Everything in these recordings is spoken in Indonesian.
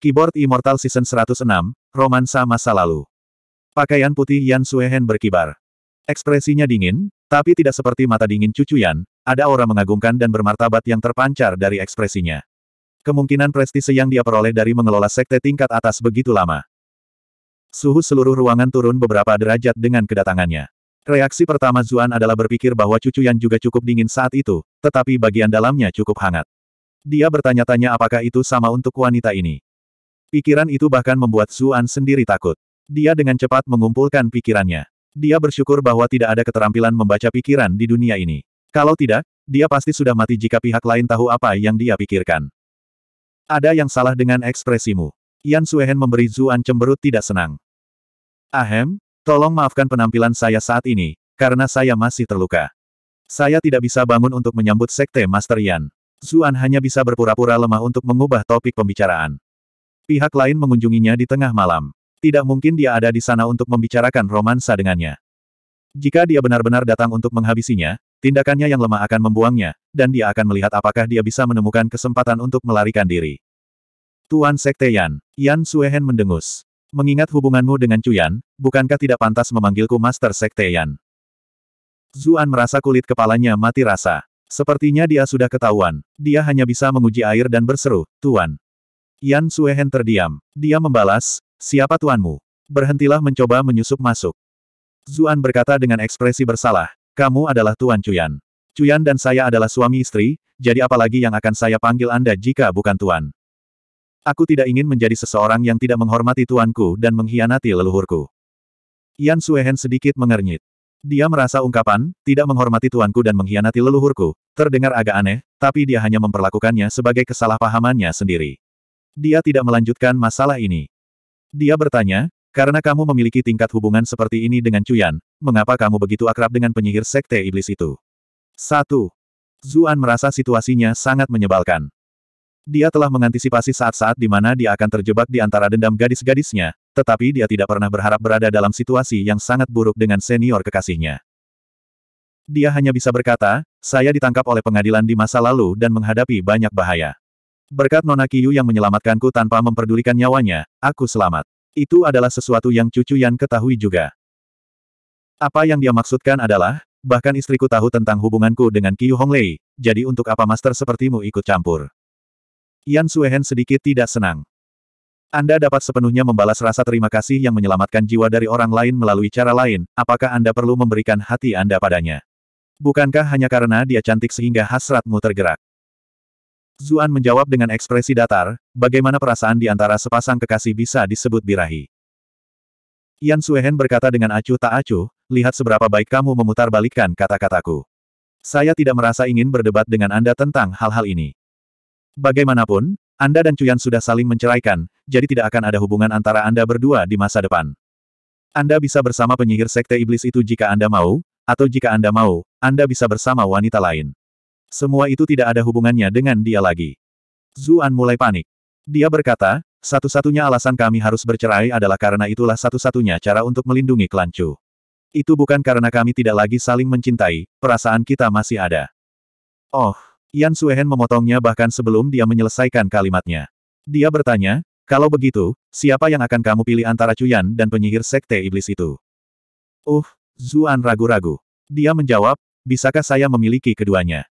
Keyboard Immortal Season 106, Romansa Masa Lalu. Pakaian putih Yan Suehen berkibar. Ekspresinya dingin, tapi tidak seperti mata dingin cucu Yan, ada aura mengagumkan dan bermartabat yang terpancar dari ekspresinya. Kemungkinan prestise yang dia peroleh dari mengelola sekte tingkat atas begitu lama. Suhu seluruh ruangan turun beberapa derajat dengan kedatangannya. Reaksi pertama Zuan adalah berpikir bahwa cucu Yan juga cukup dingin saat itu, tetapi bagian dalamnya cukup hangat. Dia bertanya-tanya apakah itu sama untuk wanita ini. Pikiran itu bahkan membuat Zuan sendiri takut. Dia dengan cepat mengumpulkan pikirannya. Dia bersyukur bahwa tidak ada keterampilan membaca pikiran di dunia ini. Kalau tidak, dia pasti sudah mati jika pihak lain tahu apa yang dia pikirkan. Ada yang salah dengan ekspresimu. Yan Suehen memberi Zuan cemberut tidak senang. Ahem, tolong maafkan penampilan saya saat ini, karena saya masih terluka. Saya tidak bisa bangun untuk menyambut Sekte Master Yan. Zuan hanya bisa berpura-pura lemah untuk mengubah topik pembicaraan. Pihak lain mengunjunginya di tengah malam. Tidak mungkin dia ada di sana untuk membicarakan romansa dengannya. Jika dia benar-benar datang untuk menghabisinya, tindakannya yang lemah akan membuangnya, dan dia akan melihat apakah dia bisa menemukan kesempatan untuk melarikan diri. Tuan Sekte Yan, Yan Suehen mendengus. Mengingat hubunganmu dengan Cuyan, bukankah tidak pantas memanggilku Master Sekte Yan? Zuan merasa kulit kepalanya mati rasa. Sepertinya dia sudah ketahuan. Dia hanya bisa menguji air dan berseru, Tuan, Yan Suehen terdiam. Dia membalas, siapa tuanmu? Berhentilah mencoba menyusup masuk. Zuan berkata dengan ekspresi bersalah, kamu adalah Tuan Cuyan. Cuyan dan saya adalah suami istri, jadi apalagi yang akan saya panggil Anda jika bukan Tuan. Aku tidak ingin menjadi seseorang yang tidak menghormati tuanku dan mengkhianati leluhurku. Yan Suehen sedikit mengernyit. Dia merasa ungkapan, tidak menghormati tuanku dan mengkhianati leluhurku, terdengar agak aneh, tapi dia hanya memperlakukannya sebagai kesalahpahamannya sendiri dia tidak melanjutkan masalah ini. Dia bertanya, karena kamu memiliki tingkat hubungan seperti ini dengan Cuyan, mengapa kamu begitu akrab dengan penyihir sekte iblis itu? 1. Zuan merasa situasinya sangat menyebalkan. Dia telah mengantisipasi saat-saat di mana dia akan terjebak di antara dendam gadis-gadisnya, tetapi dia tidak pernah berharap berada dalam situasi yang sangat buruk dengan senior kekasihnya. Dia hanya bisa berkata, saya ditangkap oleh pengadilan di masa lalu dan menghadapi banyak bahaya. Berkat Nona Kiyu yang menyelamatkanku tanpa memperdulikan nyawanya, aku selamat. Itu adalah sesuatu yang cucu Yan ketahui juga. Apa yang dia maksudkan adalah, bahkan istriku tahu tentang hubunganku dengan Kiyu Honglei, jadi untuk apa master sepertimu ikut campur? Yan Suehen sedikit tidak senang. Anda dapat sepenuhnya membalas rasa terima kasih yang menyelamatkan jiwa dari orang lain melalui cara lain, apakah Anda perlu memberikan hati Anda padanya? Bukankah hanya karena dia cantik sehingga hasratmu tergerak? Zuan menjawab dengan ekspresi datar, bagaimana perasaan di antara sepasang kekasih bisa disebut birahi. Yan Suehen berkata dengan acuh tak acuh, lihat seberapa baik kamu memutarbalikkan kata-kataku. Saya tidak merasa ingin berdebat dengan Anda tentang hal-hal ini. Bagaimanapun, Anda dan Cuyan sudah saling menceraikan, jadi tidak akan ada hubungan antara Anda berdua di masa depan. Anda bisa bersama penyihir sekte iblis itu jika Anda mau, atau jika Anda mau, Anda bisa bersama wanita lain. Semua itu tidak ada hubungannya dengan dia lagi. Zuan mulai panik. Dia berkata, satu-satunya alasan kami harus bercerai adalah karena itulah satu-satunya cara untuk melindungi klan Chu. Itu bukan karena kami tidak lagi saling mencintai, perasaan kita masih ada. Oh, Yan Suehen memotongnya bahkan sebelum dia menyelesaikan kalimatnya. Dia bertanya, kalau begitu, siapa yang akan kamu pilih antara Cuyan dan penyihir sekte iblis itu? Uh, Zuan ragu-ragu. Dia menjawab, bisakah saya memiliki keduanya?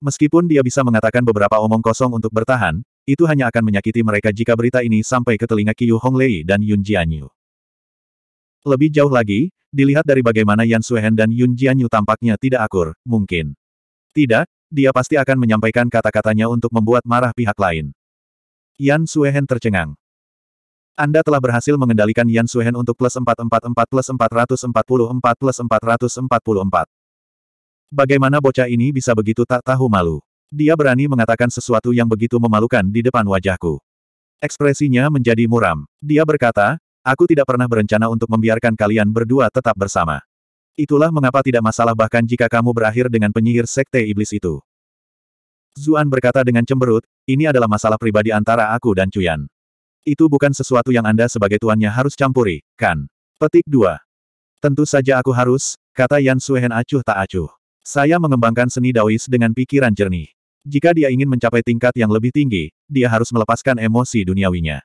Meskipun dia bisa mengatakan beberapa omong kosong untuk bertahan, itu hanya akan menyakiti mereka jika berita ini sampai ke telinga Qiu Honglei dan Yun Jianyu. Lebih jauh lagi, dilihat dari bagaimana Yan Suhen dan Yun Jianyu tampaknya tidak akur, mungkin. Tidak, dia pasti akan menyampaikan kata-katanya untuk membuat marah pihak lain. Yan Suhen tercengang. Anda telah berhasil mengendalikan Yan Suhen untuk plus 444 plus 444 plus 444 plus 444. Bagaimana bocah ini bisa begitu tak tahu malu? Dia berani mengatakan sesuatu yang begitu memalukan di depan wajahku. Ekspresinya menjadi muram. Dia berkata, aku tidak pernah berencana untuk membiarkan kalian berdua tetap bersama. Itulah mengapa tidak masalah bahkan jika kamu berakhir dengan penyihir sekte iblis itu. Zuan berkata dengan cemberut, ini adalah masalah pribadi antara aku dan Cuyan. Itu bukan sesuatu yang Anda sebagai tuannya harus campuri, kan? Petik 2. Tentu saja aku harus, kata Yan Suhen acuh tak acuh. Saya mengembangkan seni Daois dengan pikiran jernih. Jika dia ingin mencapai tingkat yang lebih tinggi, dia harus melepaskan emosi duniawinya.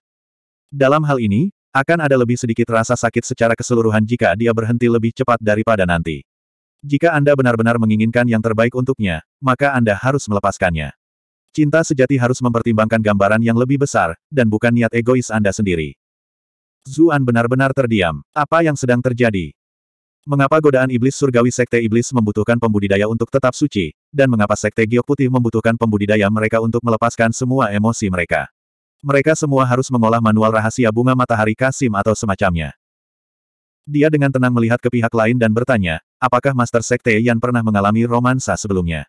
Dalam hal ini, akan ada lebih sedikit rasa sakit secara keseluruhan jika dia berhenti lebih cepat daripada nanti. Jika Anda benar-benar menginginkan yang terbaik untuknya, maka Anda harus melepaskannya. Cinta sejati harus mempertimbangkan gambaran yang lebih besar, dan bukan niat egois Anda sendiri. Zuan benar-benar terdiam. Apa yang sedang terjadi? Mengapa godaan iblis surgawi sekte iblis membutuhkan pembudidaya untuk tetap suci, dan mengapa sekte giok putih membutuhkan pembudidaya mereka untuk melepaskan semua emosi mereka. Mereka semua harus mengolah manual rahasia bunga matahari kasim atau semacamnya. Dia dengan tenang melihat ke pihak lain dan bertanya, apakah Master Sekte yang pernah mengalami romansa sebelumnya?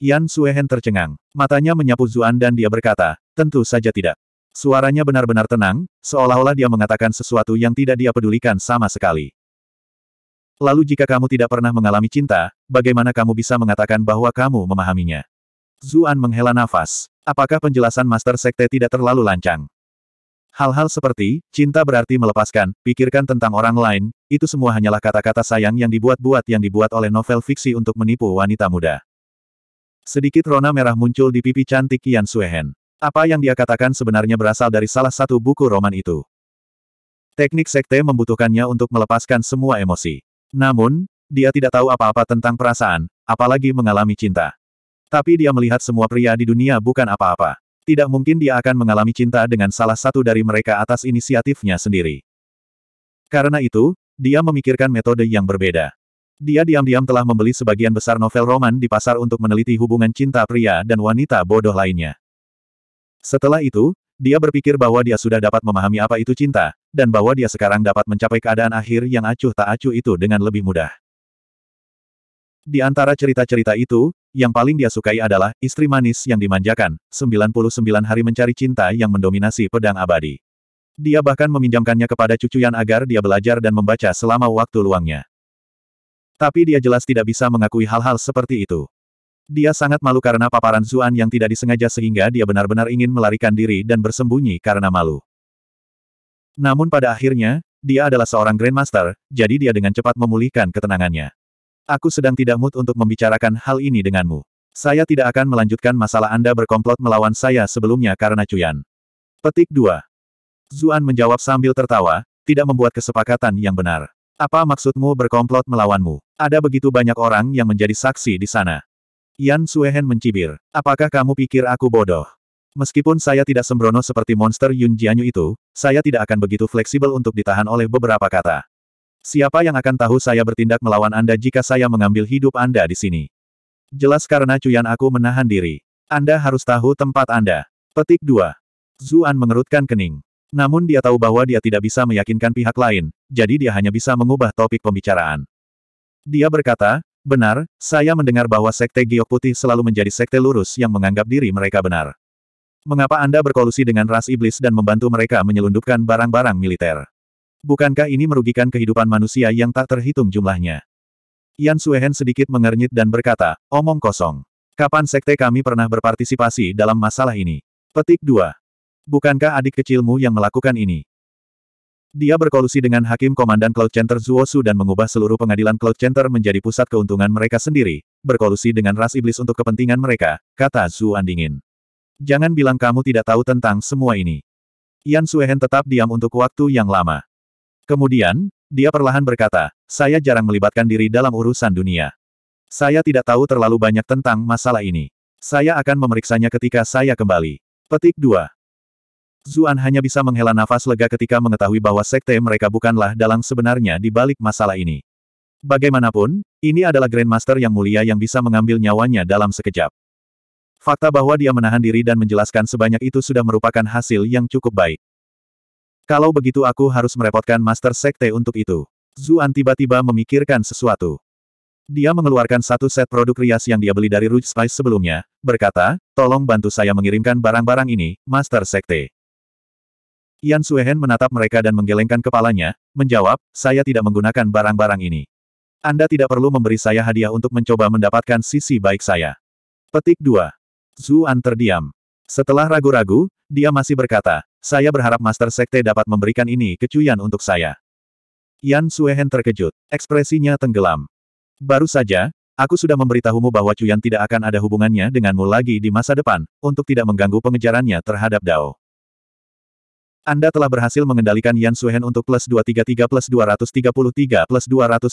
Yan Suehen tercengang. Matanya menyapu Zuan dan dia berkata, tentu saja tidak. Suaranya benar-benar tenang, seolah-olah dia mengatakan sesuatu yang tidak dia pedulikan sama sekali. Lalu jika kamu tidak pernah mengalami cinta, bagaimana kamu bisa mengatakan bahwa kamu memahaminya? Zuan menghela nafas. Apakah penjelasan Master Sekte tidak terlalu lancang? Hal-hal seperti, cinta berarti melepaskan, pikirkan tentang orang lain, itu semua hanyalah kata-kata sayang yang dibuat-buat yang dibuat oleh novel fiksi untuk menipu wanita muda. Sedikit rona merah muncul di pipi cantik Yan Suehen. Apa yang dia katakan sebenarnya berasal dari salah satu buku roman itu. Teknik sekte membutuhkannya untuk melepaskan semua emosi. Namun, dia tidak tahu apa-apa tentang perasaan, apalagi mengalami cinta. Tapi dia melihat semua pria di dunia bukan apa-apa. Tidak mungkin dia akan mengalami cinta dengan salah satu dari mereka atas inisiatifnya sendiri. Karena itu, dia memikirkan metode yang berbeda. Dia diam-diam telah membeli sebagian besar novel roman di pasar untuk meneliti hubungan cinta pria dan wanita bodoh lainnya. Setelah itu, dia berpikir bahwa dia sudah dapat memahami apa itu cinta, dan bahwa dia sekarang dapat mencapai keadaan akhir yang acuh tak acuh itu dengan lebih mudah. Di antara cerita-cerita itu, yang paling dia sukai adalah Istri Manis yang Dimanjakan, 99 Hari Mencari Cinta yang mendominasi pedang abadi. Dia bahkan meminjamkannya kepada cucu Yan agar dia belajar dan membaca selama waktu luangnya. Tapi dia jelas tidak bisa mengakui hal-hal seperti itu. Dia sangat malu karena paparan Zuan yang tidak disengaja sehingga dia benar-benar ingin melarikan diri dan bersembunyi karena malu. Namun pada akhirnya, dia adalah seorang Grandmaster, jadi dia dengan cepat memulihkan ketenangannya. Aku sedang tidak mood untuk membicarakan hal ini denganmu. Saya tidak akan melanjutkan masalah Anda berkomplot melawan saya sebelumnya karena cuyan. Petik 2. Zuan menjawab sambil tertawa, tidak membuat kesepakatan yang benar. Apa maksudmu berkomplot melawanmu? Ada begitu banyak orang yang menjadi saksi di sana. Yan Suehen mencibir. Apakah kamu pikir aku bodoh? Meskipun saya tidak sembrono seperti monster Yun Jianyu itu, saya tidak akan begitu fleksibel untuk ditahan oleh beberapa kata. Siapa yang akan tahu saya bertindak melawan Anda jika saya mengambil hidup Anda di sini? Jelas karena cuyan aku menahan diri. Anda harus tahu tempat Anda. Petik 2. Zuan mengerutkan kening. Namun dia tahu bahwa dia tidak bisa meyakinkan pihak lain, jadi dia hanya bisa mengubah topik pembicaraan. Dia berkata, benar, saya mendengar bahwa Sekte Giok Putih selalu menjadi sekte lurus yang menganggap diri mereka benar. Mengapa Anda berkolusi dengan ras iblis dan membantu mereka menyelundupkan barang-barang militer? Bukankah ini merugikan kehidupan manusia yang tak terhitung jumlahnya? Yan Suehen sedikit mengernyit dan berkata, omong kosong. Kapan sekte kami pernah berpartisipasi dalam masalah ini? Petik 2. Bukankah adik kecilmu yang melakukan ini? Dia berkolusi dengan Hakim Komandan Cloud Center Zuosu dan mengubah seluruh pengadilan Cloud Center menjadi pusat keuntungan mereka sendiri, berkolusi dengan ras iblis untuk kepentingan mereka, kata Zhu Andingin. Jangan bilang kamu tidak tahu tentang semua ini. Yan Suehen tetap diam untuk waktu yang lama. Kemudian, dia perlahan berkata, saya jarang melibatkan diri dalam urusan dunia. Saya tidak tahu terlalu banyak tentang masalah ini. Saya akan memeriksanya ketika saya kembali. Petik 2. Zuan hanya bisa menghela nafas lega ketika mengetahui bahwa sekte mereka bukanlah dalang sebenarnya di balik masalah ini. Bagaimanapun, ini adalah Grandmaster yang mulia yang bisa mengambil nyawanya dalam sekejap. Fakta bahwa dia menahan diri dan menjelaskan sebanyak itu sudah merupakan hasil yang cukup baik. Kalau begitu aku harus merepotkan Master Sekte untuk itu. Zuan tiba-tiba memikirkan sesuatu. Dia mengeluarkan satu set produk rias yang dia beli dari Rouge Spice sebelumnya, berkata, tolong bantu saya mengirimkan barang-barang ini, Master Sekte. Yan Suehen menatap mereka dan menggelengkan kepalanya, menjawab, saya tidak menggunakan barang-barang ini. Anda tidak perlu memberi saya hadiah untuk mencoba mendapatkan sisi baik saya. Petik 2. Zuan terdiam. Setelah ragu-ragu, dia masih berkata, saya berharap Master Sekte dapat memberikan ini ke Cuyan untuk saya. Yan Suehen terkejut, ekspresinya tenggelam. Baru saja, aku sudah memberitahumu bahwa Cuyan tidak akan ada hubungannya denganmu lagi di masa depan, untuk tidak mengganggu pengejarannya terhadap Dao. Anda telah berhasil mengendalikan Yan Suhen untuk plus 233 plus 233 plus 233.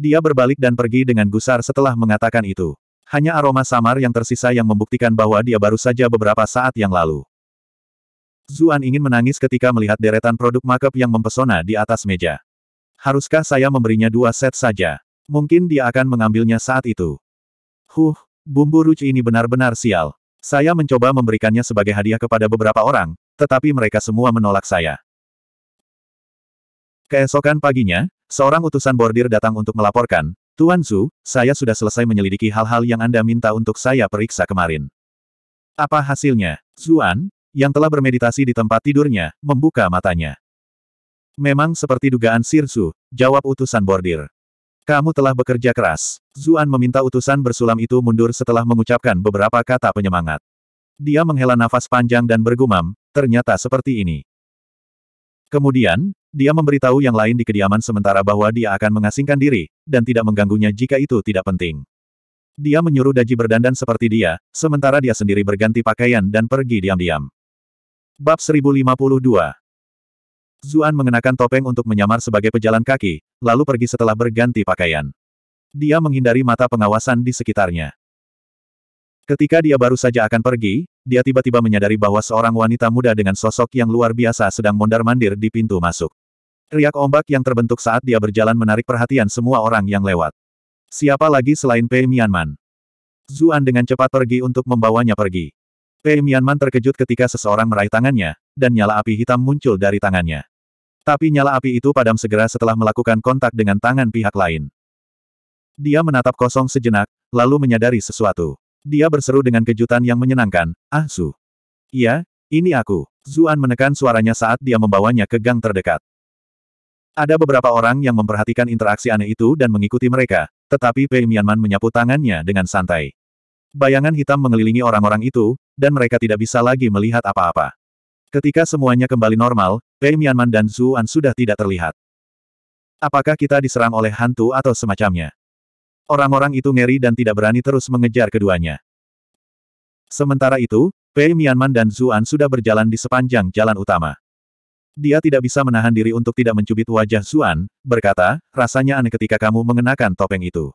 Dia berbalik dan pergi dengan gusar setelah mengatakan itu. Hanya aroma samar yang tersisa yang membuktikan bahwa dia baru saja beberapa saat yang lalu. Zuan ingin menangis ketika melihat deretan produk makeup yang mempesona di atas meja. Haruskah saya memberinya dua set saja? Mungkin dia akan mengambilnya saat itu. Huh, bumbu ruci ini benar-benar sial. Saya mencoba memberikannya sebagai hadiah kepada beberapa orang, tetapi mereka semua menolak saya. Keesokan paginya, seorang utusan bordir datang untuk melaporkan, Tuan Zhu, saya sudah selesai menyelidiki hal-hal yang Anda minta untuk saya periksa kemarin. Apa hasilnya? Zuan, yang telah bermeditasi di tempat tidurnya, membuka matanya. Memang seperti dugaan Sirsu, jawab utusan bordir. Kamu telah bekerja keras. Zuan meminta utusan bersulam itu mundur setelah mengucapkan beberapa kata penyemangat. Dia menghela nafas panjang dan bergumam, ternyata seperti ini. Kemudian, dia memberitahu yang lain di kediaman sementara bahwa dia akan mengasingkan diri, dan tidak mengganggunya jika itu tidak penting. Dia menyuruh Daji berdandan seperti dia, sementara dia sendiri berganti pakaian dan pergi diam-diam. Bab 1052 Zuan mengenakan topeng untuk menyamar sebagai pejalan kaki, lalu pergi setelah berganti pakaian. Dia menghindari mata pengawasan di sekitarnya. Ketika dia baru saja akan pergi, dia tiba-tiba menyadari bahwa seorang wanita muda dengan sosok yang luar biasa sedang mondar-mandir di pintu masuk. Riak ombak yang terbentuk saat dia berjalan menarik perhatian semua orang yang lewat. Siapa lagi selain Pei Mianman? Zuan dengan cepat pergi untuk membawanya pergi. Pei Mianman terkejut ketika seseorang meraih tangannya, dan nyala api hitam muncul dari tangannya. Tapi nyala api itu padam segera setelah melakukan kontak dengan tangan pihak lain. Dia menatap kosong sejenak, lalu menyadari sesuatu. Dia berseru dengan kejutan yang menyenangkan, Ah Su. Iya, ini aku. Zuan menekan suaranya saat dia membawanya ke gang terdekat. Ada beberapa orang yang memperhatikan interaksi aneh itu dan mengikuti mereka, tetapi Pei Mianman menyapu tangannya dengan santai. Bayangan hitam mengelilingi orang-orang itu, dan mereka tidak bisa lagi melihat apa-apa. Ketika semuanya kembali normal, Pei Mianman dan Zuan sudah tidak terlihat. Apakah kita diserang oleh hantu atau semacamnya? Orang-orang itu ngeri dan tidak berani terus mengejar keduanya. Sementara itu, Pei Mianman dan Zuan sudah berjalan di sepanjang jalan utama. Dia tidak bisa menahan diri untuk tidak mencubit wajah Zuan, berkata, rasanya aneh ketika kamu mengenakan topeng itu.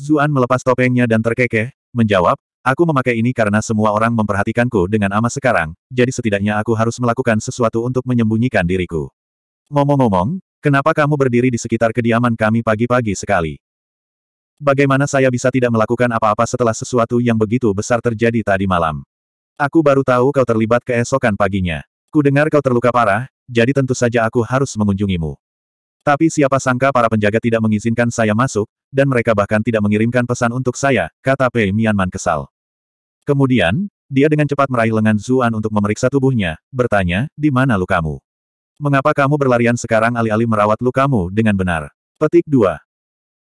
Zuan melepas topengnya dan terkekeh, menjawab, aku memakai ini karena semua orang memperhatikanku dengan ama sekarang, jadi setidaknya aku harus melakukan sesuatu untuk menyembunyikan diriku. Ngomong-ngomong, Kenapa kamu berdiri di sekitar kediaman kami pagi-pagi sekali? Bagaimana saya bisa tidak melakukan apa-apa setelah sesuatu yang begitu besar terjadi tadi malam? Aku baru tahu kau terlibat keesokan paginya. Kudengar kau terluka parah, jadi tentu saja aku harus mengunjungimu. Tapi siapa sangka para penjaga tidak mengizinkan saya masuk, dan mereka bahkan tidak mengirimkan pesan untuk saya, kata Pei Mianman kesal. Kemudian, dia dengan cepat meraih lengan Zuan untuk memeriksa tubuhnya, bertanya, di mana lukamu? Mengapa kamu berlarian sekarang alih-alih merawat lukamu dengan benar? Petik 2.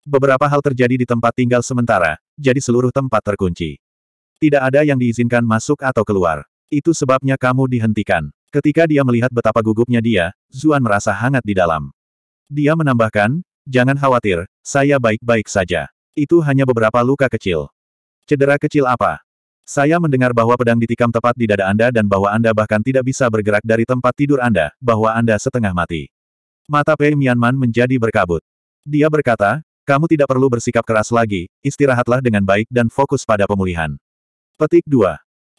Beberapa hal terjadi di tempat tinggal sementara, jadi seluruh tempat terkunci. Tidak ada yang diizinkan masuk atau keluar. Itu sebabnya kamu dihentikan. Ketika dia melihat betapa gugupnya dia, Zuan merasa hangat di dalam. Dia menambahkan, jangan khawatir, saya baik-baik saja. Itu hanya beberapa luka kecil. Cedera kecil apa? Saya mendengar bahwa pedang ditikam tepat di dada Anda dan bahwa Anda bahkan tidak bisa bergerak dari tempat tidur Anda, bahwa Anda setengah mati. Mata Pei Mianman menjadi berkabut. Dia berkata, kamu tidak perlu bersikap keras lagi, istirahatlah dengan baik dan fokus pada pemulihan. Petik 2.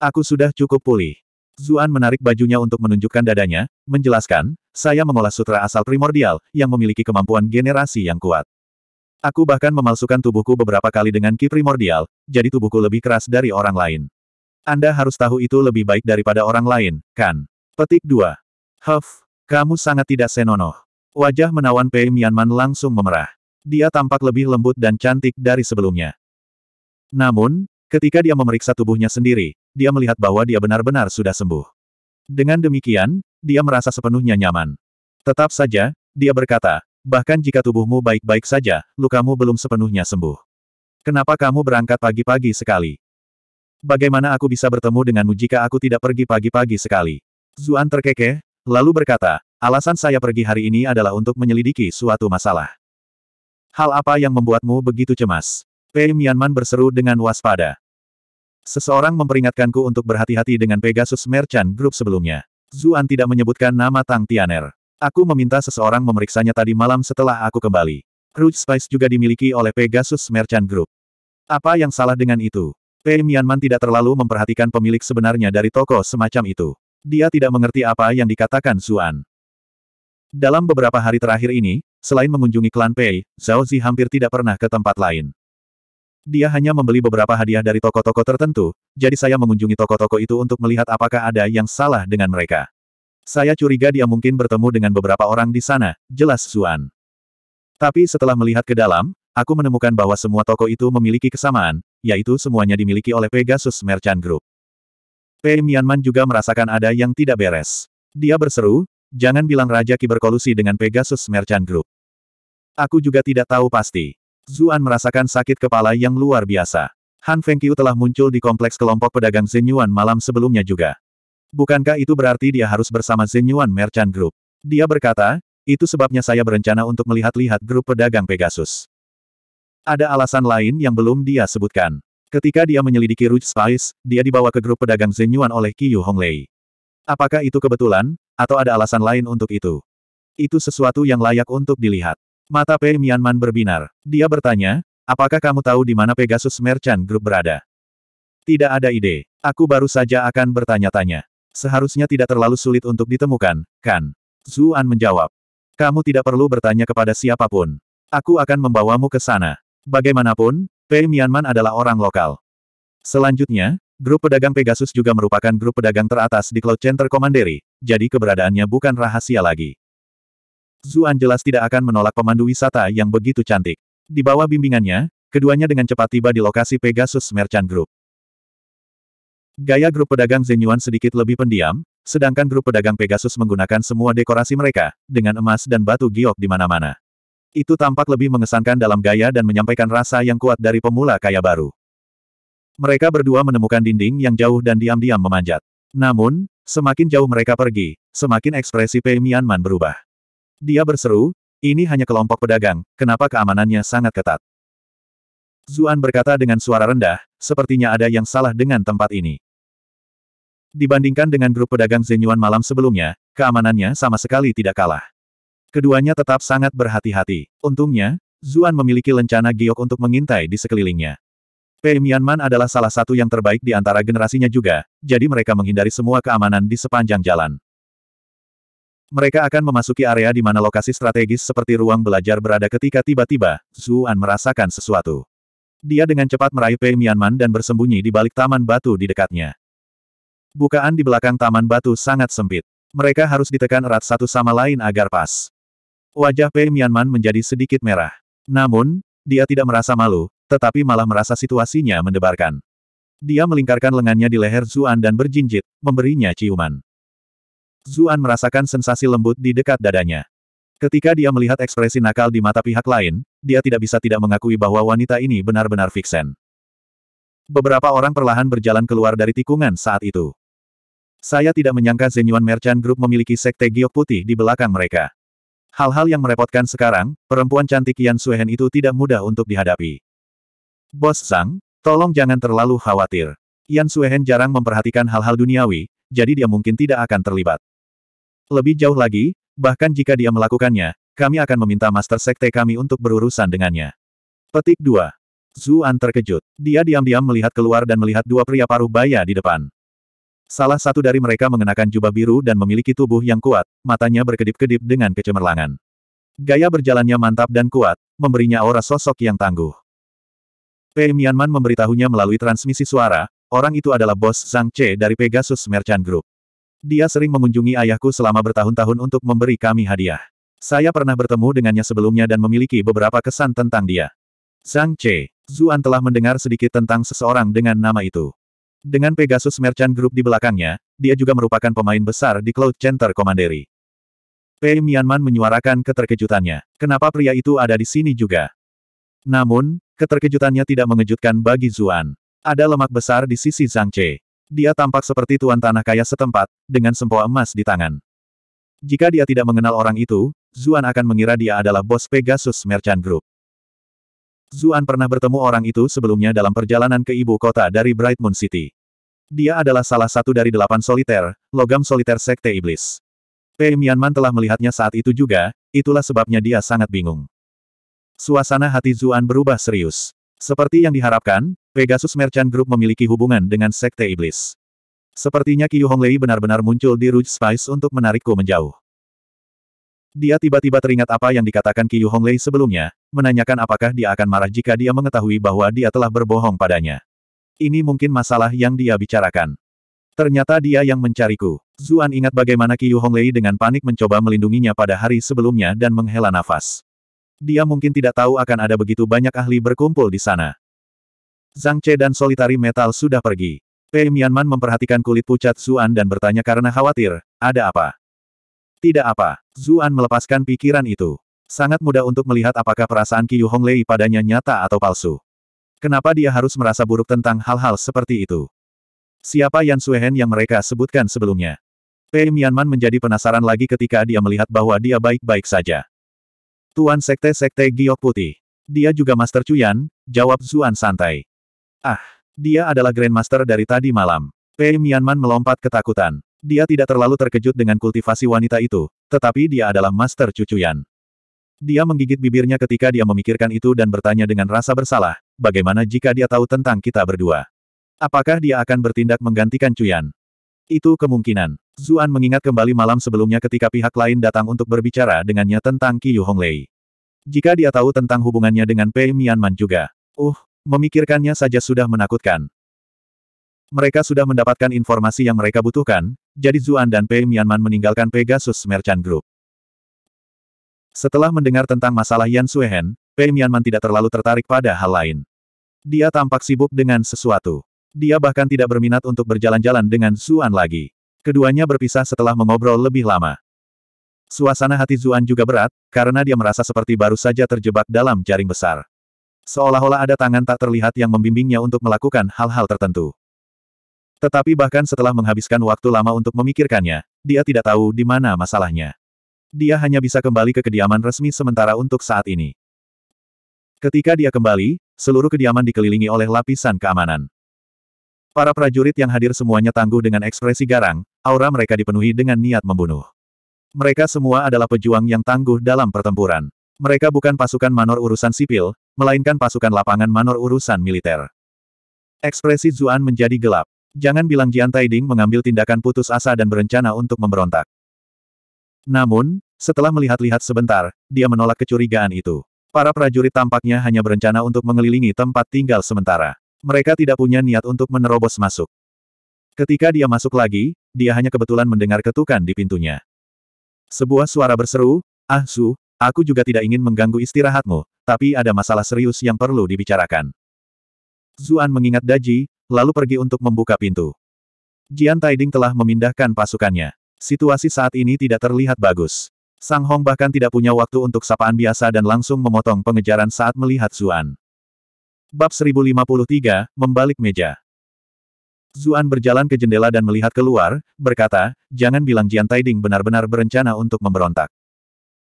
Aku sudah cukup pulih. Zuan menarik bajunya untuk menunjukkan dadanya, menjelaskan, saya mengolah sutra asal primordial, yang memiliki kemampuan generasi yang kuat. Aku bahkan memalsukan tubuhku beberapa kali dengan ki primordial, jadi tubuhku lebih keras dari orang lain. Anda harus tahu itu lebih baik daripada orang lain, kan? Petik 2. Huff, kamu sangat tidak senonoh. Wajah menawan Pei Mianman langsung memerah. Dia tampak lebih lembut dan cantik dari sebelumnya. Namun, ketika dia memeriksa tubuhnya sendiri, dia melihat bahwa dia benar-benar sudah sembuh. Dengan demikian, dia merasa sepenuhnya nyaman. Tetap saja, dia berkata, Bahkan jika tubuhmu baik-baik saja, lukamu belum sepenuhnya sembuh. Kenapa kamu berangkat pagi-pagi sekali? Bagaimana aku bisa bertemu denganmu jika aku tidak pergi pagi-pagi sekali? Zuan terkekeh, lalu berkata, alasan saya pergi hari ini adalah untuk menyelidiki suatu masalah. Hal apa yang membuatmu begitu cemas? Pei Mianman berseru dengan waspada. Seseorang memperingatkanku untuk berhati-hati dengan Pegasus Merchant Group sebelumnya. Zuan tidak menyebutkan nama Tang Tianer. Aku meminta seseorang memeriksanya tadi malam setelah aku kembali. Rouge Spice juga dimiliki oleh Pegasus Merchant Group. Apa yang salah dengan itu? Pei Mianman tidak terlalu memperhatikan pemilik sebenarnya dari toko semacam itu. Dia tidak mengerti apa yang dikatakan Suan. Dalam beberapa hari terakhir ini, selain mengunjungi klan Pei, Zhao Zi hampir tidak pernah ke tempat lain. Dia hanya membeli beberapa hadiah dari toko-toko tertentu, jadi saya mengunjungi toko-toko itu untuk melihat apakah ada yang salah dengan mereka. Saya curiga dia mungkin bertemu dengan beberapa orang di sana, jelas Zuan. Tapi setelah melihat ke dalam, aku menemukan bahwa semua toko itu memiliki kesamaan, yaitu semuanya dimiliki oleh Pegasus Merchant Group. Pei Mianman juga merasakan ada yang tidak beres. Dia berseru, jangan bilang Raja Ki berkolusi dengan Pegasus Merchant Group. Aku juga tidak tahu pasti. Zuan merasakan sakit kepala yang luar biasa. Han Fengqiu telah muncul di kompleks kelompok pedagang Zenyuan malam sebelumnya juga. Bukankah itu berarti dia harus bersama Zenyuan Merchant Group? Dia berkata, itu sebabnya saya berencana untuk melihat-lihat grup pedagang Pegasus. Ada alasan lain yang belum dia sebutkan. Ketika dia menyelidiki Rouge Spice, dia dibawa ke grup pedagang Zenyuan oleh Qiyu Honglei. Apakah itu kebetulan, atau ada alasan lain untuk itu? Itu sesuatu yang layak untuk dilihat. Mata Pei Mianman berbinar. Dia bertanya, apakah kamu tahu di mana Pegasus Merchant Group berada? Tidak ada ide. Aku baru saja akan bertanya-tanya. Seharusnya tidak terlalu sulit untuk ditemukan, kan? Zuan menjawab. Kamu tidak perlu bertanya kepada siapapun. Aku akan membawamu ke sana. Bagaimanapun, Pei Mianman adalah orang lokal. Selanjutnya, grup pedagang Pegasus juga merupakan grup pedagang teratas di Cloud Center Commandery, jadi keberadaannya bukan rahasia lagi. Zuan jelas tidak akan menolak pemandu wisata yang begitu cantik. Di bawah bimbingannya, keduanya dengan cepat tiba di lokasi Pegasus Merchant Group. Gaya grup pedagang Zenyuan sedikit lebih pendiam, sedangkan grup pedagang Pegasus menggunakan semua dekorasi mereka, dengan emas dan batu giok di mana-mana. Itu tampak lebih mengesankan dalam gaya dan menyampaikan rasa yang kuat dari pemula kaya baru. Mereka berdua menemukan dinding yang jauh dan diam-diam memanjat. Namun, semakin jauh mereka pergi, semakin ekspresi Pei Mianman berubah. Dia berseru, ini hanya kelompok pedagang, kenapa keamanannya sangat ketat? Zuan berkata dengan suara rendah, sepertinya ada yang salah dengan tempat ini. Dibandingkan dengan grup pedagang Zenyuan malam sebelumnya, keamanannya sama sekali tidak kalah. Keduanya tetap sangat berhati-hati. Untungnya, Zuan memiliki lencana giok untuk mengintai di sekelilingnya. Pei Mianman adalah salah satu yang terbaik di antara generasinya juga, jadi mereka menghindari semua keamanan di sepanjang jalan. Mereka akan memasuki area di mana lokasi strategis seperti ruang belajar berada ketika tiba-tiba, Zuan merasakan sesuatu. Dia dengan cepat meraih Pei Mianman dan bersembunyi di balik taman batu di dekatnya. Bukaan di belakang taman batu sangat sempit. Mereka harus ditekan erat satu sama lain agar pas. Wajah Pei Mianman menjadi sedikit merah. Namun, dia tidak merasa malu, tetapi malah merasa situasinya mendebarkan. Dia melingkarkan lengannya di leher Zuan dan berjinjit, memberinya ciuman. Zuan merasakan sensasi lembut di dekat dadanya. Ketika dia melihat ekspresi nakal di mata pihak lain, dia tidak bisa tidak mengakui bahwa wanita ini benar-benar fiksen. Beberapa orang perlahan berjalan keluar dari tikungan saat itu. Saya tidak menyangka Zenyuan Merchant Group memiliki sekte giok putih di belakang mereka. Hal-hal yang merepotkan sekarang, perempuan cantik Yan Suhen itu tidak mudah untuk dihadapi. Bos Sang, tolong jangan terlalu khawatir. Yan Suhen jarang memperhatikan hal-hal duniawi, jadi dia mungkin tidak akan terlibat. Lebih jauh lagi, bahkan jika dia melakukannya, kami akan meminta master sekte kami untuk berurusan dengannya. Petik 2. Zuan terkejut. Dia diam-diam melihat keluar dan melihat dua pria paruh baya di depan. Salah satu dari mereka mengenakan jubah biru dan memiliki tubuh yang kuat, matanya berkedip-kedip dengan kecemerlangan. Gaya berjalannya mantap dan kuat, memberinya aura sosok yang tangguh. Pei Mianman memberitahunya melalui transmisi suara, orang itu adalah bos Zhang Che dari Pegasus Merchant Group. Dia sering mengunjungi ayahku selama bertahun-tahun untuk memberi kami hadiah. Saya pernah bertemu dengannya sebelumnya dan memiliki beberapa kesan tentang dia. Zhang Che, Zuan telah mendengar sedikit tentang seseorang dengan nama itu. Dengan Pegasus Merchant Group di belakangnya, dia juga merupakan pemain besar di Cloud Center Commandery. P. Mianman menyuarakan keterkejutannya. Kenapa pria itu ada di sini juga? Namun, keterkejutannya tidak mengejutkan bagi Zuan. Ada lemak besar di sisi Zhang Che. Dia tampak seperti tuan tanah kaya setempat, dengan sempoa emas di tangan. Jika dia tidak mengenal orang itu, Zuan akan mengira dia adalah bos Pegasus Merchant Group. Zuan pernah bertemu orang itu sebelumnya dalam perjalanan ke ibu kota dari Bright Moon City. Dia adalah salah satu dari delapan soliter, logam soliter Sekte Iblis. Pei Mianman telah melihatnya saat itu juga, itulah sebabnya dia sangat bingung. Suasana hati Zuan berubah serius. Seperti yang diharapkan, Pegasus Merchant Group memiliki hubungan dengan Sekte Iblis. Sepertinya Qiu Honglei benar-benar muncul di Rouge Spice untuk menarikku menjauh. Dia tiba-tiba teringat apa yang dikatakan Qiu Honglei sebelumnya, menanyakan apakah dia akan marah jika dia mengetahui bahwa dia telah berbohong padanya. Ini mungkin masalah yang dia bicarakan. Ternyata dia yang mencariku. Zuan ingat bagaimana Qiu Honglei dengan panik mencoba melindunginya pada hari sebelumnya dan menghela nafas. Dia mungkin tidak tahu akan ada begitu banyak ahli berkumpul di sana. Zhang Che dan solitari metal sudah pergi. Pei Mianman memperhatikan kulit pucat Zuan dan bertanya karena khawatir, ada apa? Tidak apa. Zuan melepaskan pikiran itu. Sangat mudah untuk melihat apakah perasaan Qiu Honglei padanya nyata atau palsu. Kenapa dia harus merasa buruk tentang hal-hal seperti itu? Siapa Yan Suehen yang mereka sebutkan sebelumnya? Pei Mianman menjadi penasaran lagi ketika dia melihat bahwa dia baik-baik saja. Tuan Sekte-Sekte Giok Putih. Dia juga Master Cuyan, jawab Zuan santai. Ah, dia adalah Grandmaster dari tadi malam. Pei Mianman melompat ketakutan. Dia tidak terlalu terkejut dengan kultivasi wanita itu, tetapi dia adalah master cucuyan. Dia menggigit bibirnya ketika dia memikirkan itu dan bertanya dengan rasa bersalah, bagaimana jika dia tahu tentang kita berdua? Apakah dia akan bertindak menggantikan Cuyan? Itu kemungkinan. Zuan mengingat kembali malam sebelumnya ketika pihak lain datang untuk berbicara dengannya tentang Qiyu Honglei. Jika dia tahu tentang hubungannya dengan Pei Mianman juga. Uh, memikirkannya saja sudah menakutkan. Mereka sudah mendapatkan informasi yang mereka butuhkan, jadi Zuan dan Pei Mianman meninggalkan Pegasus Merchant Group. Setelah mendengar tentang masalah Yan Suehen, Pei Mianman tidak terlalu tertarik pada hal lain. Dia tampak sibuk dengan sesuatu. Dia bahkan tidak berminat untuk berjalan-jalan dengan Zuan lagi. Keduanya berpisah setelah mengobrol lebih lama. Suasana hati Zuan juga berat, karena dia merasa seperti baru saja terjebak dalam jaring besar. Seolah-olah ada tangan tak terlihat yang membimbingnya untuk melakukan hal-hal tertentu. Tetapi bahkan setelah menghabiskan waktu lama untuk memikirkannya, dia tidak tahu di mana masalahnya. Dia hanya bisa kembali ke kediaman resmi sementara untuk saat ini. Ketika dia kembali, seluruh kediaman dikelilingi oleh lapisan keamanan. Para prajurit yang hadir semuanya tangguh dengan ekspresi garang, aura mereka dipenuhi dengan niat membunuh. Mereka semua adalah pejuang yang tangguh dalam pertempuran. Mereka bukan pasukan manor urusan sipil, melainkan pasukan lapangan manor urusan militer. Ekspresi Zuan menjadi gelap. Jangan bilang Jian Taiding mengambil tindakan putus asa dan berencana untuk memberontak. Namun, setelah melihat-lihat sebentar, dia menolak kecurigaan itu. Para prajurit tampaknya hanya berencana untuk mengelilingi tempat tinggal sementara. Mereka tidak punya niat untuk menerobos masuk. Ketika dia masuk lagi, dia hanya kebetulan mendengar ketukan di pintunya. Sebuah suara berseru, Ah Su, aku juga tidak ingin mengganggu istirahatmu, tapi ada masalah serius yang perlu dibicarakan. Zuan mengingat Daji, lalu pergi untuk membuka pintu. Jian Taiding telah memindahkan pasukannya. Situasi saat ini tidak terlihat bagus. Sang Hong bahkan tidak punya waktu untuk sapaan biasa dan langsung memotong pengejaran saat melihat Zuan. Bab 1053, Membalik Meja Zuan berjalan ke jendela dan melihat keluar, berkata, jangan bilang Jian Taiding benar-benar berencana untuk memberontak.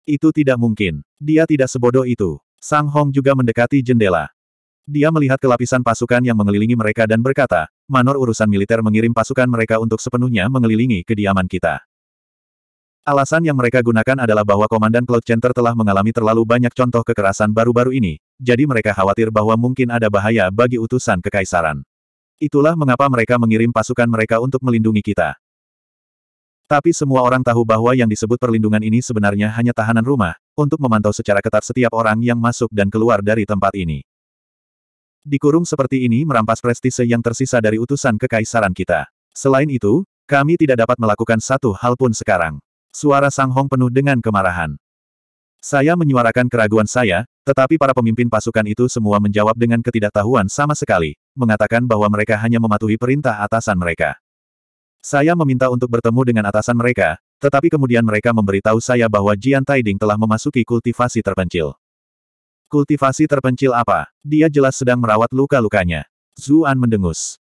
Itu tidak mungkin. Dia tidak sebodoh itu. Sang Hong juga mendekati jendela. Dia melihat kelapisan pasukan yang mengelilingi mereka dan berkata, Manor urusan militer mengirim pasukan mereka untuk sepenuhnya mengelilingi kediaman kita. Alasan yang mereka gunakan adalah bahwa Komandan Cloud Center telah mengalami terlalu banyak contoh kekerasan baru-baru ini, jadi mereka khawatir bahwa mungkin ada bahaya bagi utusan kekaisaran. Itulah mengapa mereka mengirim pasukan mereka untuk melindungi kita. Tapi semua orang tahu bahwa yang disebut perlindungan ini sebenarnya hanya tahanan rumah, untuk memantau secara ketat setiap orang yang masuk dan keluar dari tempat ini. Dikurung seperti ini merampas prestise yang tersisa dari utusan kekaisaran kita. Selain itu, kami tidak dapat melakukan satu hal pun sekarang. Suara Sang Hong penuh dengan kemarahan. Saya menyuarakan keraguan saya, tetapi para pemimpin pasukan itu semua menjawab dengan ketidaktahuan sama sekali, mengatakan bahwa mereka hanya mematuhi perintah atasan mereka. Saya meminta untuk bertemu dengan atasan mereka, tetapi kemudian mereka memberitahu saya bahwa Jian Taiding telah memasuki kultivasi terpencil. Kultivasi terpencil apa? Dia jelas sedang merawat luka-lukanya. Zuan mendengus.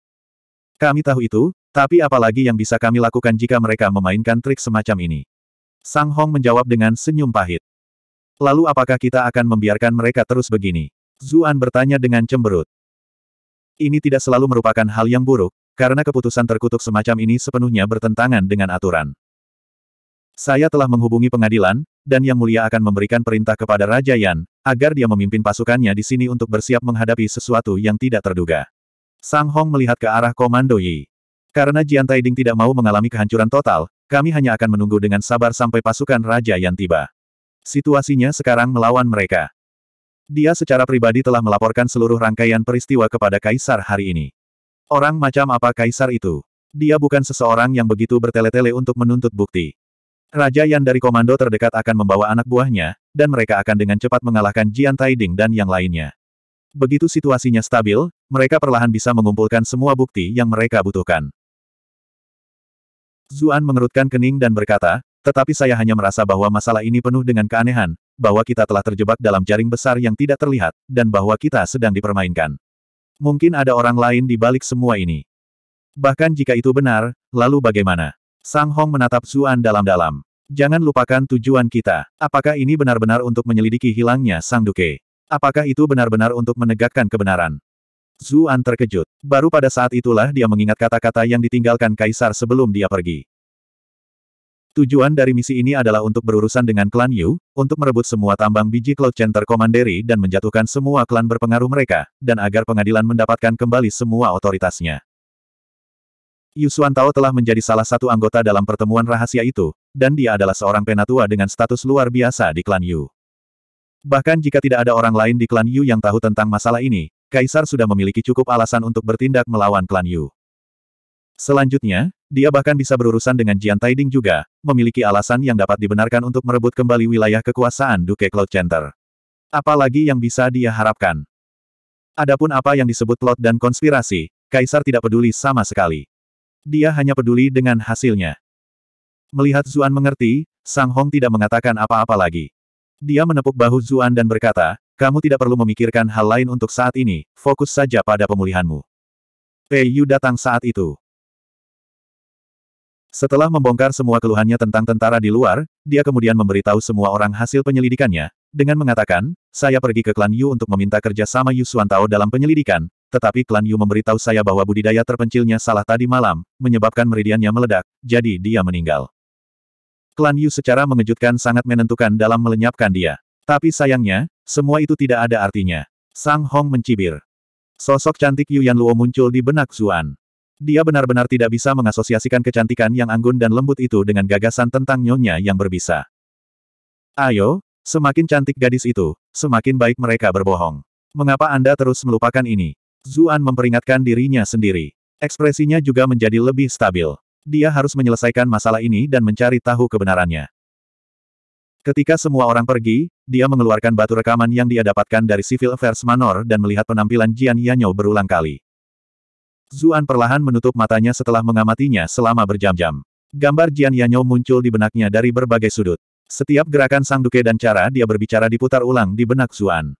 Kami tahu itu, tapi apalagi yang bisa kami lakukan jika mereka memainkan trik semacam ini? Sang Hong menjawab dengan senyum pahit. Lalu apakah kita akan membiarkan mereka terus begini? Zuan bertanya dengan cemberut. Ini tidak selalu merupakan hal yang buruk, karena keputusan terkutuk semacam ini sepenuhnya bertentangan dengan aturan. Saya telah menghubungi pengadilan, dan Yang Mulia akan memberikan perintah kepada Raja Yan, agar dia memimpin pasukannya di sini untuk bersiap menghadapi sesuatu yang tidak terduga. Sang Hong melihat ke arah Komando Yi. Karena Jian Taiding tidak mau mengalami kehancuran total, kami hanya akan menunggu dengan sabar sampai pasukan Raja Yan tiba. Situasinya sekarang melawan mereka. Dia secara pribadi telah melaporkan seluruh rangkaian peristiwa kepada Kaisar hari ini. Orang macam apa Kaisar itu? Dia bukan seseorang yang begitu bertele-tele untuk menuntut bukti. Raja Yan dari komando terdekat akan membawa anak buahnya, dan mereka akan dengan cepat mengalahkan Jian Taiding dan yang lainnya. Begitu situasinya stabil, mereka perlahan bisa mengumpulkan semua bukti yang mereka butuhkan. Zuan mengerutkan kening dan berkata, tetapi saya hanya merasa bahwa masalah ini penuh dengan keanehan, bahwa kita telah terjebak dalam jaring besar yang tidak terlihat, dan bahwa kita sedang dipermainkan. Mungkin ada orang lain di balik semua ini. Bahkan jika itu benar, lalu bagaimana? Sang Hong menatap Zuan dalam-dalam. Jangan lupakan tujuan kita. Apakah ini benar-benar untuk menyelidiki hilangnya Sang Duke? Apakah itu benar-benar untuk menegakkan kebenaran? Zuan terkejut. Baru pada saat itulah dia mengingat kata-kata yang ditinggalkan Kaisar sebelum dia pergi. Tujuan dari misi ini adalah untuk berurusan dengan klan Yu, untuk merebut semua tambang biji Cloud Center Komanderi dan menjatuhkan semua klan berpengaruh mereka, dan agar pengadilan mendapatkan kembali semua otoritasnya. Yusuan Tao telah menjadi salah satu anggota dalam pertemuan rahasia itu, dan dia adalah seorang penatua dengan status luar biasa di klan Yu. Bahkan jika tidak ada orang lain di klan Yu yang tahu tentang masalah ini, Kaisar sudah memiliki cukup alasan untuk bertindak melawan klan Yu. Selanjutnya, dia bahkan bisa berurusan dengan Jian Taiding juga, memiliki alasan yang dapat dibenarkan untuk merebut kembali wilayah kekuasaan Duke Cloud Center. Apalagi yang bisa dia harapkan. Adapun apa yang disebut plot dan konspirasi, Kaisar tidak peduli sama sekali. Dia hanya peduli dengan hasilnya. Melihat Zuan mengerti, Sang Hong tidak mengatakan apa-apa lagi. Dia menepuk bahu Zuan dan berkata, kamu tidak perlu memikirkan hal lain untuk saat ini, fokus saja pada pemulihanmu. Pei Yu datang saat itu. Setelah membongkar semua keluhannya tentang tentara di luar, dia kemudian memberitahu semua orang hasil penyelidikannya, dengan mengatakan, saya pergi ke klan Yu untuk meminta kerja sama Yu Suantao dalam penyelidikan, tetapi klan Yu memberitahu saya bahwa budidaya terpencilnya salah tadi malam, menyebabkan meridiannya meledak, jadi dia meninggal. Klan Yu secara mengejutkan sangat menentukan dalam melenyapkan dia. Tapi sayangnya, semua itu tidak ada artinya. Sang Hong mencibir. Sosok cantik Yu Yan Luo muncul di benak Zuan. Dia benar-benar tidak bisa mengasosiasikan kecantikan yang anggun dan lembut itu dengan gagasan tentang nyonya yang berbisa. Ayo, Semakin cantik gadis itu, semakin baik mereka berbohong. Mengapa Anda terus melupakan ini? Zuan memperingatkan dirinya sendiri. Ekspresinya juga menjadi lebih stabil. Dia harus menyelesaikan masalah ini dan mencari tahu kebenarannya. Ketika semua orang pergi, dia mengeluarkan batu rekaman yang dia dapatkan dari Civil Affairs Manor dan melihat penampilan Jian Yanyo berulang kali. Zuan perlahan menutup matanya setelah mengamatinya selama berjam-jam. Gambar Jian Yanyo muncul di benaknya dari berbagai sudut. Setiap gerakan Sang Duke dan cara dia berbicara diputar ulang di benak Zuan.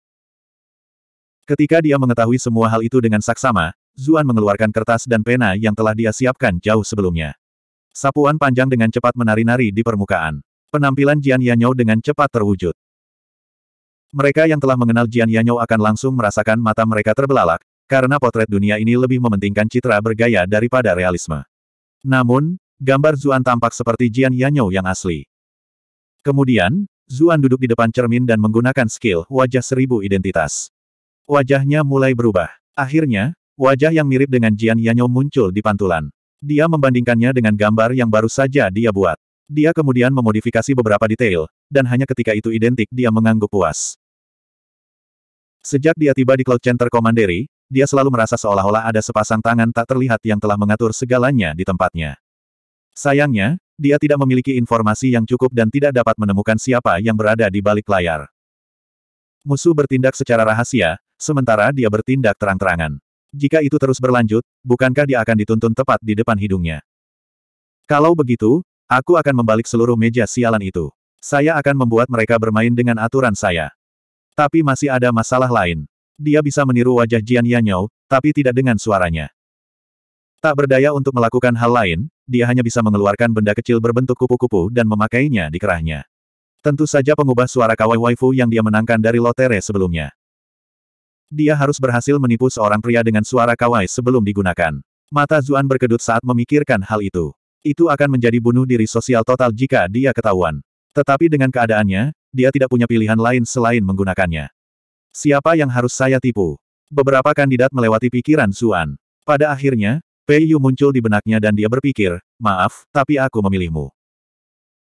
Ketika dia mengetahui semua hal itu dengan saksama, Zuan mengeluarkan kertas dan pena yang telah dia siapkan jauh sebelumnya. Sapuan panjang dengan cepat menari-nari di permukaan. Penampilan Jian Yanyou dengan cepat terwujud. Mereka yang telah mengenal Jian Yanyou akan langsung merasakan mata mereka terbelalak, karena potret dunia ini lebih mementingkan citra bergaya daripada realisme. Namun, gambar Zuan tampak seperti Jian Yanyou yang asli. Kemudian, Zuan duduk di depan cermin dan menggunakan skill wajah seribu identitas. Wajahnya mulai berubah. Akhirnya, wajah yang mirip dengan Jian Yanyo muncul di pantulan. Dia membandingkannya dengan gambar yang baru saja dia buat. Dia kemudian memodifikasi beberapa detail, dan hanya ketika itu identik dia mengangguk puas. Sejak dia tiba di Cloud Center Commandery, dia selalu merasa seolah-olah ada sepasang tangan tak terlihat yang telah mengatur segalanya di tempatnya. Sayangnya, dia tidak memiliki informasi yang cukup dan tidak dapat menemukan siapa yang berada di balik layar. Musuh bertindak secara rahasia, sementara dia bertindak terang-terangan. Jika itu terus berlanjut, bukankah dia akan dituntun tepat di depan hidungnya? Kalau begitu, aku akan membalik seluruh meja sialan itu. Saya akan membuat mereka bermain dengan aturan saya. Tapi masih ada masalah lain. Dia bisa meniru wajah Jian Yanyou, tapi tidak dengan suaranya. Tak berdaya untuk melakukan hal lain, dia hanya bisa mengeluarkan benda kecil berbentuk kupu-kupu dan memakainya di kerahnya. Tentu saja pengubah suara kawai waifu yang dia menangkan dari lotere sebelumnya. Dia harus berhasil menipu seorang pria dengan suara kawai sebelum digunakan. Mata Zuan berkedut saat memikirkan hal itu. Itu akan menjadi bunuh diri sosial total jika dia ketahuan. Tetapi dengan keadaannya, dia tidak punya pilihan lain selain menggunakannya. Siapa yang harus saya tipu? Beberapa kandidat melewati pikiran Zuan. Pada akhirnya, Pei Yu muncul di benaknya dan dia berpikir, maaf, tapi aku memilihmu.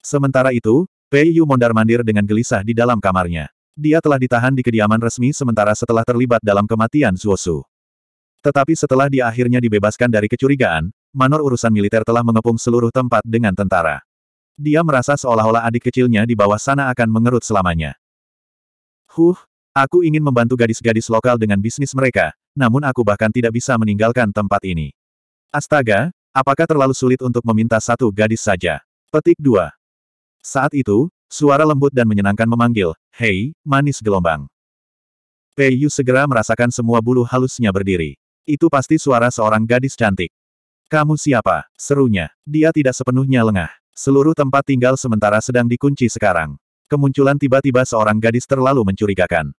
Sementara itu, Pei Yu mondar-mandir dengan gelisah di dalam kamarnya. Dia telah ditahan di kediaman resmi sementara setelah terlibat dalam kematian Zuosu. Tetapi setelah dia akhirnya dibebaskan dari kecurigaan, manor urusan militer telah mengepung seluruh tempat dengan tentara. Dia merasa seolah-olah adik kecilnya di bawah sana akan mengerut selamanya. Huh, aku ingin membantu gadis-gadis lokal dengan bisnis mereka, namun aku bahkan tidak bisa meninggalkan tempat ini. Astaga, apakah terlalu sulit untuk meminta satu gadis saja? Petik 2. Saat itu, suara lembut dan menyenangkan memanggil, Hei, manis gelombang. Pei Yu segera merasakan semua bulu halusnya berdiri. Itu pasti suara seorang gadis cantik. Kamu siapa? Serunya. Dia tidak sepenuhnya lengah. Seluruh tempat tinggal sementara sedang dikunci sekarang. Kemunculan tiba-tiba seorang gadis terlalu mencurigakan.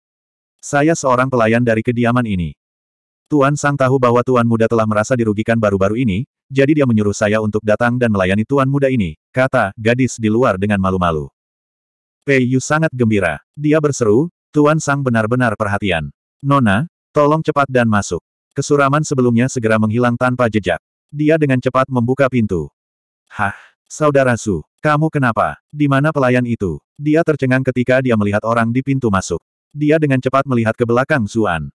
Saya seorang pelayan dari kediaman ini. Tuan Sang tahu bahwa Tuan Muda telah merasa dirugikan baru-baru ini, jadi dia menyuruh saya untuk datang dan melayani Tuan Muda ini, kata gadis di luar dengan malu-malu. Pei Yu sangat gembira. Dia berseru, Tuan Sang benar-benar perhatian. Nona, tolong cepat dan masuk. Kesuraman sebelumnya segera menghilang tanpa jejak. Dia dengan cepat membuka pintu. Hah, Saudara Su, kamu kenapa? Di mana pelayan itu? Dia tercengang ketika dia melihat orang di pintu masuk. Dia dengan cepat melihat ke belakang Suan.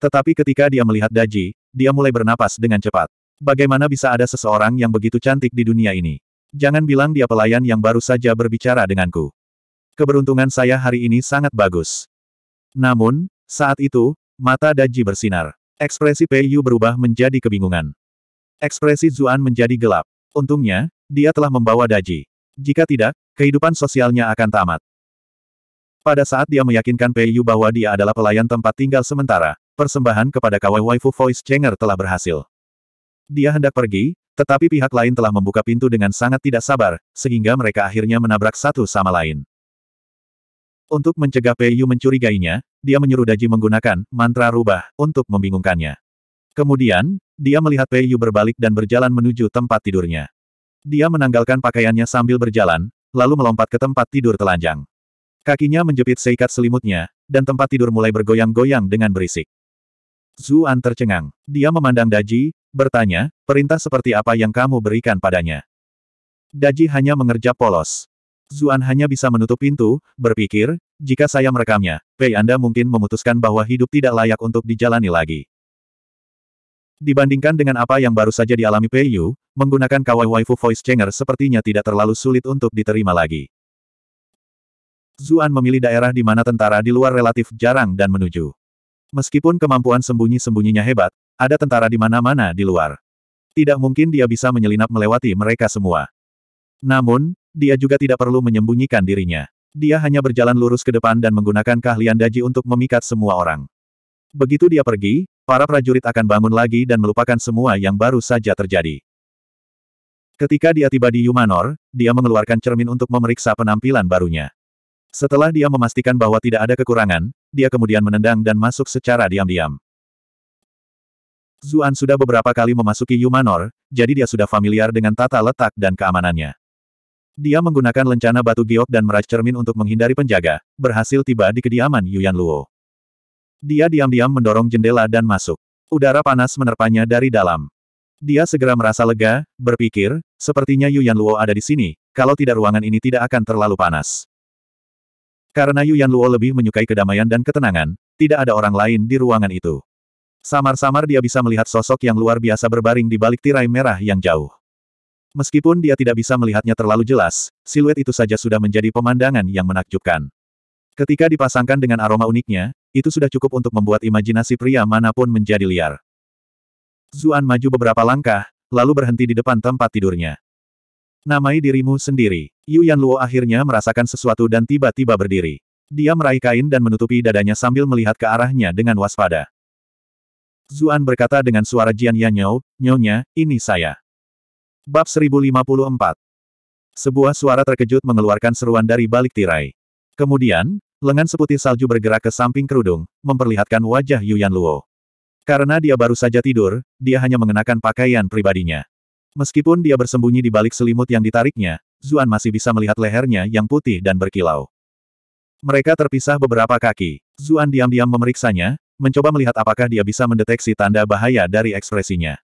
Tetapi ketika dia melihat Daji, dia mulai bernapas dengan cepat. Bagaimana bisa ada seseorang yang begitu cantik di dunia ini? Jangan bilang dia pelayan yang baru saja berbicara denganku. Keberuntungan saya hari ini sangat bagus. Namun, saat itu, mata Daji bersinar. Ekspresi Pei Yu berubah menjadi kebingungan. Ekspresi Zuan menjadi gelap. Untungnya, dia telah membawa Daji. Jika tidak, kehidupan sosialnya akan tamat. Pada saat dia meyakinkan Pei Yu bahwa dia adalah pelayan tempat tinggal sementara, Persembahan kepada Kawai Waifu Voice Changer telah berhasil. Dia hendak pergi, tetapi pihak lain telah membuka pintu dengan sangat tidak sabar, sehingga mereka akhirnya menabrak satu sama lain. Untuk mencegah Pei Yu mencurigainya, dia menyuruh Daji menggunakan mantra rubah untuk membingungkannya. Kemudian, dia melihat Pei Yu berbalik dan berjalan menuju tempat tidurnya. Dia menanggalkan pakaiannya sambil berjalan, lalu melompat ke tempat tidur telanjang. Kakinya menjepit seikat selimutnya, dan tempat tidur mulai bergoyang-goyang dengan berisik. Zuan tercengang. Dia memandang Daji, bertanya, perintah seperti apa yang kamu berikan padanya? Daji hanya mengerjap polos. Zuan hanya bisa menutup pintu, berpikir, jika saya merekamnya, Pei Anda mungkin memutuskan bahwa hidup tidak layak untuk dijalani lagi. Dibandingkan dengan apa yang baru saja dialami Pei Yu, menggunakan kawai waifu voice changer sepertinya tidak terlalu sulit untuk diterima lagi. Zuan memilih daerah di mana tentara di luar relatif jarang dan menuju. Meskipun kemampuan sembunyi-sembunyinya hebat, ada tentara di mana-mana di luar. Tidak mungkin dia bisa menyelinap melewati mereka semua. Namun, dia juga tidak perlu menyembunyikan dirinya. Dia hanya berjalan lurus ke depan dan menggunakan keahlian daji untuk memikat semua orang. Begitu dia pergi, para prajurit akan bangun lagi dan melupakan semua yang baru saja terjadi. Ketika dia tiba di Yumanor, dia mengeluarkan cermin untuk memeriksa penampilan barunya. Setelah dia memastikan bahwa tidak ada kekurangan, dia kemudian menendang dan masuk secara diam-diam. Zuan sudah beberapa kali memasuki Yumanor, jadi dia sudah familiar dengan tata letak dan keamanannya. Dia menggunakan lencana batu giok dan meraj cermin untuk menghindari penjaga, berhasil tiba di kediaman Yuan Luo. Dia diam-diam mendorong jendela dan masuk. Udara panas menerpanya dari dalam. Dia segera merasa lega, berpikir, sepertinya Yuan Luo ada di sini, kalau tidak ruangan ini tidak akan terlalu panas. Karena Yuan Luo lebih menyukai kedamaian dan ketenangan, tidak ada orang lain di ruangan itu. Samar-samar dia bisa melihat sosok yang luar biasa berbaring di balik tirai merah yang jauh. Meskipun dia tidak bisa melihatnya terlalu jelas, siluet itu saja sudah menjadi pemandangan yang menakjubkan. Ketika dipasangkan dengan aroma uniknya, itu sudah cukup untuk membuat imajinasi pria manapun menjadi liar. Zuan maju beberapa langkah, lalu berhenti di depan tempat tidurnya. Namai dirimu sendiri. Yu Luo akhirnya merasakan sesuatu dan tiba-tiba berdiri. Dia meraih kain dan menutupi dadanya sambil melihat ke arahnya dengan waspada. Zuan berkata dengan suara Jian Yanyou, Nyonya, ini saya. Bab 1054 Sebuah suara terkejut mengeluarkan seruan dari balik tirai. Kemudian, lengan seputih salju bergerak ke samping kerudung, memperlihatkan wajah Yu Luo. Karena dia baru saja tidur, dia hanya mengenakan pakaian pribadinya. Meskipun dia bersembunyi di balik selimut yang ditariknya, Zuan masih bisa melihat lehernya yang putih dan berkilau. Mereka terpisah beberapa kaki. Zuan diam-diam memeriksanya, mencoba melihat apakah dia bisa mendeteksi tanda bahaya dari ekspresinya.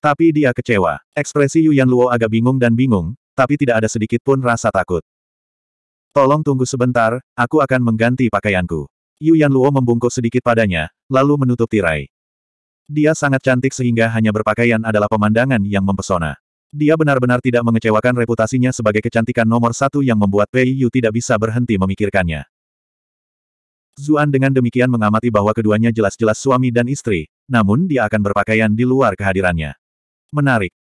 Tapi dia kecewa. Ekspresi Yuan Luo agak bingung dan bingung, tapi tidak ada sedikit pun rasa takut. Tolong tunggu sebentar, aku akan mengganti pakaianku. Yuan Luo membungkuk sedikit padanya, lalu menutup tirai. Dia sangat cantik sehingga hanya berpakaian adalah pemandangan yang mempesona. Dia benar-benar tidak mengecewakan reputasinya sebagai kecantikan nomor satu yang membuat Pei Yu tidak bisa berhenti memikirkannya. Zuan dengan demikian mengamati bahwa keduanya jelas-jelas suami dan istri, namun dia akan berpakaian di luar kehadirannya. Menarik.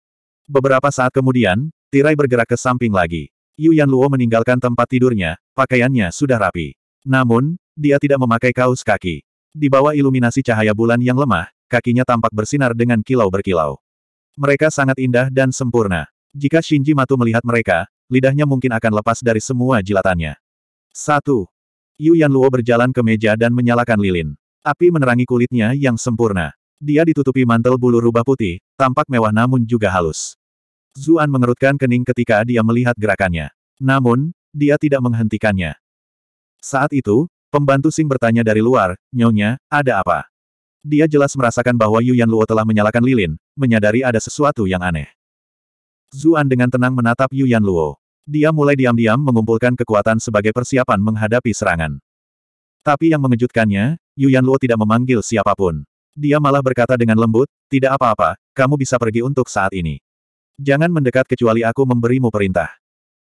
Beberapa saat kemudian, tirai bergerak ke samping lagi. Yu Yan Luo meninggalkan tempat tidurnya, pakaiannya sudah rapi. Namun, dia tidak memakai kaos kaki. Di bawah iluminasi cahaya bulan yang lemah, kakinya tampak bersinar dengan kilau berkilau. Mereka sangat indah dan sempurna. Jika Shinji Matu melihat mereka, lidahnya mungkin akan lepas dari semua jilatannya. 1. Yu Luo berjalan ke meja dan menyalakan lilin. Api menerangi kulitnya yang sempurna. Dia ditutupi mantel bulu rubah putih, tampak mewah namun juga halus. Zuan mengerutkan kening ketika dia melihat gerakannya. Namun, dia tidak menghentikannya. Saat itu, pembantu Sing bertanya dari luar, Nyonya, ada apa? Dia jelas merasakan bahwa Yu Luo telah menyalakan lilin, menyadari ada sesuatu yang aneh. Zuan dengan tenang menatap Yu Luo. Dia mulai diam-diam mengumpulkan kekuatan sebagai persiapan menghadapi serangan. Tapi yang mengejutkannya, Yu Luo tidak memanggil siapapun. Dia malah berkata dengan lembut, tidak apa-apa, kamu bisa pergi untuk saat ini. Jangan mendekat kecuali aku memberimu perintah.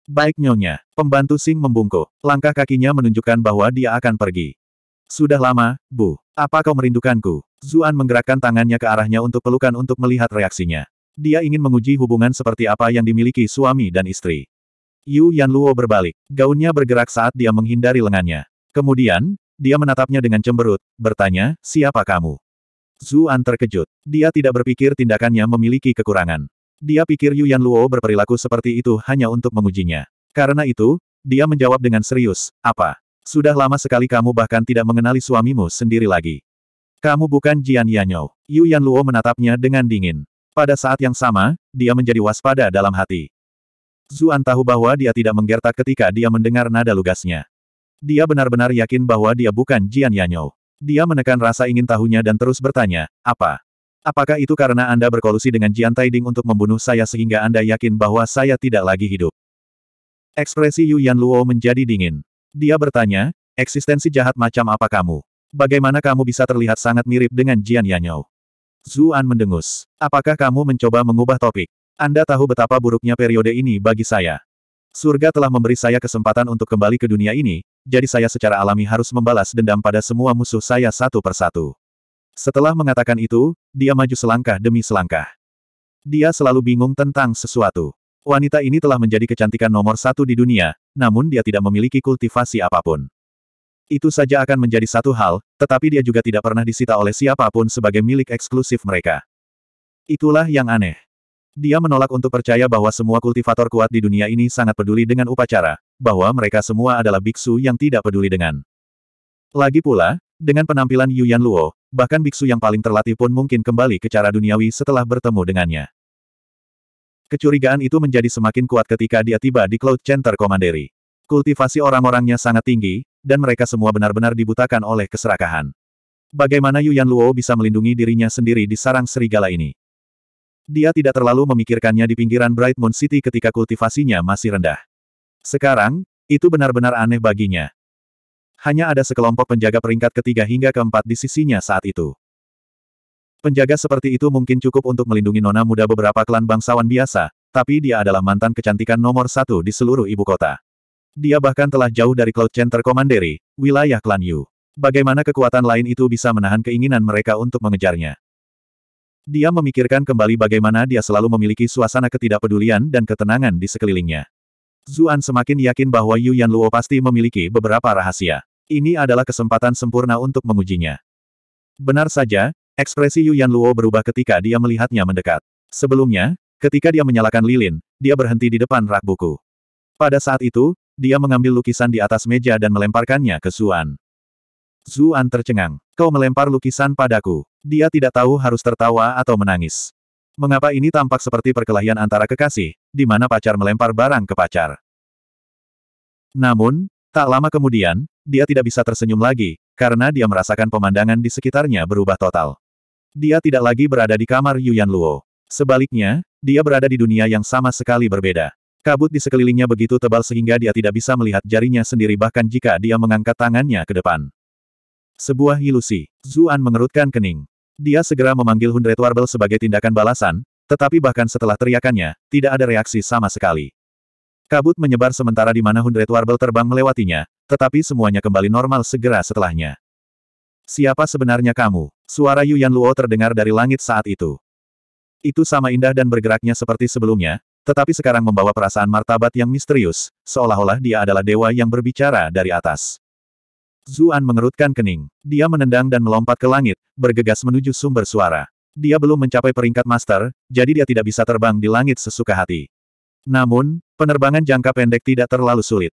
Baik nyonya, pembantu Sing membungkuk. Langkah kakinya menunjukkan bahwa dia akan pergi. Sudah lama, Bu. Apa kau merindukanku? Zuan menggerakkan tangannya ke arahnya untuk pelukan untuk melihat reaksinya. Dia ingin menguji hubungan seperti apa yang dimiliki suami dan istri. Yu Yan Luo berbalik. Gaunnya bergerak saat dia menghindari lengannya. Kemudian, dia menatapnya dengan cemberut, bertanya, siapa kamu? Zuan terkejut. Dia tidak berpikir tindakannya memiliki kekurangan. Dia pikir Yu Yan Luo berperilaku seperti itu hanya untuk mengujinya. Karena itu, dia menjawab dengan serius, apa? Sudah lama sekali kamu bahkan tidak mengenali suamimu sendiri lagi. Kamu bukan Jian Yanyou. Yu Yan Luo menatapnya dengan dingin. Pada saat yang sama, dia menjadi waspada dalam hati. Zuan tahu bahwa dia tidak menggertak ketika dia mendengar nada lugasnya. Dia benar-benar yakin bahwa dia bukan Jian Yanyou. Dia menekan rasa ingin tahunya dan terus bertanya, apa? Apakah itu karena Anda berkolusi dengan Jian Taiding untuk membunuh saya sehingga Anda yakin bahwa saya tidak lagi hidup? Ekspresi Yu Yan Luo menjadi dingin. Dia bertanya, eksistensi jahat macam apa kamu? Bagaimana kamu bisa terlihat sangat mirip dengan Jian Yanyou? Zuan mendengus. Apakah kamu mencoba mengubah topik? Anda tahu betapa buruknya periode ini bagi saya. Surga telah memberi saya kesempatan untuk kembali ke dunia ini, jadi saya secara alami harus membalas dendam pada semua musuh saya satu persatu. Setelah mengatakan itu, dia maju selangkah demi selangkah. Dia selalu bingung tentang sesuatu. Wanita ini telah menjadi kecantikan nomor satu di dunia, namun dia tidak memiliki kultivasi apapun. Itu saja akan menjadi satu hal, tetapi dia juga tidak pernah disita oleh siapapun sebagai milik eksklusif mereka. Itulah yang aneh. Dia menolak untuk percaya bahwa semua kultivator kuat di dunia ini sangat peduli dengan upacara, bahwa mereka semua adalah biksu yang tidak peduli dengan. Lagi pula, dengan penampilan Yuan Luo, bahkan biksu yang paling terlatih pun mungkin kembali ke cara duniawi setelah bertemu dengannya. Kecurigaan itu menjadi semakin kuat ketika dia tiba di Cloud Center Komanderi. Kultivasi orang-orangnya sangat tinggi, dan mereka semua benar-benar dibutakan oleh keserakahan. Bagaimana Yuan Luo bisa melindungi dirinya sendiri di sarang serigala ini? Dia tidak terlalu memikirkannya di pinggiran Bright Moon City ketika kultivasinya masih rendah. Sekarang, itu benar-benar aneh baginya. Hanya ada sekelompok penjaga peringkat ketiga hingga keempat di sisinya saat itu. Penjaga seperti itu mungkin cukup untuk melindungi nona muda beberapa klan bangsawan biasa, tapi dia adalah mantan kecantikan nomor satu di seluruh ibu kota. Dia bahkan telah jauh dari Cloud Center Commandery, wilayah klan Yu. Bagaimana kekuatan lain itu bisa menahan keinginan mereka untuk mengejarnya? Dia memikirkan kembali bagaimana dia selalu memiliki suasana ketidakpedulian dan ketenangan di sekelilingnya. Zuan semakin yakin bahwa Yu Yan Luo pasti memiliki beberapa rahasia. Ini adalah kesempatan sempurna untuk mengujinya. Benar saja, Ekspresi Yuan Luo berubah ketika dia melihatnya mendekat. Sebelumnya, ketika dia menyalakan lilin, dia berhenti di depan rak buku. Pada saat itu, dia mengambil lukisan di atas meja dan melemparkannya ke Zuan. Zuan tercengang. Kau melempar lukisan padaku. Dia tidak tahu harus tertawa atau menangis. Mengapa ini tampak seperti perkelahian antara kekasih, di mana pacar melempar barang ke pacar. Namun, tak lama kemudian, dia tidak bisa tersenyum lagi, karena dia merasakan pemandangan di sekitarnya berubah total. Dia tidak lagi berada di kamar Yuan Luo. Sebaliknya, dia berada di dunia yang sama sekali berbeda. Kabut di sekelilingnya begitu tebal sehingga dia tidak bisa melihat jarinya sendiri bahkan jika dia mengangkat tangannya ke depan. Sebuah ilusi. Zuan mengerutkan kening. Dia segera memanggil Hundred Warbel sebagai tindakan balasan, tetapi bahkan setelah teriakannya, tidak ada reaksi sama sekali. Kabut menyebar sementara di mana Hundred Warbel terbang melewatinya, tetapi semuanya kembali normal segera setelahnya. Siapa sebenarnya kamu? Suara Yuan Luo terdengar dari langit saat itu. Itu sama indah dan bergeraknya seperti sebelumnya, tetapi sekarang membawa perasaan martabat yang misterius, seolah-olah dia adalah dewa yang berbicara dari atas. Zuan mengerutkan kening. Dia menendang dan melompat ke langit, bergegas menuju sumber suara. Dia belum mencapai peringkat master, jadi dia tidak bisa terbang di langit sesuka hati. Namun, penerbangan jangka pendek tidak terlalu sulit.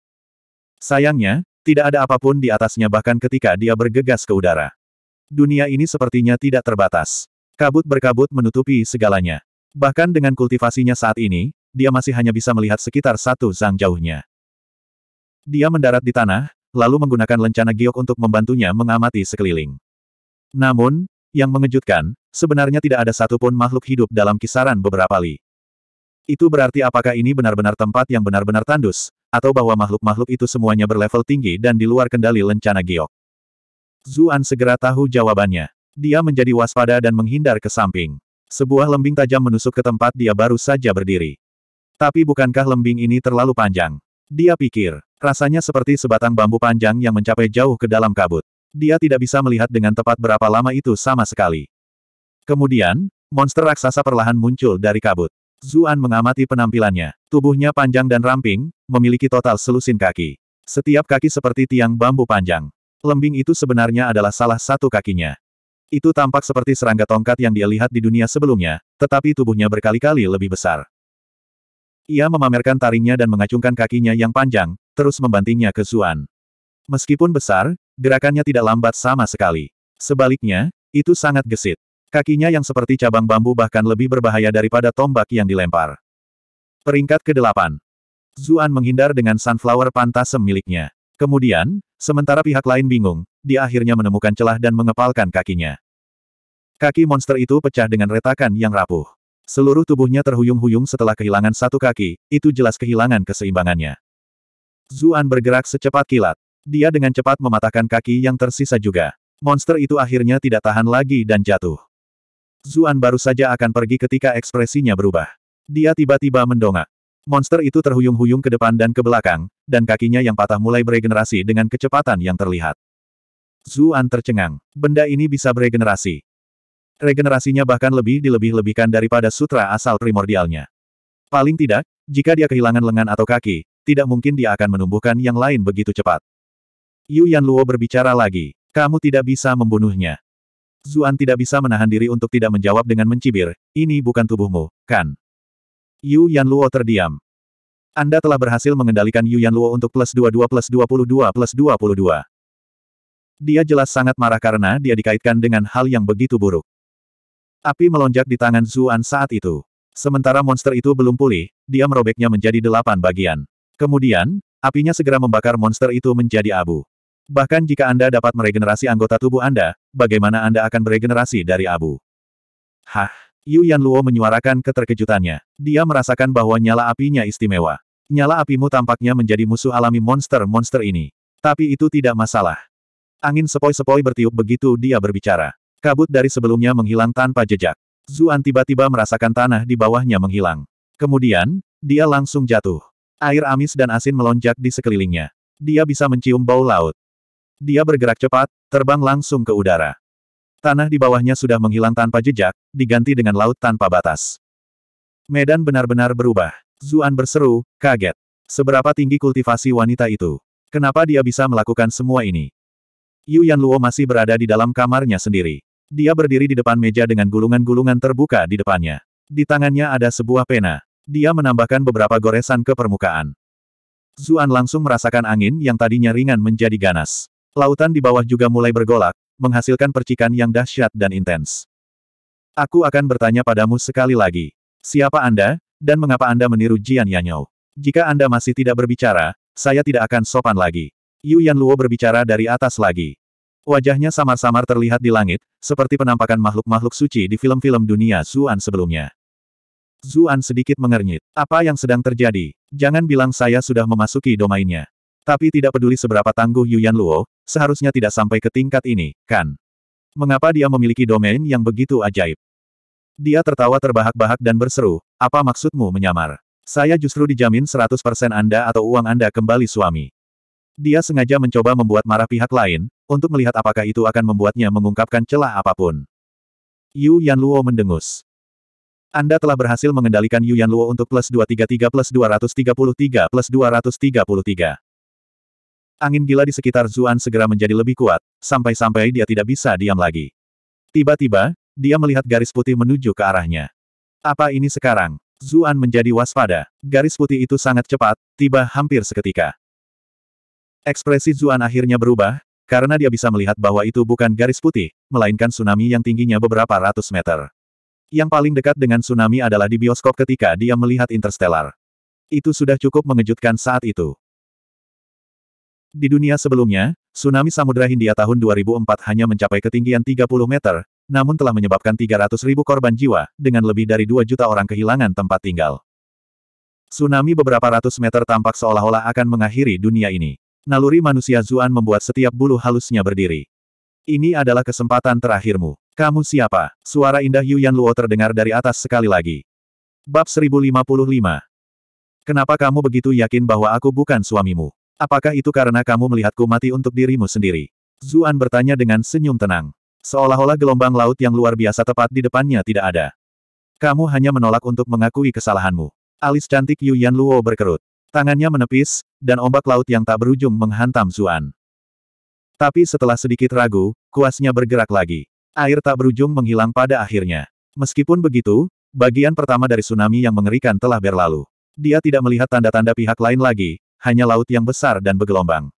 Sayangnya, tidak ada apapun di atasnya bahkan ketika dia bergegas ke udara dunia ini sepertinya tidak terbatas. Kabut berkabut menutupi segalanya. Bahkan dengan kultivasinya saat ini, dia masih hanya bisa melihat sekitar satu zang jauhnya. Dia mendarat di tanah, lalu menggunakan lencana giok untuk membantunya mengamati sekeliling. Namun, yang mengejutkan, sebenarnya tidak ada satupun makhluk hidup dalam kisaran beberapa li. Itu berarti apakah ini benar-benar tempat yang benar-benar tandus, atau bahwa makhluk-makhluk itu semuanya berlevel tinggi dan di luar kendali lencana giok. Zuan segera tahu jawabannya. Dia menjadi waspada dan menghindar ke samping. Sebuah lembing tajam menusuk ke tempat dia baru saja berdiri. Tapi bukankah lembing ini terlalu panjang? Dia pikir, rasanya seperti sebatang bambu panjang yang mencapai jauh ke dalam kabut. Dia tidak bisa melihat dengan tepat berapa lama itu sama sekali. Kemudian, monster raksasa perlahan muncul dari kabut. Zuan mengamati penampilannya. Tubuhnya panjang dan ramping, memiliki total selusin kaki. Setiap kaki seperti tiang bambu panjang. Lembing itu sebenarnya adalah salah satu kakinya. Itu tampak seperti serangga tongkat yang dia lihat di dunia sebelumnya, tetapi tubuhnya berkali-kali lebih besar. Ia memamerkan taringnya dan mengacungkan kakinya yang panjang, terus membantingnya ke Zuan. Meskipun besar, gerakannya tidak lambat sama sekali. Sebaliknya, itu sangat gesit. Kakinya yang seperti cabang bambu bahkan lebih berbahaya daripada tombak yang dilempar. Peringkat ke-8. Zuan menghindar dengan sunflower pantasem miliknya. Kemudian, sementara pihak lain bingung, dia akhirnya menemukan celah dan mengepalkan kakinya. Kaki monster itu pecah dengan retakan yang rapuh. Seluruh tubuhnya terhuyung-huyung setelah kehilangan satu kaki, itu jelas kehilangan keseimbangannya. Zuan bergerak secepat kilat. Dia dengan cepat mematahkan kaki yang tersisa juga. Monster itu akhirnya tidak tahan lagi dan jatuh. Zuan baru saja akan pergi ketika ekspresinya berubah. Dia tiba-tiba mendongak. Monster itu terhuyung-huyung ke depan dan ke belakang, dan kakinya yang patah mulai beregenerasi dengan kecepatan yang terlihat. Zuan tercengang. Benda ini bisa beregenerasi. Regenerasinya bahkan lebih dilebih-lebihkan daripada sutra asal primordialnya. Paling tidak, jika dia kehilangan lengan atau kaki, tidak mungkin dia akan menumbuhkan yang lain begitu cepat. Yu Yan Luo berbicara lagi. Kamu tidak bisa membunuhnya. Zuan tidak bisa menahan diri untuk tidak menjawab dengan mencibir, ini bukan tubuhmu, kan? Yu Yan Luo terdiam. Anda telah berhasil mengendalikan Yu Yan Luo untuk plus 22 plus 22 plus 22. Dia jelas sangat marah karena dia dikaitkan dengan hal yang begitu buruk. Api melonjak di tangan Zuan saat itu. Sementara monster itu belum pulih, dia merobeknya menjadi delapan bagian. Kemudian, apinya segera membakar monster itu menjadi abu. Bahkan jika Anda dapat meregenerasi anggota tubuh Anda, bagaimana Anda akan beregenerasi dari abu? Hah? Yu Yan Luo menyuarakan keterkejutannya. Dia merasakan bahwa nyala apinya istimewa. Nyala apimu tampaknya menjadi musuh alami monster-monster ini. Tapi itu tidak masalah. Angin sepoi-sepoi bertiup begitu dia berbicara. Kabut dari sebelumnya menghilang tanpa jejak. Zuan tiba-tiba merasakan tanah di bawahnya menghilang. Kemudian, dia langsung jatuh. Air amis dan asin melonjak di sekelilingnya. Dia bisa mencium bau laut. Dia bergerak cepat, terbang langsung ke udara. Tanah di bawahnya sudah menghilang tanpa jejak, diganti dengan laut tanpa batas. Medan benar-benar berubah. Zuan berseru, kaget. Seberapa tinggi kultivasi wanita itu? Kenapa dia bisa melakukan semua ini? Yu Luo masih berada di dalam kamarnya sendiri. Dia berdiri di depan meja dengan gulungan-gulungan terbuka di depannya. Di tangannya ada sebuah pena. Dia menambahkan beberapa goresan ke permukaan. Zuan langsung merasakan angin yang tadinya ringan menjadi ganas. Lautan di bawah juga mulai bergolak, menghasilkan percikan yang dahsyat dan intens. Aku akan bertanya padamu sekali lagi. Siapa Anda, dan mengapa Anda meniru Jian Yanyou? Jika Anda masih tidak berbicara, saya tidak akan sopan lagi. Yu Yan Luo berbicara dari atas lagi. Wajahnya samar-samar terlihat di langit, seperti penampakan makhluk-makhluk suci di film-film dunia Zuan sebelumnya. Zuan sedikit mengernyit. Apa yang sedang terjadi? Jangan bilang saya sudah memasuki domainnya. Tapi tidak peduli seberapa tangguh Yuan Luo, seharusnya tidak sampai ke tingkat ini, kan? Mengapa dia memiliki domain yang begitu ajaib? Dia tertawa terbahak-bahak dan berseru, apa maksudmu menyamar? Saya justru dijamin 100% Anda atau uang Anda kembali suami. Dia sengaja mencoba membuat marah pihak lain, untuk melihat apakah itu akan membuatnya mengungkapkan celah apapun. Yu Luo mendengus. Anda telah berhasil mengendalikan Yu Luo untuk plus 233 plus 233 plus 233. Angin gila di sekitar Zuan segera menjadi lebih kuat, sampai-sampai dia tidak bisa diam lagi. Tiba-tiba, dia melihat garis putih menuju ke arahnya. Apa ini sekarang? Zuan menjadi waspada. Garis putih itu sangat cepat, tiba hampir seketika. Ekspresi Zuan akhirnya berubah, karena dia bisa melihat bahwa itu bukan garis putih, melainkan tsunami yang tingginya beberapa ratus meter. Yang paling dekat dengan tsunami adalah di bioskop ketika dia melihat Interstellar. Itu sudah cukup mengejutkan saat itu. Di dunia sebelumnya, tsunami Samudra Hindia tahun 2004 hanya mencapai ketinggian 30 meter, namun telah menyebabkan 300 ribu korban jiwa, dengan lebih dari 2 juta orang kehilangan tempat tinggal. Tsunami beberapa ratus meter tampak seolah-olah akan mengakhiri dunia ini. Naluri manusia Zuan membuat setiap bulu halusnya berdiri. Ini adalah kesempatan terakhirmu. Kamu siapa? Suara indah Yuan Luo terdengar dari atas sekali lagi. Bab 1055 Kenapa kamu begitu yakin bahwa aku bukan suamimu? Apakah itu karena kamu melihatku mati untuk dirimu sendiri? Zuan bertanya dengan senyum tenang. Seolah-olah gelombang laut yang luar biasa tepat di depannya tidak ada. Kamu hanya menolak untuk mengakui kesalahanmu. Alis cantik Yan Luo berkerut. Tangannya menepis, dan ombak laut yang tak berujung menghantam Zuan. Tapi setelah sedikit ragu, kuasnya bergerak lagi. Air tak berujung menghilang pada akhirnya. Meskipun begitu, bagian pertama dari tsunami yang mengerikan telah berlalu. Dia tidak melihat tanda-tanda pihak lain lagi, hanya laut yang besar dan bergelombang.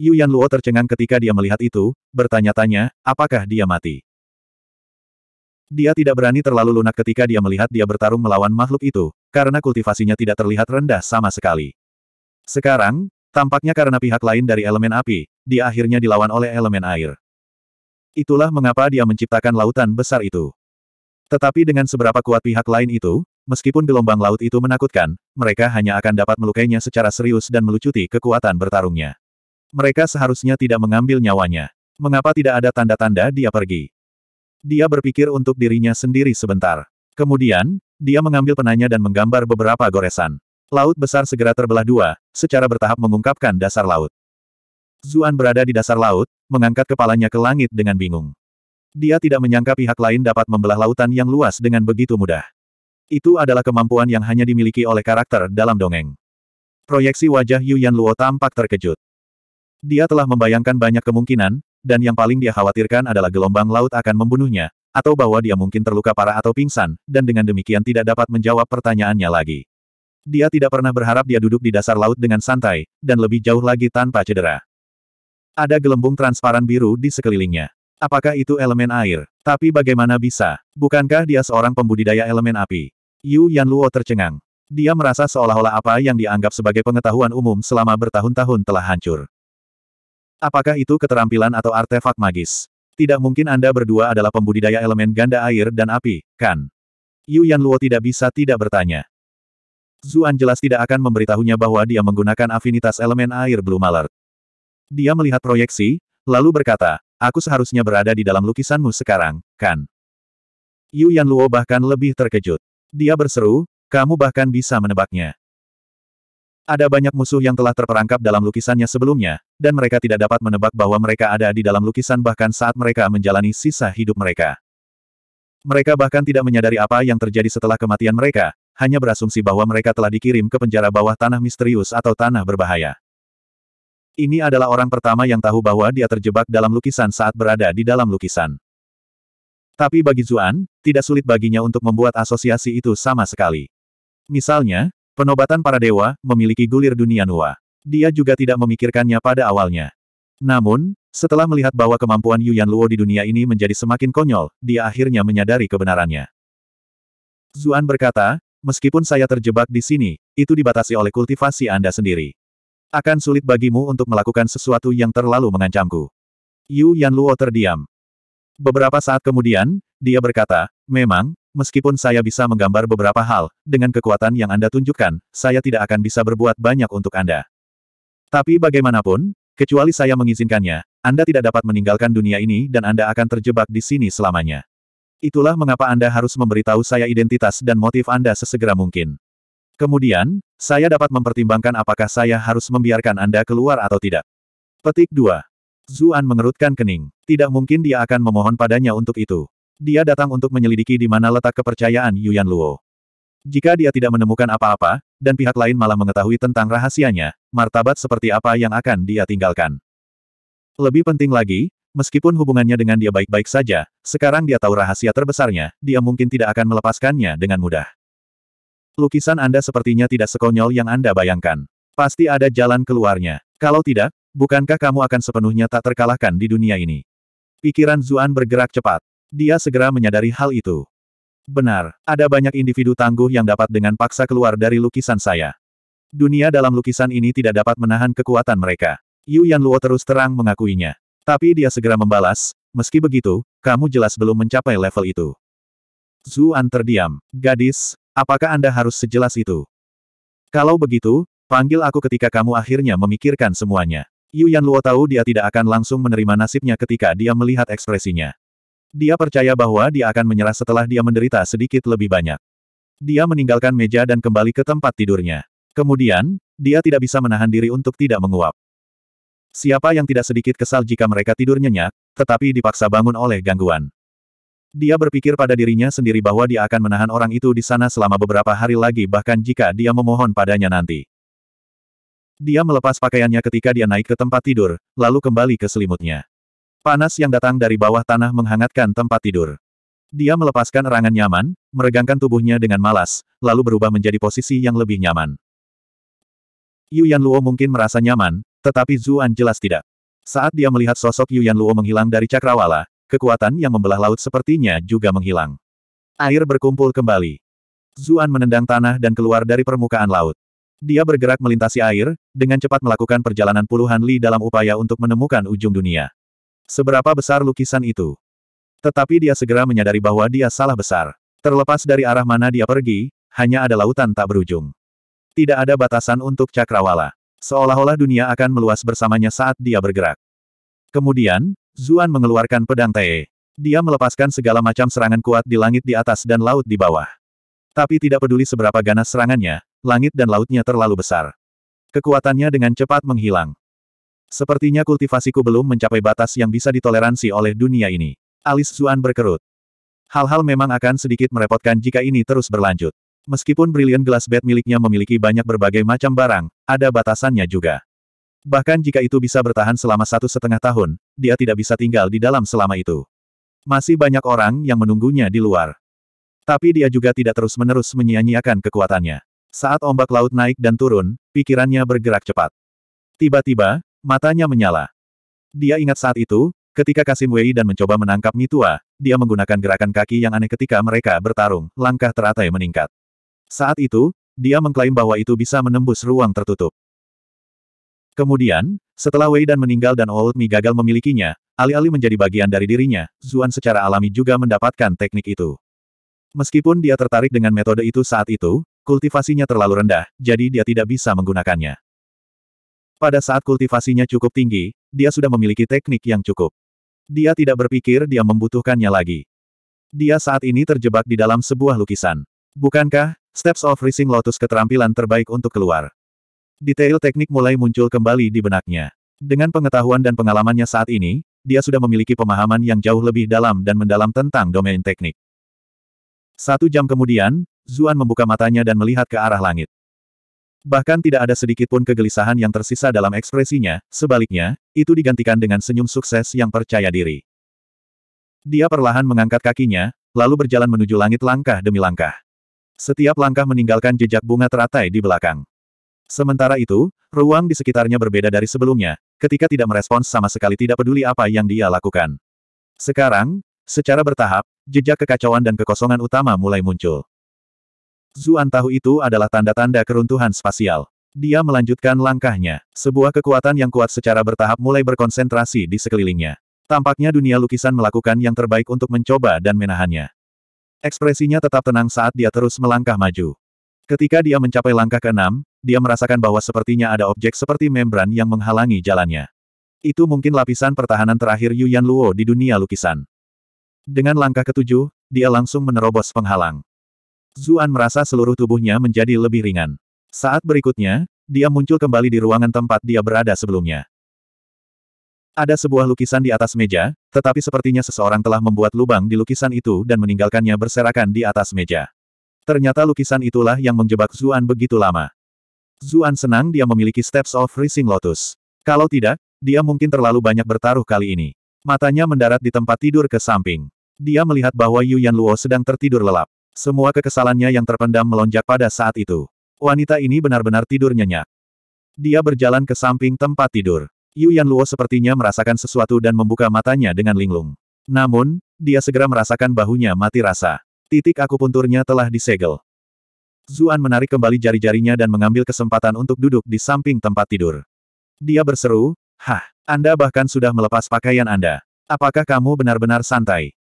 Yu Yan Luo tercengang ketika dia melihat itu, bertanya-tanya, apakah dia mati. Dia tidak berani terlalu lunak ketika dia melihat dia bertarung melawan makhluk itu, karena kultivasinya tidak terlihat rendah sama sekali. Sekarang, tampaknya karena pihak lain dari elemen api, dia akhirnya dilawan oleh elemen air. Itulah mengapa dia menciptakan lautan besar itu. Tetapi dengan seberapa kuat pihak lain itu, Meskipun gelombang laut itu menakutkan, mereka hanya akan dapat melukainya secara serius dan melucuti kekuatan bertarungnya. Mereka seharusnya tidak mengambil nyawanya. Mengapa tidak ada tanda-tanda dia pergi? Dia berpikir untuk dirinya sendiri sebentar. Kemudian, dia mengambil penanya dan menggambar beberapa goresan. Laut besar segera terbelah dua, secara bertahap mengungkapkan dasar laut. Zuan berada di dasar laut, mengangkat kepalanya ke langit dengan bingung. Dia tidak menyangka pihak lain dapat membelah lautan yang luas dengan begitu mudah. Itu adalah kemampuan yang hanya dimiliki oleh karakter dalam dongeng. Proyeksi wajah Yuan Luo tampak terkejut. Dia telah membayangkan banyak kemungkinan, dan yang paling dia khawatirkan adalah gelombang laut akan membunuhnya, atau bahwa dia mungkin terluka parah atau pingsan, dan dengan demikian tidak dapat menjawab pertanyaannya lagi. Dia tidak pernah berharap dia duduk di dasar laut dengan santai, dan lebih jauh lagi tanpa cedera. Ada gelembung transparan biru di sekelilingnya. Apakah itu elemen air? Tapi bagaimana bisa? Bukankah dia seorang pembudidaya elemen api? Yu Yanluo tercengang. Dia merasa seolah-olah apa yang dianggap sebagai pengetahuan umum selama bertahun-tahun telah hancur. Apakah itu keterampilan atau artefak magis? Tidak mungkin Anda berdua adalah pembudidaya elemen ganda air dan api, kan? Yu Yanluo tidak bisa tidak bertanya. Zuan jelas tidak akan memberitahunya bahwa dia menggunakan afinitas elemen air Blue malar. Dia melihat proyeksi, lalu berkata, aku seharusnya berada di dalam lukisanmu sekarang, kan? Yu Yanluo bahkan lebih terkejut. Dia berseru, kamu bahkan bisa menebaknya. Ada banyak musuh yang telah terperangkap dalam lukisannya sebelumnya, dan mereka tidak dapat menebak bahwa mereka ada di dalam lukisan bahkan saat mereka menjalani sisa hidup mereka. Mereka bahkan tidak menyadari apa yang terjadi setelah kematian mereka, hanya berasumsi bahwa mereka telah dikirim ke penjara bawah tanah misterius atau tanah berbahaya. Ini adalah orang pertama yang tahu bahwa dia terjebak dalam lukisan saat berada di dalam lukisan. Tapi bagi Zuan, tidak sulit baginya untuk membuat asosiasi itu sama sekali. Misalnya, penobatan para dewa memiliki gulir dunia Nuwa. Dia juga tidak memikirkannya pada awalnya. Namun, setelah melihat bahwa kemampuan Yu Yan Luo di dunia ini menjadi semakin konyol, dia akhirnya menyadari kebenarannya. Zuan berkata, meskipun saya terjebak di sini, itu dibatasi oleh kultivasi Anda sendiri. Akan sulit bagimu untuk melakukan sesuatu yang terlalu mengancamku. Yu Yan Luo terdiam. Beberapa saat kemudian, dia berkata, memang, meskipun saya bisa menggambar beberapa hal, dengan kekuatan yang Anda tunjukkan, saya tidak akan bisa berbuat banyak untuk Anda. Tapi bagaimanapun, kecuali saya mengizinkannya, Anda tidak dapat meninggalkan dunia ini dan Anda akan terjebak di sini selamanya. Itulah mengapa Anda harus memberitahu saya identitas dan motif Anda sesegera mungkin. Kemudian, saya dapat mempertimbangkan apakah saya harus membiarkan Anda keluar atau tidak. Petik 2. Zuan mengerutkan kening. Tidak mungkin dia akan memohon padanya untuk itu. Dia datang untuk menyelidiki di mana letak kepercayaan Yuan Luo. Jika dia tidak menemukan apa-apa, dan pihak lain malah mengetahui tentang rahasianya, martabat seperti apa yang akan dia tinggalkan. Lebih penting lagi, meskipun hubungannya dengan dia baik-baik saja, sekarang dia tahu rahasia terbesarnya, dia mungkin tidak akan melepaskannya dengan mudah. Lukisan Anda sepertinya tidak sekonyol yang Anda bayangkan. Pasti ada jalan keluarnya. Kalau tidak, Bukankah kamu akan sepenuhnya tak terkalahkan di dunia ini? Pikiran Zuan bergerak cepat. Dia segera menyadari hal itu. Benar, ada banyak individu tangguh yang dapat dengan paksa keluar dari lukisan saya. Dunia dalam lukisan ini tidak dapat menahan kekuatan mereka. Yu Yan Luo terus terang mengakuinya. Tapi dia segera membalas, meski begitu, kamu jelas belum mencapai level itu. Zuan terdiam. Gadis, apakah Anda harus sejelas itu? Kalau begitu, panggil aku ketika kamu akhirnya memikirkan semuanya. Yu Yan Luo tahu dia tidak akan langsung menerima nasibnya ketika dia melihat ekspresinya. Dia percaya bahwa dia akan menyerah setelah dia menderita sedikit lebih banyak. Dia meninggalkan meja dan kembali ke tempat tidurnya. Kemudian, dia tidak bisa menahan diri untuk tidak menguap. Siapa yang tidak sedikit kesal jika mereka tidur nyenyak, tetapi dipaksa bangun oleh gangguan. Dia berpikir pada dirinya sendiri bahwa dia akan menahan orang itu di sana selama beberapa hari lagi bahkan jika dia memohon padanya nanti. Dia melepas pakaiannya ketika dia naik ke tempat tidur, lalu kembali ke selimutnya. Panas yang datang dari bawah tanah menghangatkan tempat tidur. Dia melepaskan erangan nyaman, meregangkan tubuhnya dengan malas, lalu berubah menjadi posisi yang lebih nyaman. Yuan Luo mungkin merasa nyaman, tetapi Zuan jelas tidak. Saat dia melihat sosok Yuan Luo menghilang dari cakrawala, kekuatan yang membelah laut sepertinya juga menghilang. Air berkumpul kembali. Zuan menendang tanah dan keluar dari permukaan laut. Dia bergerak melintasi air, dengan cepat melakukan perjalanan puluhan li dalam upaya untuk menemukan ujung dunia. Seberapa besar lukisan itu? Tetapi dia segera menyadari bahwa dia salah besar. Terlepas dari arah mana dia pergi, hanya ada lautan tak berujung. Tidak ada batasan untuk cakrawala. Seolah-olah dunia akan meluas bersamanya saat dia bergerak. Kemudian, Zuan mengeluarkan pedang Tee. Dia melepaskan segala macam serangan kuat di langit di atas dan laut di bawah. Tapi tidak peduli seberapa ganas serangannya, langit dan lautnya terlalu besar. Kekuatannya dengan cepat menghilang. Sepertinya kultivasiku belum mencapai batas yang bisa ditoleransi oleh dunia ini. Alis Zuan berkerut. Hal-hal memang akan sedikit merepotkan jika ini terus berlanjut. Meskipun Brilliant Glass Bed miliknya memiliki banyak berbagai macam barang, ada batasannya juga. Bahkan jika itu bisa bertahan selama satu setengah tahun, dia tidak bisa tinggal di dalam selama itu. Masih banyak orang yang menunggunya di luar. Tapi dia juga tidak terus-menerus menyia-nyiakan kekuatannya. Saat ombak laut naik dan turun, pikirannya bergerak cepat. Tiba-tiba, matanya menyala. Dia ingat saat itu, ketika Kasim Wei dan mencoba menangkap Mitua, dia menggunakan gerakan kaki yang aneh ketika mereka bertarung, langkah teratai meningkat. Saat itu, dia mengklaim bahwa itu bisa menembus ruang tertutup. Kemudian, setelah Wei dan meninggal dan Old Mi gagal memilikinya, alih-alih menjadi bagian dari dirinya, Zuan secara alami juga mendapatkan teknik itu. Meskipun dia tertarik dengan metode itu saat itu, Kultivasinya terlalu rendah, jadi dia tidak bisa menggunakannya. Pada saat kultivasinya cukup tinggi, dia sudah memiliki teknik yang cukup. Dia tidak berpikir dia membutuhkannya lagi. Dia saat ini terjebak di dalam sebuah lukisan. Bukankah, Steps of Rising Lotus keterampilan terbaik untuk keluar. Detail teknik mulai muncul kembali di benaknya. Dengan pengetahuan dan pengalamannya saat ini, dia sudah memiliki pemahaman yang jauh lebih dalam dan mendalam tentang domain teknik. Satu jam kemudian, Zuan membuka matanya dan melihat ke arah langit. Bahkan tidak ada sedikit pun kegelisahan yang tersisa dalam ekspresinya, sebaliknya, itu digantikan dengan senyum sukses yang percaya diri. Dia perlahan mengangkat kakinya, lalu berjalan menuju langit langkah demi langkah. Setiap langkah meninggalkan jejak bunga teratai di belakang. Sementara itu, ruang di sekitarnya berbeda dari sebelumnya, ketika tidak merespons sama sekali tidak peduli apa yang dia lakukan. Sekarang, secara bertahap, jejak kekacauan dan kekosongan utama mulai muncul. Zuan tahu itu adalah tanda-tanda keruntuhan spasial. Dia melanjutkan langkahnya. Sebuah kekuatan yang kuat secara bertahap mulai berkonsentrasi di sekelilingnya. Tampaknya dunia lukisan melakukan yang terbaik untuk mencoba dan menahannya. Ekspresinya tetap tenang saat dia terus melangkah maju. Ketika dia mencapai langkah keenam, dia merasakan bahwa sepertinya ada objek seperti membran yang menghalangi jalannya. Itu mungkin lapisan pertahanan terakhir Yuan Luo di dunia lukisan. Dengan langkah ketujuh, dia langsung menerobos penghalang. Zuan merasa seluruh tubuhnya menjadi lebih ringan. Saat berikutnya, dia muncul kembali di ruangan tempat dia berada sebelumnya. Ada sebuah lukisan di atas meja, tetapi sepertinya seseorang telah membuat lubang di lukisan itu dan meninggalkannya berserakan di atas meja. Ternyata lukisan itulah yang menjebak Zuan begitu lama. Zuan senang dia memiliki Steps of Rising Lotus. Kalau tidak, dia mungkin terlalu banyak bertaruh kali ini. Matanya mendarat di tempat tidur ke samping. Dia melihat bahwa Yu Yan Luo sedang tertidur lelap. Semua kekesalannya yang terpendam melonjak pada saat itu. Wanita ini benar-benar tidur nyenyak. Dia berjalan ke samping tempat tidur. Yu Luo sepertinya merasakan sesuatu dan membuka matanya dengan linglung. Namun, dia segera merasakan bahunya mati rasa. Titik akupunturnya telah disegel. Zuan menarik kembali jari-jarinya dan mengambil kesempatan untuk duduk di samping tempat tidur. Dia berseru, Hah, Anda bahkan sudah melepas pakaian Anda. Apakah kamu benar-benar santai?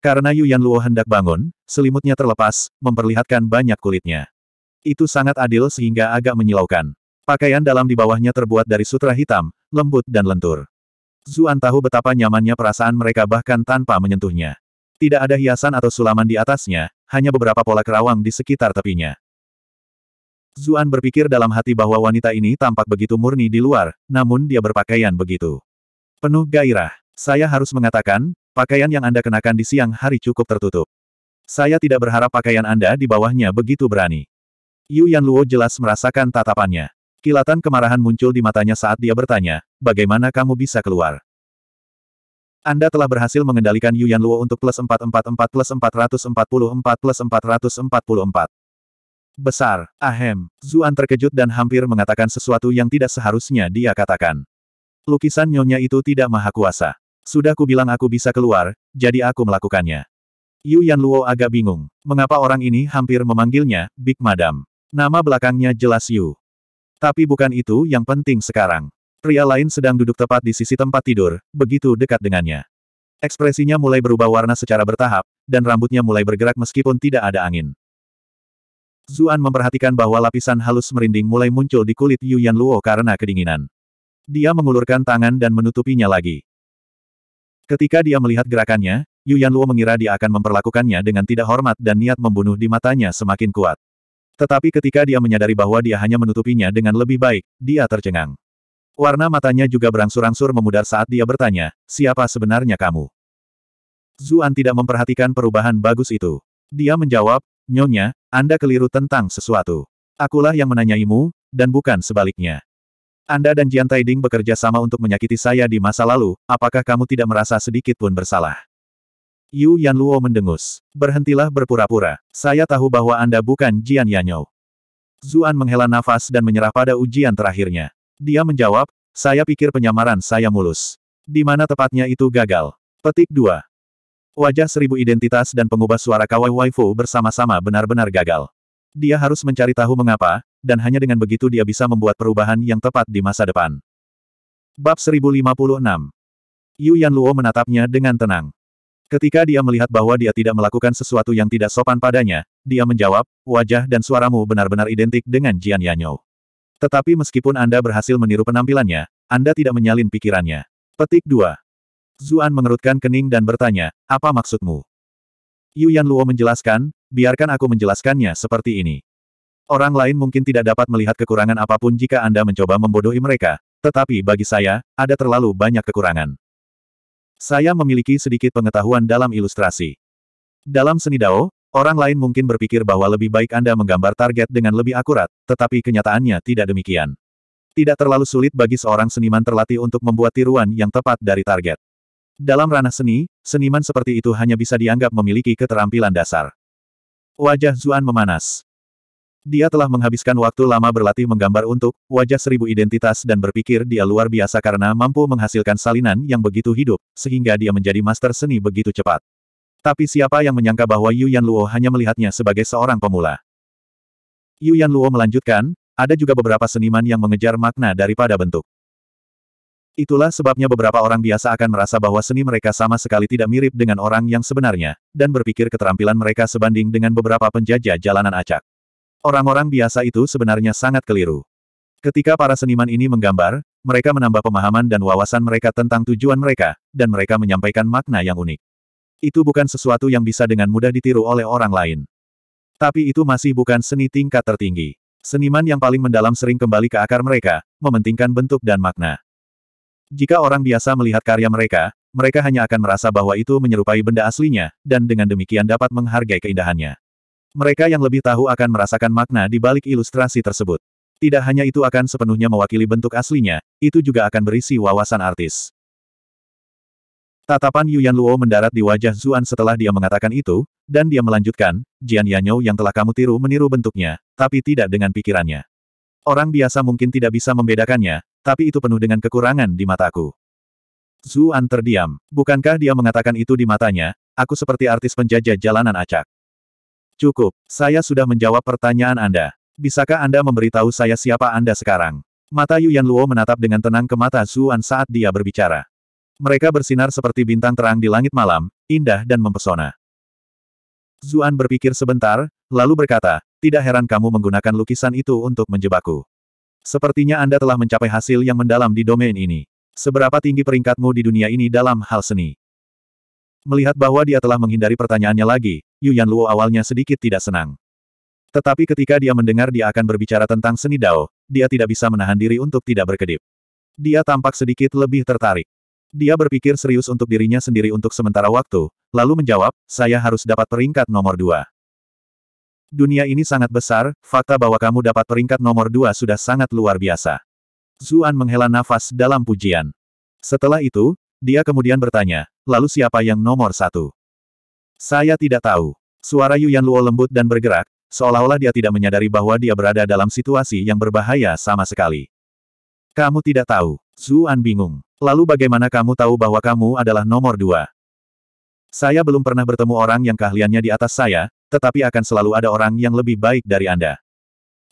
Karena Yuan Luo hendak bangun, selimutnya terlepas, memperlihatkan banyak kulitnya. Itu sangat adil sehingga agak menyilaukan. Pakaian dalam di bawahnya terbuat dari sutra hitam, lembut dan lentur. Zuan tahu betapa nyamannya perasaan mereka bahkan tanpa menyentuhnya. Tidak ada hiasan atau sulaman di atasnya, hanya beberapa pola kerawang di sekitar tepinya. Zuan berpikir dalam hati bahwa wanita ini tampak begitu murni di luar, namun dia berpakaian begitu. Penuh gairah. Saya harus mengatakan, Pakaian yang Anda kenakan di siang hari cukup tertutup. Saya tidak berharap pakaian Anda di bawahnya begitu berani. Yu Yan Luo jelas merasakan tatapannya. Kilatan kemarahan muncul di matanya saat dia bertanya, bagaimana kamu bisa keluar? Anda telah berhasil mengendalikan Yu Yan Luo untuk plus 444 plus 444 plus 444. Besar, ahem, Zuan terkejut dan hampir mengatakan sesuatu yang tidak seharusnya dia katakan. Lukisan nyonya itu tidak maha kuasa. Sudah kubilang aku bisa keluar, jadi aku melakukannya. Yu Yan Luo agak bingung. Mengapa orang ini hampir memanggilnya, Big Madam. Nama belakangnya jelas Yu. Tapi bukan itu yang penting sekarang. Pria lain sedang duduk tepat di sisi tempat tidur, begitu dekat dengannya. Ekspresinya mulai berubah warna secara bertahap, dan rambutnya mulai bergerak meskipun tidak ada angin. Zuan memperhatikan bahwa lapisan halus merinding mulai muncul di kulit Yu Yan Luo karena kedinginan. Dia mengulurkan tangan dan menutupinya lagi. Ketika dia melihat gerakannya, Yu Yanluo mengira dia akan memperlakukannya dengan tidak hormat dan niat membunuh di matanya semakin kuat. Tetapi ketika dia menyadari bahwa dia hanya menutupinya dengan lebih baik, dia tercengang. Warna matanya juga berangsur-angsur memudar saat dia bertanya, siapa sebenarnya kamu? Zuan tidak memperhatikan perubahan bagus itu. Dia menjawab, Nyonya, Anda keliru tentang sesuatu. Akulah yang menanyaimu, dan bukan sebaliknya. Anda dan Jian Taiding bekerja sama untuk menyakiti saya di masa lalu, apakah kamu tidak merasa sedikit pun bersalah? Yu Yan Luo mendengus. Berhentilah berpura-pura. Saya tahu bahwa Anda bukan Jian Yanyou. Zuan menghela nafas dan menyerah pada ujian terakhirnya. Dia menjawab, saya pikir penyamaran saya mulus. Di mana tepatnya itu gagal. Petik 2. Wajah seribu identitas dan pengubah suara kawai waifu bersama-sama benar-benar gagal. Dia harus mencari tahu mengapa, dan hanya dengan begitu dia bisa membuat perubahan yang tepat di masa depan. Bab 1056 Yu Luo menatapnya dengan tenang. Ketika dia melihat bahwa dia tidak melakukan sesuatu yang tidak sopan padanya, dia menjawab, wajah dan suaramu benar-benar identik dengan Jian Yanyou. Tetapi meskipun Anda berhasil meniru penampilannya, Anda tidak menyalin pikirannya. Petik 2. Zuan mengerutkan kening dan bertanya, apa maksudmu? Yu Luo menjelaskan, biarkan aku menjelaskannya seperti ini. Orang lain mungkin tidak dapat melihat kekurangan apapun jika Anda mencoba membodohi mereka, tetapi bagi saya, ada terlalu banyak kekurangan. Saya memiliki sedikit pengetahuan dalam ilustrasi. Dalam seni Dao, orang lain mungkin berpikir bahwa lebih baik Anda menggambar target dengan lebih akurat, tetapi kenyataannya tidak demikian. Tidak terlalu sulit bagi seorang seniman terlatih untuk membuat tiruan yang tepat dari target. Dalam ranah seni, seniman seperti itu hanya bisa dianggap memiliki keterampilan dasar. Wajah Zuan memanas. Dia telah menghabiskan waktu lama berlatih menggambar untuk wajah seribu identitas dan berpikir dia luar biasa karena mampu menghasilkan salinan yang begitu hidup, sehingga dia menjadi master seni begitu cepat. Tapi siapa yang menyangka bahwa Yu Yan Luo hanya melihatnya sebagai seorang pemula? Yu Yan Luo melanjutkan, ada juga beberapa seniman yang mengejar makna daripada bentuk. Itulah sebabnya beberapa orang biasa akan merasa bahwa seni mereka sama sekali tidak mirip dengan orang yang sebenarnya, dan berpikir keterampilan mereka sebanding dengan beberapa penjajah jalanan acak. Orang-orang biasa itu sebenarnya sangat keliru. Ketika para seniman ini menggambar, mereka menambah pemahaman dan wawasan mereka tentang tujuan mereka, dan mereka menyampaikan makna yang unik. Itu bukan sesuatu yang bisa dengan mudah ditiru oleh orang lain. Tapi itu masih bukan seni tingkat tertinggi. Seniman yang paling mendalam sering kembali ke akar mereka, mementingkan bentuk dan makna. Jika orang biasa melihat karya mereka, mereka hanya akan merasa bahwa itu menyerupai benda aslinya, dan dengan demikian dapat menghargai keindahannya. Mereka yang lebih tahu akan merasakan makna di balik ilustrasi tersebut. Tidak hanya itu akan sepenuhnya mewakili bentuk aslinya, itu juga akan berisi wawasan artis. Tatapan Yuan Luo mendarat di wajah Zuan setelah dia mengatakan itu, dan dia melanjutkan, Jian Yanyou yang telah kamu tiru meniru bentuknya, tapi tidak dengan pikirannya. Orang biasa mungkin tidak bisa membedakannya, tapi itu penuh dengan kekurangan di mataku. Zuan terdiam. Bukankah dia mengatakan itu di matanya, aku seperti artis penjajah jalanan acak. Cukup, saya sudah menjawab pertanyaan Anda. Bisakah Anda memberitahu saya siapa Anda sekarang? Mata Yuan Luo menatap dengan tenang ke mata Zuan saat dia berbicara. Mereka bersinar seperti bintang terang di langit malam, indah dan mempesona. Zuan berpikir sebentar, lalu berkata, tidak heran kamu menggunakan lukisan itu untuk menjebakku. Sepertinya Anda telah mencapai hasil yang mendalam di domain ini. Seberapa tinggi peringkatmu di dunia ini dalam hal seni? Melihat bahwa dia telah menghindari pertanyaannya lagi, Yuan Luo awalnya sedikit tidak senang. Tetapi ketika dia mendengar dia akan berbicara tentang seni Dao, dia tidak bisa menahan diri untuk tidak berkedip. Dia tampak sedikit lebih tertarik. Dia berpikir serius untuk dirinya sendiri untuk sementara waktu, lalu menjawab, saya harus dapat peringkat nomor dua. Dunia ini sangat besar, fakta bahwa kamu dapat peringkat nomor dua sudah sangat luar biasa. Zuan menghela nafas dalam pujian. Setelah itu, dia kemudian bertanya, lalu siapa yang nomor satu? Saya tidak tahu. Suara Yuan Luo lembut dan bergerak, seolah-olah dia tidak menyadari bahwa dia berada dalam situasi yang berbahaya sama sekali. Kamu tidak tahu. Zuan bingung. Lalu bagaimana kamu tahu bahwa kamu adalah nomor dua? Saya belum pernah bertemu orang yang keahliannya di atas saya, tetapi akan selalu ada orang yang lebih baik dari Anda.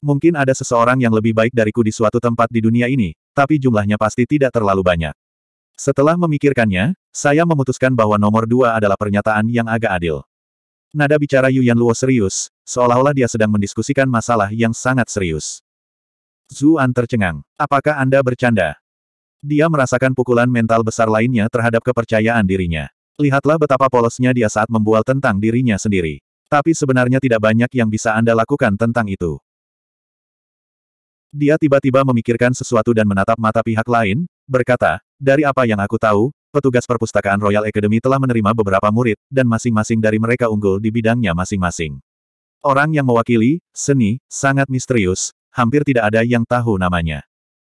Mungkin ada seseorang yang lebih baik dariku di suatu tempat di dunia ini, tapi jumlahnya pasti tidak terlalu banyak. Setelah memikirkannya, saya memutuskan bahwa nomor dua adalah pernyataan yang agak adil. Nada bicara Yuan Luo serius, seolah-olah dia sedang mendiskusikan masalah yang sangat serius. Zuan tercengang. Apakah Anda bercanda? Dia merasakan pukulan mental besar lainnya terhadap kepercayaan dirinya. Lihatlah betapa polosnya dia saat membual tentang dirinya sendiri. Tapi sebenarnya tidak banyak yang bisa Anda lakukan tentang itu. Dia tiba-tiba memikirkan sesuatu dan menatap mata pihak lain, berkata, dari apa yang aku tahu, petugas perpustakaan Royal Academy telah menerima beberapa murid, dan masing-masing dari mereka unggul di bidangnya masing-masing. Orang yang mewakili, seni, sangat misterius, hampir tidak ada yang tahu namanya.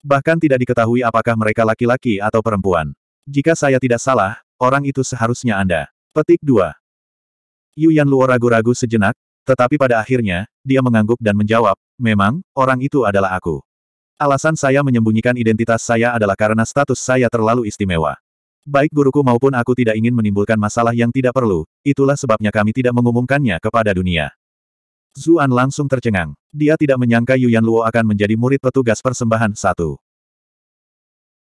Bahkan tidak diketahui apakah mereka laki-laki atau perempuan. Jika saya tidak salah, orang itu seharusnya Anda. Petik 2. Yan Luo ragu-ragu sejenak, tetapi pada akhirnya, dia mengangguk dan menjawab, memang, orang itu adalah aku. Alasan saya menyembunyikan identitas saya adalah karena status saya terlalu istimewa. Baik guruku maupun aku tidak ingin menimbulkan masalah yang tidak perlu, itulah sebabnya kami tidak mengumumkannya kepada dunia. Zuan langsung tercengang. Dia tidak menyangka Yuan Luo akan menjadi murid petugas persembahan satu.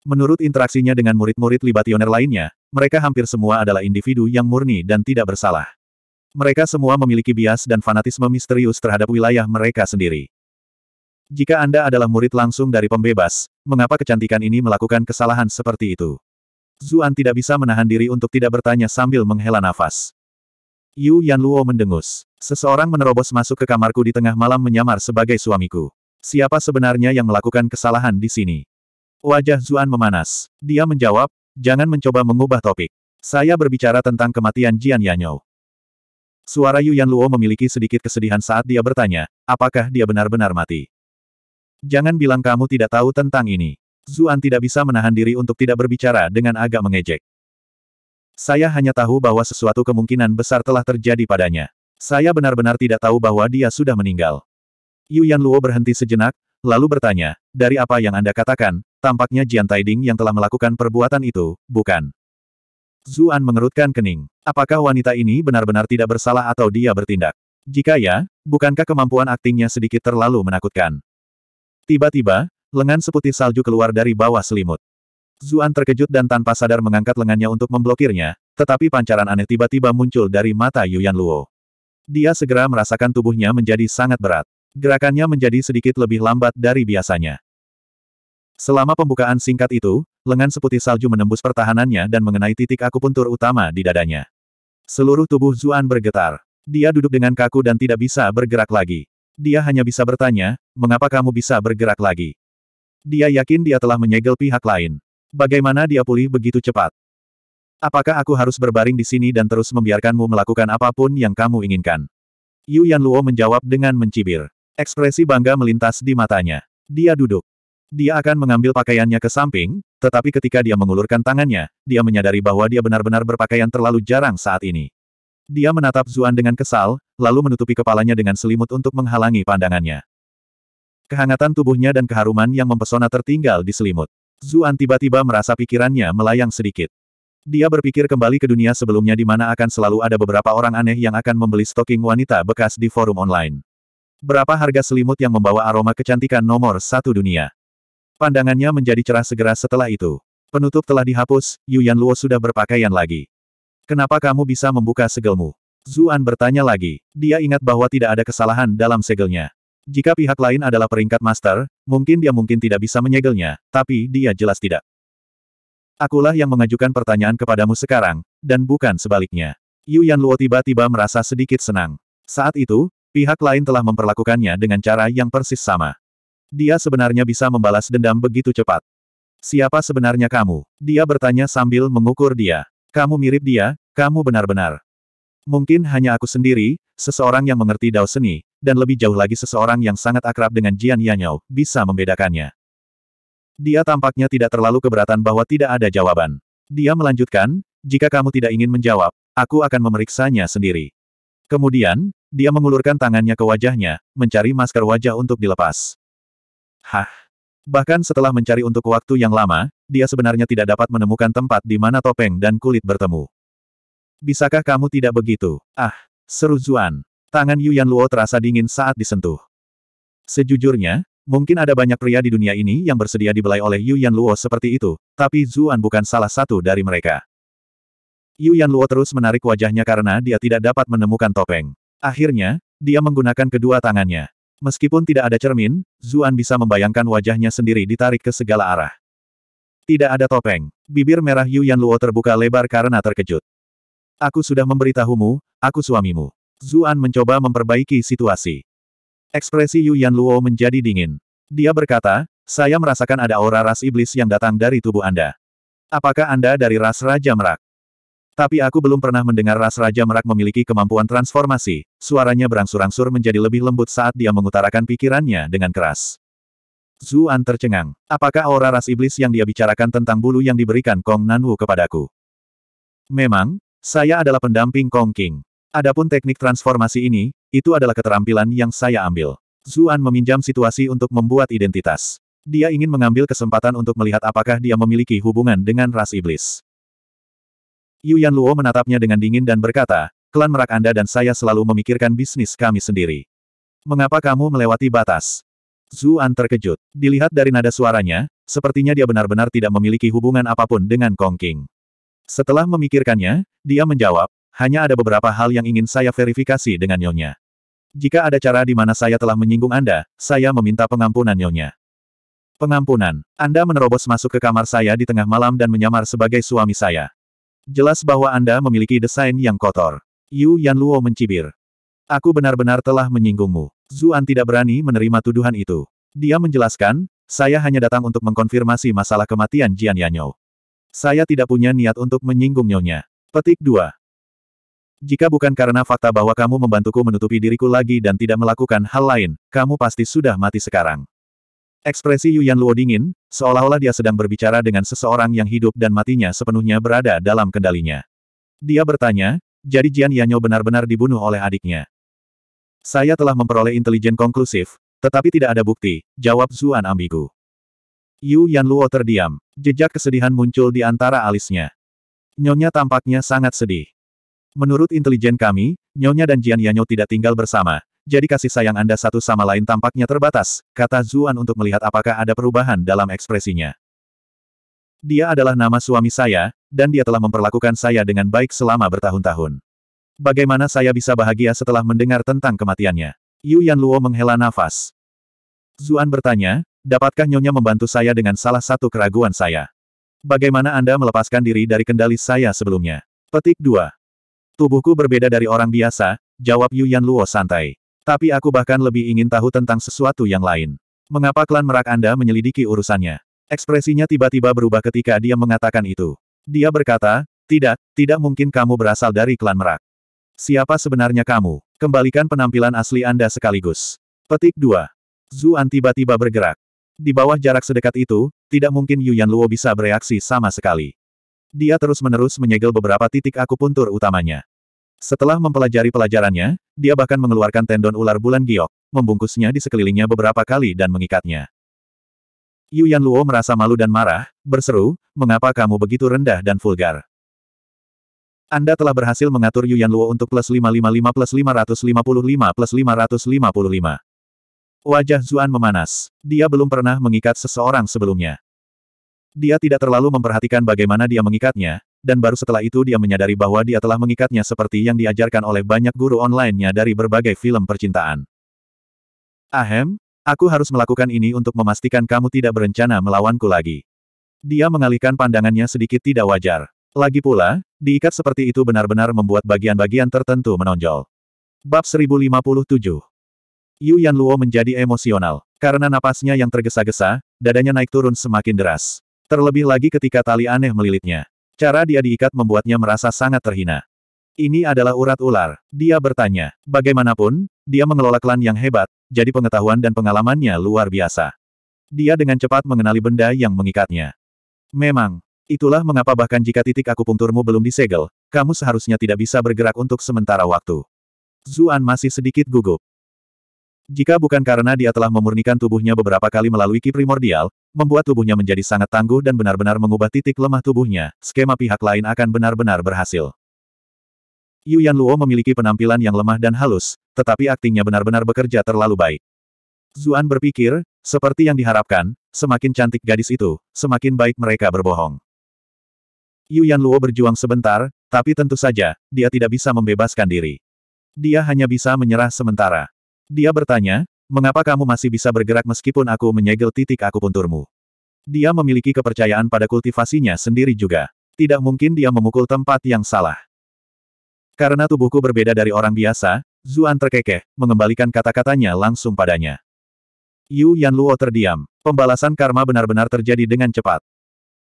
Menurut interaksinya dengan murid-murid libationer lainnya, mereka hampir semua adalah individu yang murni dan tidak bersalah. Mereka semua memiliki bias dan fanatisme misterius terhadap wilayah mereka sendiri. Jika Anda adalah murid langsung dari pembebas, mengapa kecantikan ini melakukan kesalahan seperti itu? Zuan tidak bisa menahan diri untuk tidak bertanya sambil menghela nafas. Yu Yan Luo mendengus. Seseorang menerobos masuk ke kamarku di tengah malam menyamar sebagai suamiku. Siapa sebenarnya yang melakukan kesalahan di sini? Wajah Zuan memanas. Dia menjawab, jangan mencoba mengubah topik. Saya berbicara tentang kematian Jian Yanyou. Suara Yu Yan Luo memiliki sedikit kesedihan saat dia bertanya, apakah dia benar-benar mati? Jangan bilang kamu tidak tahu tentang ini. Zuan tidak bisa menahan diri untuk tidak berbicara dengan agak mengejek. Saya hanya tahu bahwa sesuatu kemungkinan besar telah terjadi padanya. Saya benar-benar tidak tahu bahwa dia sudah meninggal. Yu Yan Luo berhenti sejenak, lalu bertanya, dari apa yang Anda katakan, tampaknya Jian Taiding yang telah melakukan perbuatan itu, bukan? Zuan mengerutkan kening. Apakah wanita ini benar-benar tidak bersalah atau dia bertindak? Jika ya, bukankah kemampuan aktingnya sedikit terlalu menakutkan? Tiba-tiba, Lengan seputih salju keluar dari bawah selimut. Zuan terkejut dan tanpa sadar mengangkat lengannya untuk memblokirnya, tetapi pancaran aneh tiba-tiba muncul dari mata Yuan Luo. Dia segera merasakan tubuhnya menjadi sangat berat. Gerakannya menjadi sedikit lebih lambat dari biasanya. Selama pembukaan singkat itu, lengan seputih salju menembus pertahanannya dan mengenai titik akupuntur utama di dadanya. Seluruh tubuh Zuan bergetar. Dia duduk dengan kaku dan tidak bisa bergerak lagi. Dia hanya bisa bertanya, mengapa kamu bisa bergerak lagi? Dia yakin dia telah menyegel pihak lain. Bagaimana dia pulih begitu cepat? Apakah aku harus berbaring di sini dan terus membiarkanmu melakukan apapun yang kamu inginkan? Yu Yan Luo menjawab dengan mencibir. Ekspresi bangga melintas di matanya. Dia duduk. Dia akan mengambil pakaiannya ke samping, tetapi ketika dia mengulurkan tangannya, dia menyadari bahwa dia benar-benar berpakaian terlalu jarang saat ini. Dia menatap Zuan dengan kesal, lalu menutupi kepalanya dengan selimut untuk menghalangi pandangannya. Kehangatan tubuhnya dan keharuman yang mempesona tertinggal di selimut. Zuan tiba-tiba merasa pikirannya melayang sedikit. Dia berpikir kembali ke dunia sebelumnya di mana akan selalu ada beberapa orang aneh yang akan membeli stoking wanita bekas di forum online. Berapa harga selimut yang membawa aroma kecantikan nomor satu dunia? Pandangannya menjadi cerah segera setelah itu. Penutup telah dihapus, Yuan Luo sudah berpakaian lagi. Kenapa kamu bisa membuka segelmu? Zuan bertanya lagi. Dia ingat bahwa tidak ada kesalahan dalam segelnya. Jika pihak lain adalah peringkat master, mungkin dia mungkin tidak bisa menyegelnya, tapi dia jelas tidak. Akulah yang mengajukan pertanyaan kepadamu sekarang, dan bukan sebaliknya. Yu Yan Luo tiba-tiba merasa sedikit senang. Saat itu, pihak lain telah memperlakukannya dengan cara yang persis sama. Dia sebenarnya bisa membalas dendam begitu cepat. Siapa sebenarnya kamu? Dia bertanya sambil mengukur dia. Kamu mirip dia, kamu benar-benar. Mungkin hanya aku sendiri, seseorang yang mengerti dao seni, dan lebih jauh lagi seseorang yang sangat akrab dengan Jian Yanyao, bisa membedakannya. Dia tampaknya tidak terlalu keberatan bahwa tidak ada jawaban. Dia melanjutkan, jika kamu tidak ingin menjawab, aku akan memeriksanya sendiri. Kemudian, dia mengulurkan tangannya ke wajahnya, mencari masker wajah untuk dilepas. Hah! Bahkan setelah mencari untuk waktu yang lama, dia sebenarnya tidak dapat menemukan tempat di mana topeng dan kulit bertemu. Bisakah kamu tidak begitu? Ah, seru Zuan. Tangan Yuan Luo terasa dingin saat disentuh. Sejujurnya, mungkin ada banyak pria di dunia ini yang bersedia dibelai oleh Yuan Luo seperti itu, tapi Zuan bukan salah satu dari mereka. Yuan Luo terus menarik wajahnya karena dia tidak dapat menemukan topeng. Akhirnya, dia menggunakan kedua tangannya. Meskipun tidak ada cermin, Zuan bisa membayangkan wajahnya sendiri ditarik ke segala arah. Tidak ada topeng. Bibir merah Yu Luo terbuka lebar karena terkejut. Aku sudah memberitahumu, aku suamimu. Zuan mencoba memperbaiki situasi. Ekspresi Yu Yan Luo menjadi dingin. Dia berkata, saya merasakan ada aura ras iblis yang datang dari tubuh Anda. Apakah Anda dari ras Raja Merak? Tapi aku belum pernah mendengar ras Raja Merak memiliki kemampuan transformasi. Suaranya berangsur-angsur menjadi lebih lembut saat dia mengutarakan pikirannya dengan keras. Zuan tercengang. Apakah aura ras iblis yang dia bicarakan tentang bulu yang diberikan Kong Nanwu kepadaku? Memang, saya adalah pendamping Kong King. Adapun teknik transformasi ini, itu adalah keterampilan yang saya ambil. Zuan meminjam situasi untuk membuat identitas. Dia ingin mengambil kesempatan untuk melihat apakah dia memiliki hubungan dengan ras iblis. Yu Yan Luo menatapnya dengan dingin dan berkata, klan merak Anda dan saya selalu memikirkan bisnis kami sendiri. Mengapa kamu melewati batas? Zuan terkejut. Dilihat dari nada suaranya, sepertinya dia benar-benar tidak memiliki hubungan apapun dengan Kong King. Setelah memikirkannya, dia menjawab, hanya ada beberapa hal yang ingin saya verifikasi dengan Nyonya. Jika ada cara di mana saya telah menyinggung Anda, saya meminta pengampunan Nyonya. Pengampunan, Anda menerobos masuk ke kamar saya di tengah malam dan menyamar sebagai suami saya. Jelas bahwa Anda memiliki desain yang kotor. Yu Yan Luo mencibir. Aku benar-benar telah menyinggungmu. Zuan tidak berani menerima tuduhan itu. Dia menjelaskan, saya hanya datang untuk mengkonfirmasi masalah kematian Jian Yanyou. Saya tidak punya niat untuk menyinggung nyonya. Petik 2. Jika bukan karena fakta bahwa kamu membantuku menutupi diriku lagi dan tidak melakukan hal lain, kamu pasti sudah mati sekarang. Ekspresi Yuan Luo dingin, seolah-olah dia sedang berbicara dengan seseorang yang hidup dan matinya sepenuhnya berada dalam kendalinya. Dia bertanya, jadi Jian Yanyo benar-benar dibunuh oleh adiknya. Saya telah memperoleh intelijen konklusif, tetapi tidak ada bukti, jawab Zuan ambigu. Yu Yan Luo terdiam. Jejak kesedihan muncul di antara alisnya. Nyonya tampaknya sangat sedih. Menurut intelijen kami, Nyonya dan Jian Yanyo tidak tinggal bersama, jadi kasih sayang Anda satu sama lain tampaknya terbatas, kata Zuan untuk melihat apakah ada perubahan dalam ekspresinya. Dia adalah nama suami saya, dan dia telah memperlakukan saya dengan baik selama bertahun-tahun. Bagaimana saya bisa bahagia setelah mendengar tentang kematiannya? Yu Yanluo menghela nafas. Zuan bertanya, Dapatkah Nyonya membantu saya dengan salah satu keraguan saya? Bagaimana Anda melepaskan diri dari kendali saya sebelumnya? Petik 2. Tubuhku berbeda dari orang biasa, jawab Yuan Luo santai. Tapi aku bahkan lebih ingin tahu tentang sesuatu yang lain. Mengapa klan merak Anda menyelidiki urusannya? Ekspresinya tiba-tiba berubah ketika dia mengatakan itu. Dia berkata, tidak, tidak mungkin kamu berasal dari klan merak. Siapa sebenarnya kamu? Kembalikan penampilan asli Anda sekaligus. Petik 2. Zuan tiba-tiba bergerak. Di bawah jarak sedekat itu, tidak mungkin Yuan Luo bisa bereaksi sama sekali. Dia terus-menerus menyegel beberapa titik akupuntur utamanya. Setelah mempelajari pelajarannya, dia bahkan mengeluarkan tendon ular bulan giok, membungkusnya di sekelilingnya beberapa kali dan mengikatnya. Yuan Luo merasa malu dan marah, berseru, mengapa kamu begitu rendah dan vulgar? Anda telah berhasil mengatur Yuan Luo untuk plus 555 plus 555 plus 555. Wajah Zuan memanas. Dia belum pernah mengikat seseorang sebelumnya. Dia tidak terlalu memperhatikan bagaimana dia mengikatnya, dan baru setelah itu dia menyadari bahwa dia telah mengikatnya seperti yang diajarkan oleh banyak guru online-nya dari berbagai film percintaan. Ahem, aku harus melakukan ini untuk memastikan kamu tidak berencana melawanku lagi. Dia mengalihkan pandangannya sedikit tidak wajar. Lagi pula, diikat seperti itu benar-benar membuat bagian-bagian tertentu menonjol. Bab 1057 Yu Yan Luo menjadi emosional. Karena napasnya yang tergesa-gesa, dadanya naik turun semakin deras. Terlebih lagi ketika tali aneh melilitnya. Cara dia diikat membuatnya merasa sangat terhina. Ini adalah urat ular, dia bertanya. Bagaimanapun, dia mengelola klan yang hebat, jadi pengetahuan dan pengalamannya luar biasa. Dia dengan cepat mengenali benda yang mengikatnya. Memang, itulah mengapa bahkan jika titik akupunkturmu belum disegel, kamu seharusnya tidak bisa bergerak untuk sementara waktu. Zuan masih sedikit gugup. Jika bukan karena dia telah memurnikan tubuhnya beberapa kali melalui ki primordial, membuat tubuhnya menjadi sangat tangguh dan benar-benar mengubah titik lemah tubuhnya, skema pihak lain akan benar-benar berhasil. Yu Yan Luo memiliki penampilan yang lemah dan halus, tetapi aktingnya benar-benar bekerja terlalu baik. Zuan berpikir, seperti yang diharapkan, semakin cantik gadis itu, semakin baik mereka berbohong. Yu Yan Luo berjuang sebentar, tapi tentu saja, dia tidak bisa membebaskan diri. Dia hanya bisa menyerah sementara. Dia bertanya, mengapa kamu masih bisa bergerak meskipun aku menyegel titik akupunturmu? Dia memiliki kepercayaan pada kultivasinya sendiri juga. Tidak mungkin dia memukul tempat yang salah. Karena tubuhku berbeda dari orang biasa, Zuan terkekeh, mengembalikan kata-katanya langsung padanya. Yu Yan Luo terdiam. Pembalasan karma benar-benar terjadi dengan cepat.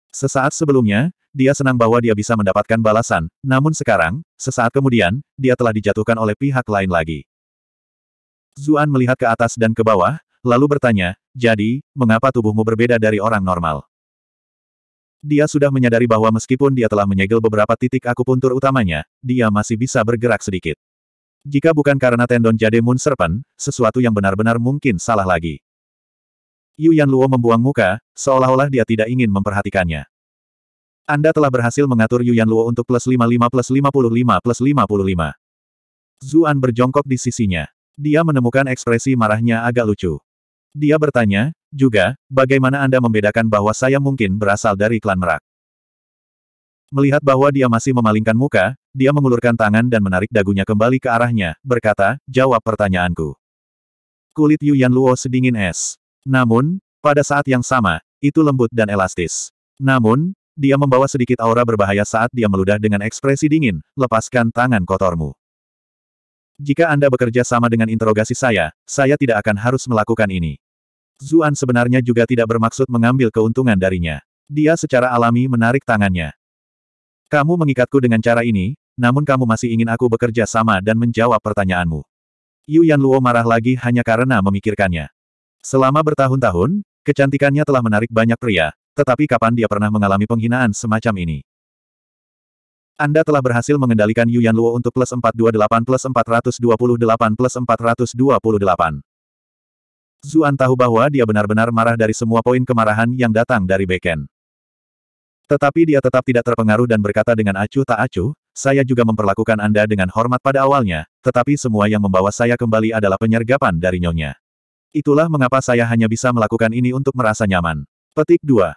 Sesaat sebelumnya, dia senang bahwa dia bisa mendapatkan balasan, namun sekarang, sesaat kemudian, dia telah dijatuhkan oleh pihak lain lagi. Zuan melihat ke atas dan ke bawah, lalu bertanya, jadi, mengapa tubuhmu berbeda dari orang normal? Dia sudah menyadari bahwa meskipun dia telah menyegel beberapa titik akupuntur utamanya, dia masih bisa bergerak sedikit. Jika bukan karena tendon jade Moon Serpent, sesuatu yang benar-benar mungkin salah lagi. Yu Yan Luo membuang muka, seolah-olah dia tidak ingin memperhatikannya. Anda telah berhasil mengatur Yu Yan Luo untuk plus 55 plus 55 plus 55. Zuan berjongkok di sisinya. Dia menemukan ekspresi marahnya agak lucu. Dia bertanya, juga, bagaimana Anda membedakan bahwa saya mungkin berasal dari klan Merak? Melihat bahwa dia masih memalingkan muka, dia mengulurkan tangan dan menarik dagunya kembali ke arahnya, berkata, jawab pertanyaanku. Kulit Yan Luo sedingin es. Namun, pada saat yang sama, itu lembut dan elastis. Namun, dia membawa sedikit aura berbahaya saat dia meludah dengan ekspresi dingin, lepaskan tangan kotormu. Jika Anda bekerja sama dengan interogasi saya, saya tidak akan harus melakukan ini. Zuan sebenarnya juga tidak bermaksud mengambil keuntungan darinya. Dia secara alami menarik tangannya. Kamu mengikatku dengan cara ini, namun kamu masih ingin aku bekerja sama dan menjawab pertanyaanmu. Yu Yan Luo marah lagi hanya karena memikirkannya. Selama bertahun-tahun, kecantikannya telah menarik banyak pria, tetapi kapan dia pernah mengalami penghinaan semacam ini? Anda telah berhasil mengendalikan Yuan Luo untuk plus 428 plus 428 plus 428. Zuan tahu bahwa dia benar-benar marah dari semua poin kemarahan yang datang dari Beken. Tetapi dia tetap tidak terpengaruh dan berkata dengan acuh tak acuh, saya juga memperlakukan Anda dengan hormat pada awalnya, tetapi semua yang membawa saya kembali adalah penyergapan dari nyonya. Itulah mengapa saya hanya bisa melakukan ini untuk merasa nyaman. Petik 2.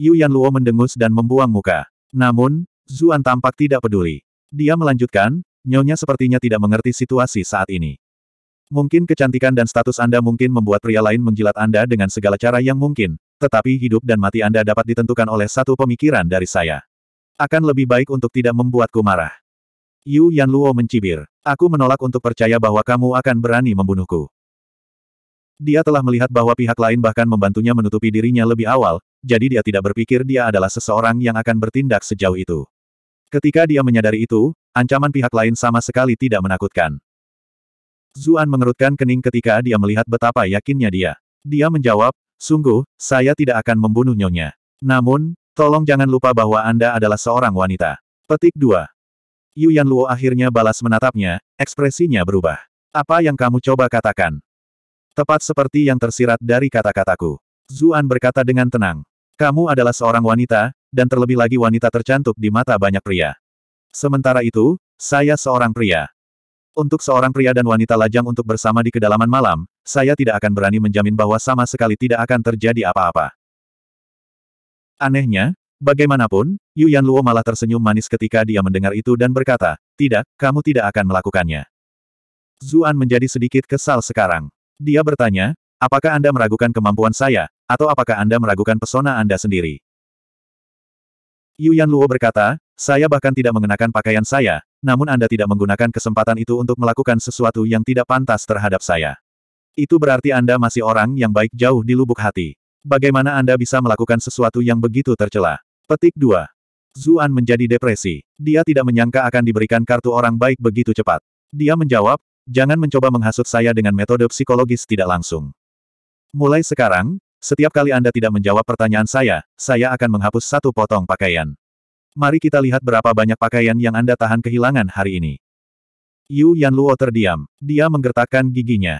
Yu Yanluo Luo mendengus dan membuang muka. Namun, Zuan tampak tidak peduli. Dia melanjutkan, nyonya sepertinya tidak mengerti situasi saat ini. Mungkin kecantikan dan status Anda mungkin membuat pria lain menjilat Anda dengan segala cara yang mungkin, tetapi hidup dan mati Anda dapat ditentukan oleh satu pemikiran dari saya. Akan lebih baik untuk tidak membuatku marah. Yu Yan Luo mencibir. Aku menolak untuk percaya bahwa kamu akan berani membunuhku. Dia telah melihat bahwa pihak lain bahkan membantunya menutupi dirinya lebih awal, jadi dia tidak berpikir dia adalah seseorang yang akan bertindak sejauh itu. Ketika dia menyadari itu, ancaman pihak lain sama sekali tidak menakutkan. Zuan mengerutkan kening ketika dia melihat betapa yakinnya dia. Dia menjawab, sungguh, saya tidak akan membunuh nyonya. Namun, tolong jangan lupa bahwa Anda adalah seorang wanita. Petik 2. Yu Yan Luo akhirnya balas menatapnya, ekspresinya berubah. Apa yang kamu coba katakan? Tepat seperti yang tersirat dari kata-kataku. Zuan berkata dengan tenang. Kamu adalah seorang wanita, dan terlebih lagi wanita tercantik di mata banyak pria. Sementara itu, saya seorang pria. Untuk seorang pria dan wanita lajang untuk bersama di kedalaman malam, saya tidak akan berani menjamin bahwa sama sekali tidak akan terjadi apa-apa. Anehnya, bagaimanapun, Yu Yan Luo malah tersenyum manis ketika dia mendengar itu dan berkata, tidak, kamu tidak akan melakukannya. Zuan menjadi sedikit kesal sekarang. Dia bertanya, apakah Anda meragukan kemampuan saya, atau apakah Anda meragukan pesona Anda sendiri? Yuan Luo berkata, saya bahkan tidak mengenakan pakaian saya, namun Anda tidak menggunakan kesempatan itu untuk melakukan sesuatu yang tidak pantas terhadap saya. Itu berarti Anda masih orang yang baik jauh di lubuk hati. Bagaimana Anda bisa melakukan sesuatu yang begitu tercela? Petik 2. Zuan menjadi depresi. Dia tidak menyangka akan diberikan kartu orang baik begitu cepat. Dia menjawab, jangan mencoba menghasut saya dengan metode psikologis tidak langsung. Mulai sekarang, setiap kali Anda tidak menjawab pertanyaan saya, saya akan menghapus satu potong pakaian. Mari kita lihat berapa banyak pakaian yang Anda tahan kehilangan hari ini. Yu Yan Luo terdiam. Dia menggertakkan giginya.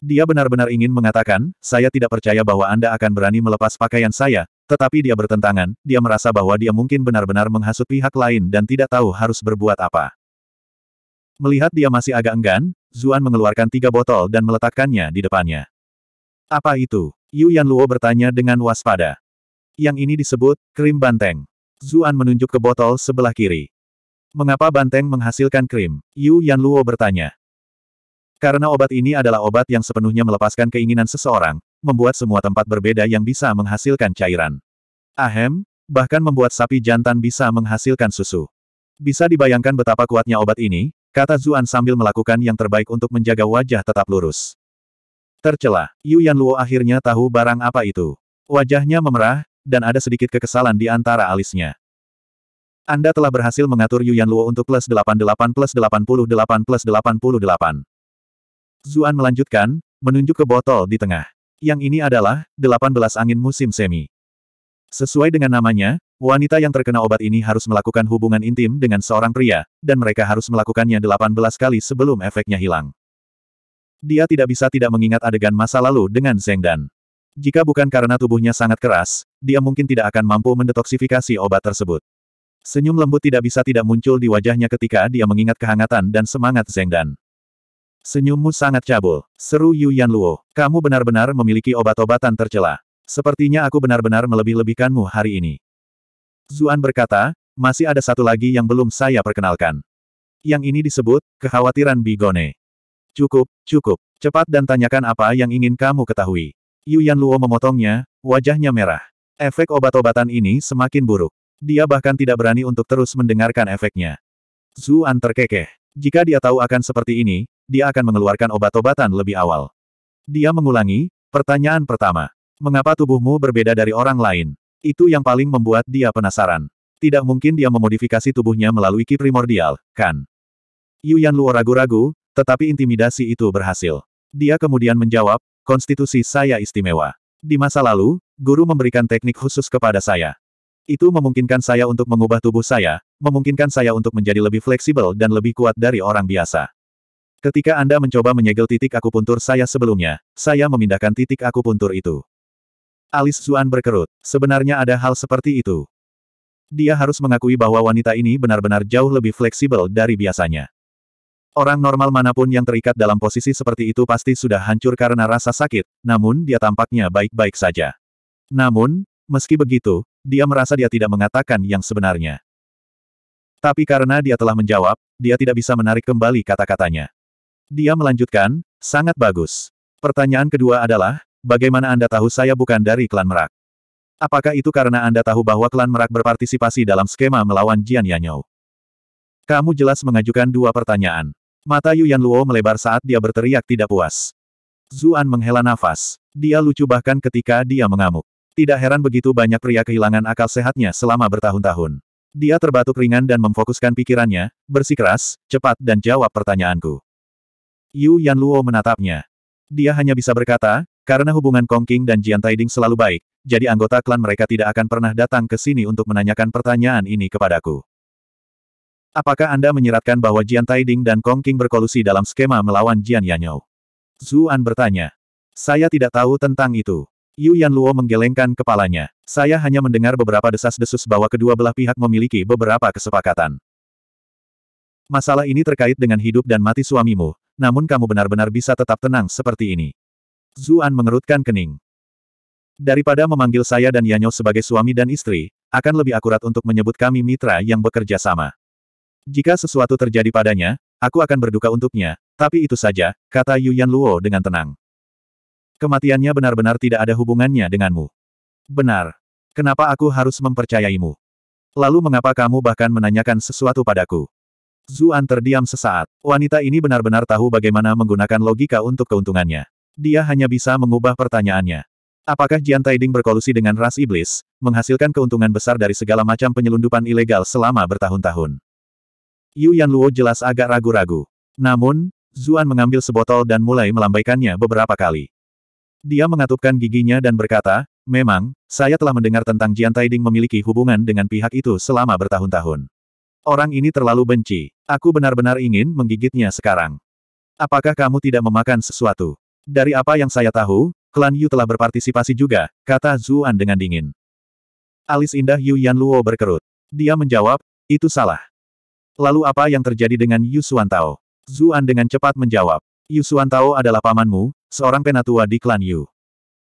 Dia benar-benar ingin mengatakan, saya tidak percaya bahwa Anda akan berani melepas pakaian saya, tetapi dia bertentangan, dia merasa bahwa dia mungkin benar-benar menghasut pihak lain dan tidak tahu harus berbuat apa. Melihat dia masih agak enggan, Zuan mengeluarkan tiga botol dan meletakkannya di depannya. Apa itu? Yu Yan Luo bertanya dengan waspada. Yang ini disebut, krim banteng. Zuan menunjuk ke botol sebelah kiri. Mengapa banteng menghasilkan krim? Yu Yan Luo bertanya. Karena obat ini adalah obat yang sepenuhnya melepaskan keinginan seseorang, membuat semua tempat berbeda yang bisa menghasilkan cairan. Ahem, bahkan membuat sapi jantan bisa menghasilkan susu. Bisa dibayangkan betapa kuatnya obat ini, kata Zuan sambil melakukan yang terbaik untuk menjaga wajah tetap lurus tercelah, Yu Luo akhirnya tahu barang apa itu. Wajahnya memerah, dan ada sedikit kekesalan di antara alisnya. Anda telah berhasil mengatur Yu Luo untuk plus 88 plus 88 plus 88. Zuan melanjutkan, menunjuk ke botol di tengah. Yang ini adalah, 18 angin musim semi. Sesuai dengan namanya, wanita yang terkena obat ini harus melakukan hubungan intim dengan seorang pria, dan mereka harus melakukannya 18 kali sebelum efeknya hilang. Dia tidak bisa tidak mengingat adegan masa lalu dengan Zeng Dan. Jika bukan karena tubuhnya sangat keras, dia mungkin tidak akan mampu mendetoksifikasi obat tersebut. Senyum lembut tidak bisa tidak muncul di wajahnya ketika dia mengingat kehangatan dan semangat Zeng Dan. Senyummu sangat cabul, seru Yu Yan Luo. Kamu benar-benar memiliki obat-obatan tercela. Sepertinya aku benar-benar melebih-lebihkanmu hari ini. Zuan berkata, masih ada satu lagi yang belum saya perkenalkan. Yang ini disebut, kekhawatiran Bigone. Cukup, cukup. Cepat dan tanyakan apa yang ingin kamu ketahui. Yu Yan Luo memotongnya, wajahnya merah. Efek obat-obatan ini semakin buruk. Dia bahkan tidak berani untuk terus mendengarkan efeknya. Zuan terkekeh. Jika dia tahu akan seperti ini, dia akan mengeluarkan obat-obatan lebih awal. Dia mengulangi, pertanyaan pertama. Mengapa tubuhmu berbeda dari orang lain? Itu yang paling membuat dia penasaran. Tidak mungkin dia memodifikasi tubuhnya melalui ki primordial, kan? Yu Luo ragu-ragu, tetapi intimidasi itu berhasil. Dia kemudian menjawab, konstitusi saya istimewa. Di masa lalu, guru memberikan teknik khusus kepada saya. Itu memungkinkan saya untuk mengubah tubuh saya, memungkinkan saya untuk menjadi lebih fleksibel dan lebih kuat dari orang biasa. Ketika Anda mencoba menyegel titik akupuntur saya sebelumnya, saya memindahkan titik akupuntur itu. Alis Zuan berkerut. Sebenarnya ada hal seperti itu. Dia harus mengakui bahwa wanita ini benar-benar jauh lebih fleksibel dari biasanya. Orang normal manapun yang terikat dalam posisi seperti itu pasti sudah hancur karena rasa sakit, namun dia tampaknya baik-baik saja. Namun, meski begitu, dia merasa dia tidak mengatakan yang sebenarnya. Tapi karena dia telah menjawab, dia tidak bisa menarik kembali kata-katanya. Dia melanjutkan, sangat bagus. Pertanyaan kedua adalah, bagaimana Anda tahu saya bukan dari klan Merak? Apakah itu karena Anda tahu bahwa klan Merak berpartisipasi dalam skema melawan Jian Yanyao? Kamu jelas mengajukan dua pertanyaan. Mata Yu Yan Luo melebar saat dia berteriak tidak puas. Zuan menghela nafas. Dia lucu bahkan ketika dia mengamuk. Tidak heran begitu banyak pria kehilangan akal sehatnya selama bertahun-tahun. Dia terbatuk ringan dan memfokuskan pikirannya, bersikeras, cepat dan jawab pertanyaanku. Yu Yan Luo menatapnya. Dia hanya bisa berkata, karena hubungan Kong King dan Jian Taiding selalu baik, jadi anggota klan mereka tidak akan pernah datang ke sini untuk menanyakan pertanyaan ini kepadaku. Apakah Anda menyiratkan bahwa Jian Taiding dan Kong King berkolusi dalam skema melawan Jian Yanyao? Zuan bertanya. Saya tidak tahu tentang itu. Yu Yan Luo menggelengkan kepalanya. Saya hanya mendengar beberapa desas-desus bahwa kedua belah pihak memiliki beberapa kesepakatan. Masalah ini terkait dengan hidup dan mati suamimu, namun kamu benar-benar bisa tetap tenang seperti ini. Zuan mengerutkan kening. Daripada memanggil saya dan Yanyo sebagai suami dan istri, akan lebih akurat untuk menyebut kami mitra yang bekerja sama. Jika sesuatu terjadi padanya, aku akan berduka untuknya, tapi itu saja, kata Yuan Luo dengan tenang. Kematiannya benar-benar tidak ada hubungannya denganmu. Benar. Kenapa aku harus mempercayaimu? Lalu mengapa kamu bahkan menanyakan sesuatu padaku? Zuan terdiam sesaat. Wanita ini benar-benar tahu bagaimana menggunakan logika untuk keuntungannya. Dia hanya bisa mengubah pertanyaannya. Apakah Jian Taiding berkolusi dengan ras iblis, menghasilkan keuntungan besar dari segala macam penyelundupan ilegal selama bertahun-tahun? Yu Yan Luo jelas agak ragu-ragu. Namun, Zuan mengambil sebotol dan mulai melambaikannya beberapa kali. Dia mengatupkan giginya dan berkata, Memang, saya telah mendengar tentang Jian Taiding memiliki hubungan dengan pihak itu selama bertahun-tahun. Orang ini terlalu benci. Aku benar-benar ingin menggigitnya sekarang. Apakah kamu tidak memakan sesuatu? Dari apa yang saya tahu, klan Yu telah berpartisipasi juga, kata Zuan dengan dingin. Alis indah Yu Yan Luo berkerut. Dia menjawab, itu salah. Lalu apa yang terjadi dengan Yu Xuantao? Zuan dengan cepat menjawab. Yu Xuantao adalah pamanmu, seorang penatua di klan Yu.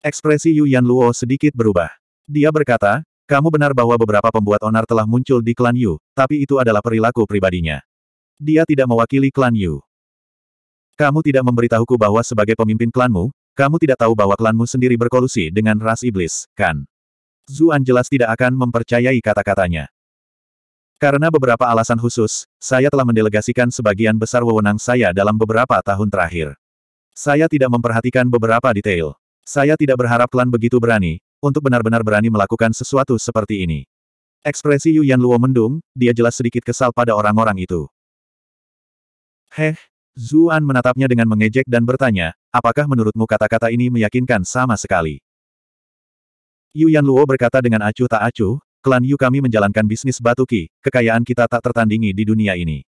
Ekspresi Yu Yan Luo sedikit berubah. Dia berkata, kamu benar bahwa beberapa pembuat onar telah muncul di klan Yu, tapi itu adalah perilaku pribadinya. Dia tidak mewakili klan Yu. Kamu tidak memberitahuku bahwa sebagai pemimpin klanmu, kamu tidak tahu bahwa klanmu sendiri berkolusi dengan ras iblis, kan? Zuan jelas tidak akan mempercayai kata-katanya. Karena beberapa alasan khusus, saya telah mendelegasikan sebagian besar wewenang saya dalam beberapa tahun terakhir. Saya tidak memperhatikan beberapa detail. Saya tidak berharap klan begitu berani, untuk benar-benar berani melakukan sesuatu seperti ini. Ekspresi Yuan Luo mendung, dia jelas sedikit kesal pada orang-orang itu. Heh, Zuan menatapnya dengan mengejek dan bertanya, apakah menurutmu kata-kata ini meyakinkan sama sekali? Yuan Luo berkata dengan acuh tak acuh, klan Yu kami menjalankan bisnis batu ki, kekayaan kita tak tertandingi di dunia ini.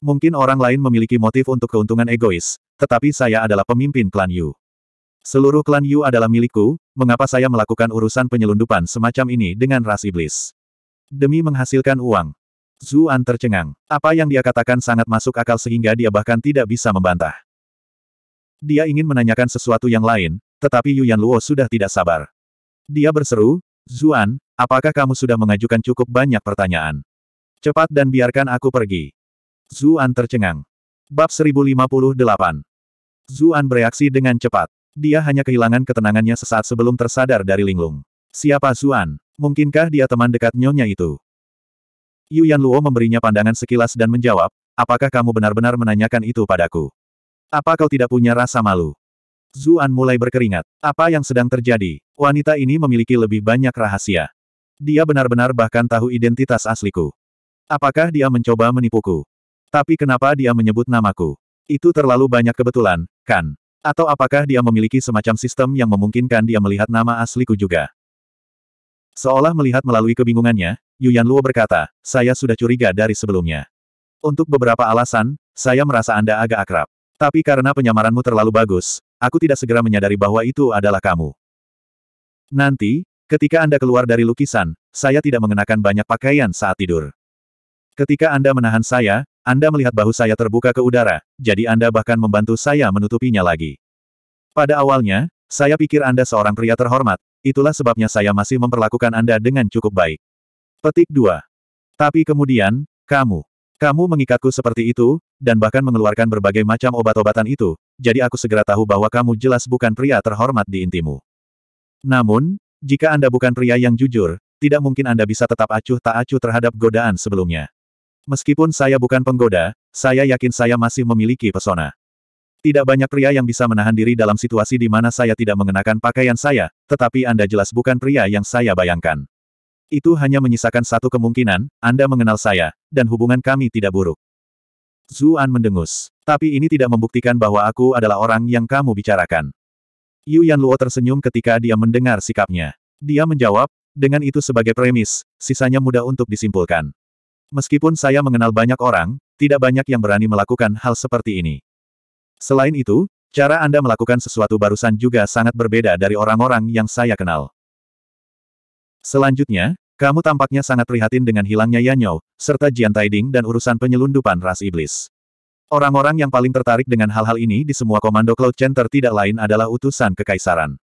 Mungkin orang lain memiliki motif untuk keuntungan egois, tetapi saya adalah pemimpin klan Yu. Seluruh klan Yu adalah milikku, mengapa saya melakukan urusan penyelundupan semacam ini dengan ras iblis? Demi menghasilkan uang. Zuan tercengang. Apa yang dia katakan sangat masuk akal sehingga dia bahkan tidak bisa membantah. Dia ingin menanyakan sesuatu yang lain, tetapi Yu Yan Luo sudah tidak sabar. Dia berseru, Zuan, Apakah kamu sudah mengajukan cukup banyak pertanyaan? Cepat dan biarkan aku pergi. Zuan tercengang. Bab 1058. Zuan bereaksi dengan cepat. Dia hanya kehilangan ketenangannya sesaat sebelum tersadar dari linglung. Siapa Zuan? Mungkinkah dia teman dekat nyonya itu? Yu Luo memberinya pandangan sekilas dan menjawab, apakah kamu benar-benar menanyakan itu padaku? Apa kau tidak punya rasa malu? Zuan mulai berkeringat. Apa yang sedang terjadi? Wanita ini memiliki lebih banyak rahasia. Dia benar-benar bahkan tahu identitas asliku. Apakah dia mencoba menipuku? Tapi kenapa dia menyebut namaku? Itu terlalu banyak kebetulan, kan? Atau apakah dia memiliki semacam sistem yang memungkinkan dia melihat nama asliku juga? Seolah melihat melalui kebingungannya, Yuan Luo berkata, saya sudah curiga dari sebelumnya. Untuk beberapa alasan, saya merasa Anda agak akrab. Tapi karena penyamaranmu terlalu bagus, aku tidak segera menyadari bahwa itu adalah kamu. Nanti, Ketika Anda keluar dari lukisan, saya tidak mengenakan banyak pakaian saat tidur. Ketika Anda menahan saya, Anda melihat bahu saya terbuka ke udara, jadi Anda bahkan membantu saya menutupinya lagi. Pada awalnya, saya pikir Anda seorang pria terhormat, itulah sebabnya saya masih memperlakukan Anda dengan cukup baik. Petik 2. Tapi kemudian, kamu. Kamu mengikatku seperti itu, dan bahkan mengeluarkan berbagai macam obat-obatan itu, jadi aku segera tahu bahwa kamu jelas bukan pria terhormat di intimu. Namun, jika Anda bukan pria yang jujur, tidak mungkin Anda bisa tetap acuh tak acuh terhadap godaan sebelumnya. Meskipun saya bukan penggoda, saya yakin saya masih memiliki pesona. Tidak banyak pria yang bisa menahan diri dalam situasi di mana saya tidak mengenakan pakaian saya, tetapi Anda jelas bukan pria yang saya bayangkan. Itu hanya menyisakan satu kemungkinan, Anda mengenal saya, dan hubungan kami tidak buruk. Zuan mendengus. Tapi ini tidak membuktikan bahwa aku adalah orang yang kamu bicarakan. Yu Luo tersenyum ketika dia mendengar sikapnya. Dia menjawab, dengan itu sebagai premis, sisanya mudah untuk disimpulkan. Meskipun saya mengenal banyak orang, tidak banyak yang berani melakukan hal seperti ini. Selain itu, cara Anda melakukan sesuatu barusan juga sangat berbeda dari orang-orang yang saya kenal. Selanjutnya, kamu tampaknya sangat prihatin dengan hilangnya Yanyo, serta Jian Taiding dan urusan penyelundupan ras iblis. Orang-orang yang paling tertarik dengan hal-hal ini di semua komando Cloud Center tidak lain adalah utusan kekaisaran.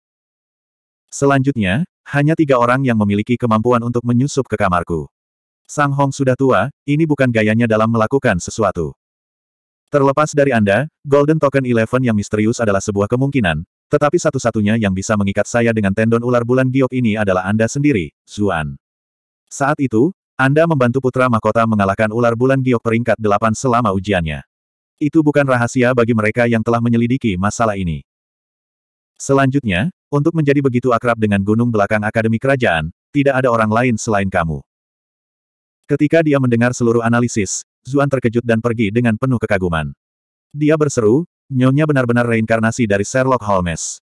Selanjutnya, hanya tiga orang yang memiliki kemampuan untuk menyusup ke kamarku. Sang Hong sudah tua, ini bukan gayanya dalam melakukan sesuatu. Terlepas dari Anda, Golden Token Eleven yang misterius adalah sebuah kemungkinan, tetapi satu-satunya yang bisa mengikat saya dengan tendon ular bulan giok ini adalah Anda sendiri, Zuan. Saat itu, Anda membantu putra mahkota mengalahkan ular bulan giok peringkat delapan selama ujiannya. Itu bukan rahasia bagi mereka yang telah menyelidiki masalah ini. Selanjutnya, untuk menjadi begitu akrab dengan gunung belakang Akademi Kerajaan, tidak ada orang lain selain kamu. Ketika dia mendengar seluruh analisis, Zuan terkejut dan pergi dengan penuh kekaguman. Dia berseru, nyonya benar-benar reinkarnasi dari Sherlock Holmes.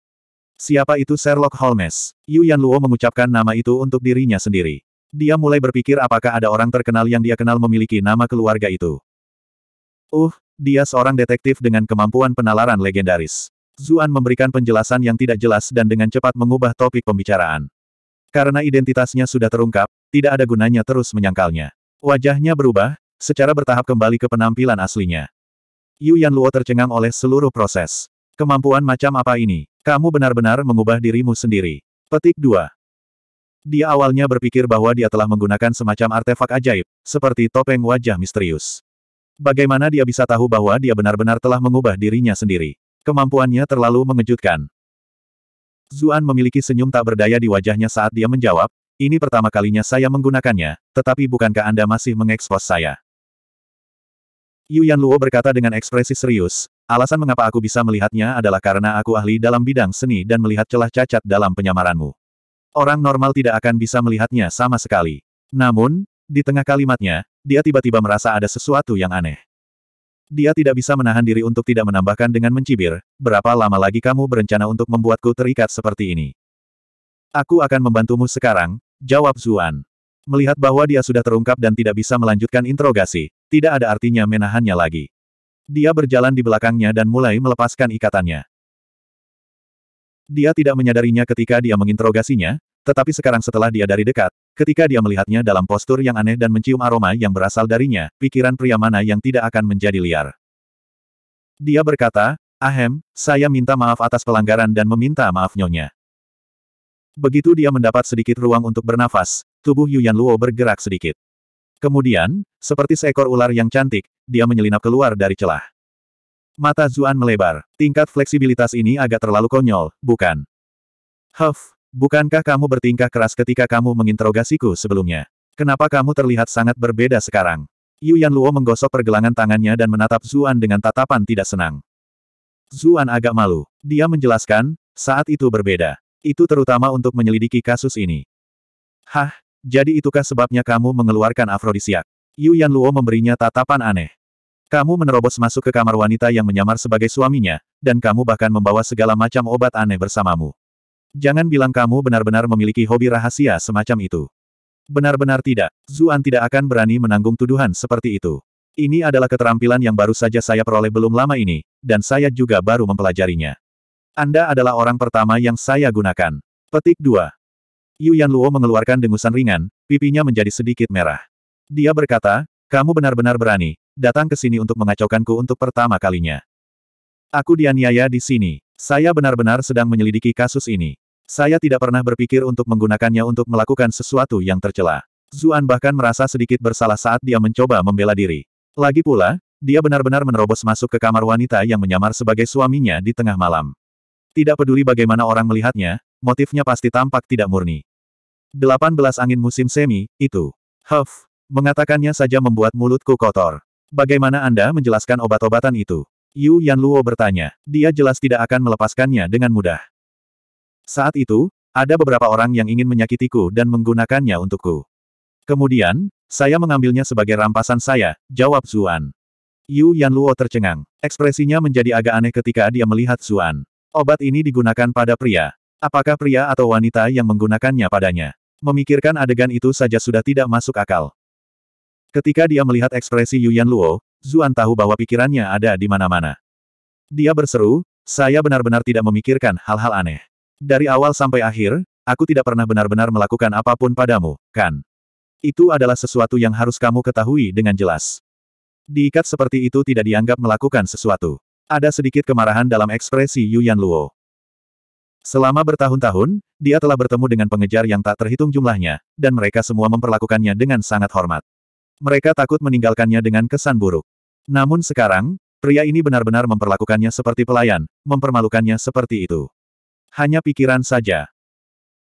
Siapa itu Sherlock Holmes? Yu Yan Luo mengucapkan nama itu untuk dirinya sendiri. Dia mulai berpikir apakah ada orang terkenal yang dia kenal memiliki nama keluarga itu. Uh, dia seorang detektif dengan kemampuan penalaran legendaris. Zuan memberikan penjelasan yang tidak jelas dan dengan cepat mengubah topik pembicaraan. Karena identitasnya sudah terungkap, tidak ada gunanya terus menyangkalnya. Wajahnya berubah, secara bertahap kembali ke penampilan aslinya. Yu Yan Luo tercengang oleh seluruh proses. Kemampuan macam apa ini? Kamu benar-benar mengubah dirimu sendiri. Petik 2. Dia awalnya berpikir bahwa dia telah menggunakan semacam artefak ajaib, seperti topeng wajah misterius. Bagaimana dia bisa tahu bahwa dia benar-benar telah mengubah dirinya sendiri? Kemampuannya terlalu mengejutkan. Zuan memiliki senyum tak berdaya di wajahnya saat dia menjawab, ini pertama kalinya saya menggunakannya, tetapi bukankah Anda masih mengekspos saya? Yuan Luo berkata dengan ekspresi serius, alasan mengapa aku bisa melihatnya adalah karena aku ahli dalam bidang seni dan melihat celah cacat dalam penyamaranmu. Orang normal tidak akan bisa melihatnya sama sekali. Namun, di tengah kalimatnya, dia tiba-tiba merasa ada sesuatu yang aneh. Dia tidak bisa menahan diri untuk tidak menambahkan dengan mencibir, berapa lama lagi kamu berencana untuk membuatku terikat seperti ini? Aku akan membantumu sekarang, jawab Zuan. Melihat bahwa dia sudah terungkap dan tidak bisa melanjutkan interogasi, tidak ada artinya menahannya lagi. Dia berjalan di belakangnya dan mulai melepaskan ikatannya. Dia tidak menyadarinya ketika dia menginterogasinya, tetapi sekarang setelah dia dari dekat, ketika dia melihatnya dalam postur yang aneh dan mencium aroma yang berasal darinya, pikiran pria mana yang tidak akan menjadi liar. Dia berkata, Ahem, saya minta maaf atas pelanggaran dan meminta maaf nyonya. Begitu dia mendapat sedikit ruang untuk bernafas, tubuh Yuan Luo bergerak sedikit. Kemudian, seperti seekor ular yang cantik, dia menyelinap keluar dari celah. Mata Zuan melebar. Tingkat fleksibilitas ini agak terlalu konyol, bukan? Huff, Bukankah kamu bertingkah keras ketika kamu menginterogasiku sebelumnya? Kenapa kamu terlihat sangat berbeda sekarang? Yu Yan Luo menggosok pergelangan tangannya dan menatap Zuan dengan tatapan tidak senang. Zuan agak malu. Dia menjelaskan, saat itu berbeda. Itu terutama untuk menyelidiki kasus ini. Hah, jadi itukah sebabnya kamu mengeluarkan afrodisiak? Yu Yan Luo memberinya tatapan aneh. Kamu menerobos masuk ke kamar wanita yang menyamar sebagai suaminya, dan kamu bahkan membawa segala macam obat aneh bersamamu. Jangan bilang kamu benar-benar memiliki hobi rahasia semacam itu. Benar-benar tidak, Zuan tidak akan berani menanggung tuduhan seperti itu. Ini adalah keterampilan yang baru saja saya peroleh belum lama ini, dan saya juga baru mempelajarinya. Anda adalah orang pertama yang saya gunakan. Petik 2. Yu Yan Luo mengeluarkan dengusan ringan, pipinya menjadi sedikit merah. Dia berkata, kamu benar-benar berani, datang ke sini untuk mengacaukanku untuk pertama kalinya. Aku dianiaya di sini. Saya benar-benar sedang menyelidiki kasus ini. Saya tidak pernah berpikir untuk menggunakannya untuk melakukan sesuatu yang tercela. Zuan bahkan merasa sedikit bersalah saat dia mencoba membela diri. Lagi pula, dia benar-benar menerobos masuk ke kamar wanita yang menyamar sebagai suaminya di tengah malam. Tidak peduli bagaimana orang melihatnya, motifnya pasti tampak tidak murni. 18 angin musim semi, itu. Huff, mengatakannya saja membuat mulutku kotor. Bagaimana Anda menjelaskan obat-obatan itu? Yu Yan Luo bertanya. Dia jelas tidak akan melepaskannya dengan mudah. Saat itu, ada beberapa orang yang ingin menyakitiku dan menggunakannya untukku. Kemudian, saya mengambilnya sebagai rampasan saya, jawab Zuan. Yu Yan Luo tercengang. Ekspresinya menjadi agak aneh ketika dia melihat Zuan. Obat ini digunakan pada pria. Apakah pria atau wanita yang menggunakannya padanya? Memikirkan adegan itu saja sudah tidak masuk akal. Ketika dia melihat ekspresi Yu Yan Luo, Zuan tahu bahwa pikirannya ada di mana-mana. Dia berseru, saya benar-benar tidak memikirkan hal-hal aneh. Dari awal sampai akhir, aku tidak pernah benar-benar melakukan apapun padamu, kan? Itu adalah sesuatu yang harus kamu ketahui dengan jelas. Diikat seperti itu tidak dianggap melakukan sesuatu. Ada sedikit kemarahan dalam ekspresi Yuan Luo. Selama bertahun-tahun, dia telah bertemu dengan pengejar yang tak terhitung jumlahnya, dan mereka semua memperlakukannya dengan sangat hormat. Mereka takut meninggalkannya dengan kesan buruk. Namun sekarang, pria ini benar-benar memperlakukannya seperti pelayan, mempermalukannya seperti itu. Hanya pikiran saja.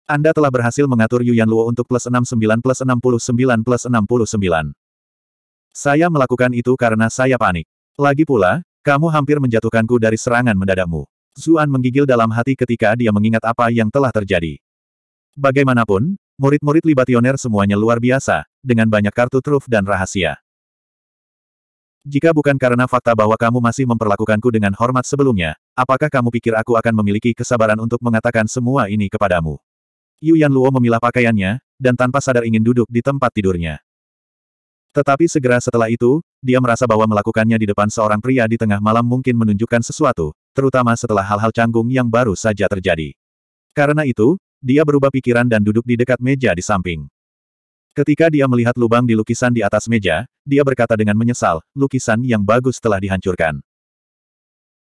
Anda telah berhasil mengatur Yuan Luo untuk plus 69 plus 69 plus 69. Saya melakukan itu karena saya panik. Lagi pula, kamu hampir menjatuhkanku dari serangan mendadakmu. Zuan menggigil dalam hati ketika dia mengingat apa yang telah terjadi. Bagaimanapun, Murid-murid libationer semuanya luar biasa, dengan banyak kartu truf dan rahasia. Jika bukan karena fakta bahwa kamu masih memperlakukanku dengan hormat sebelumnya, apakah kamu pikir aku akan memiliki kesabaran untuk mengatakan semua ini kepadamu? Yu Yan Luo memilah pakaiannya, dan tanpa sadar ingin duduk di tempat tidurnya. Tetapi segera setelah itu, dia merasa bahwa melakukannya di depan seorang pria di tengah malam mungkin menunjukkan sesuatu, terutama setelah hal-hal canggung yang baru saja terjadi. Karena itu, dia berubah pikiran dan duduk di dekat meja di samping. Ketika dia melihat lubang di lukisan di atas meja, dia berkata dengan menyesal, lukisan yang bagus telah dihancurkan.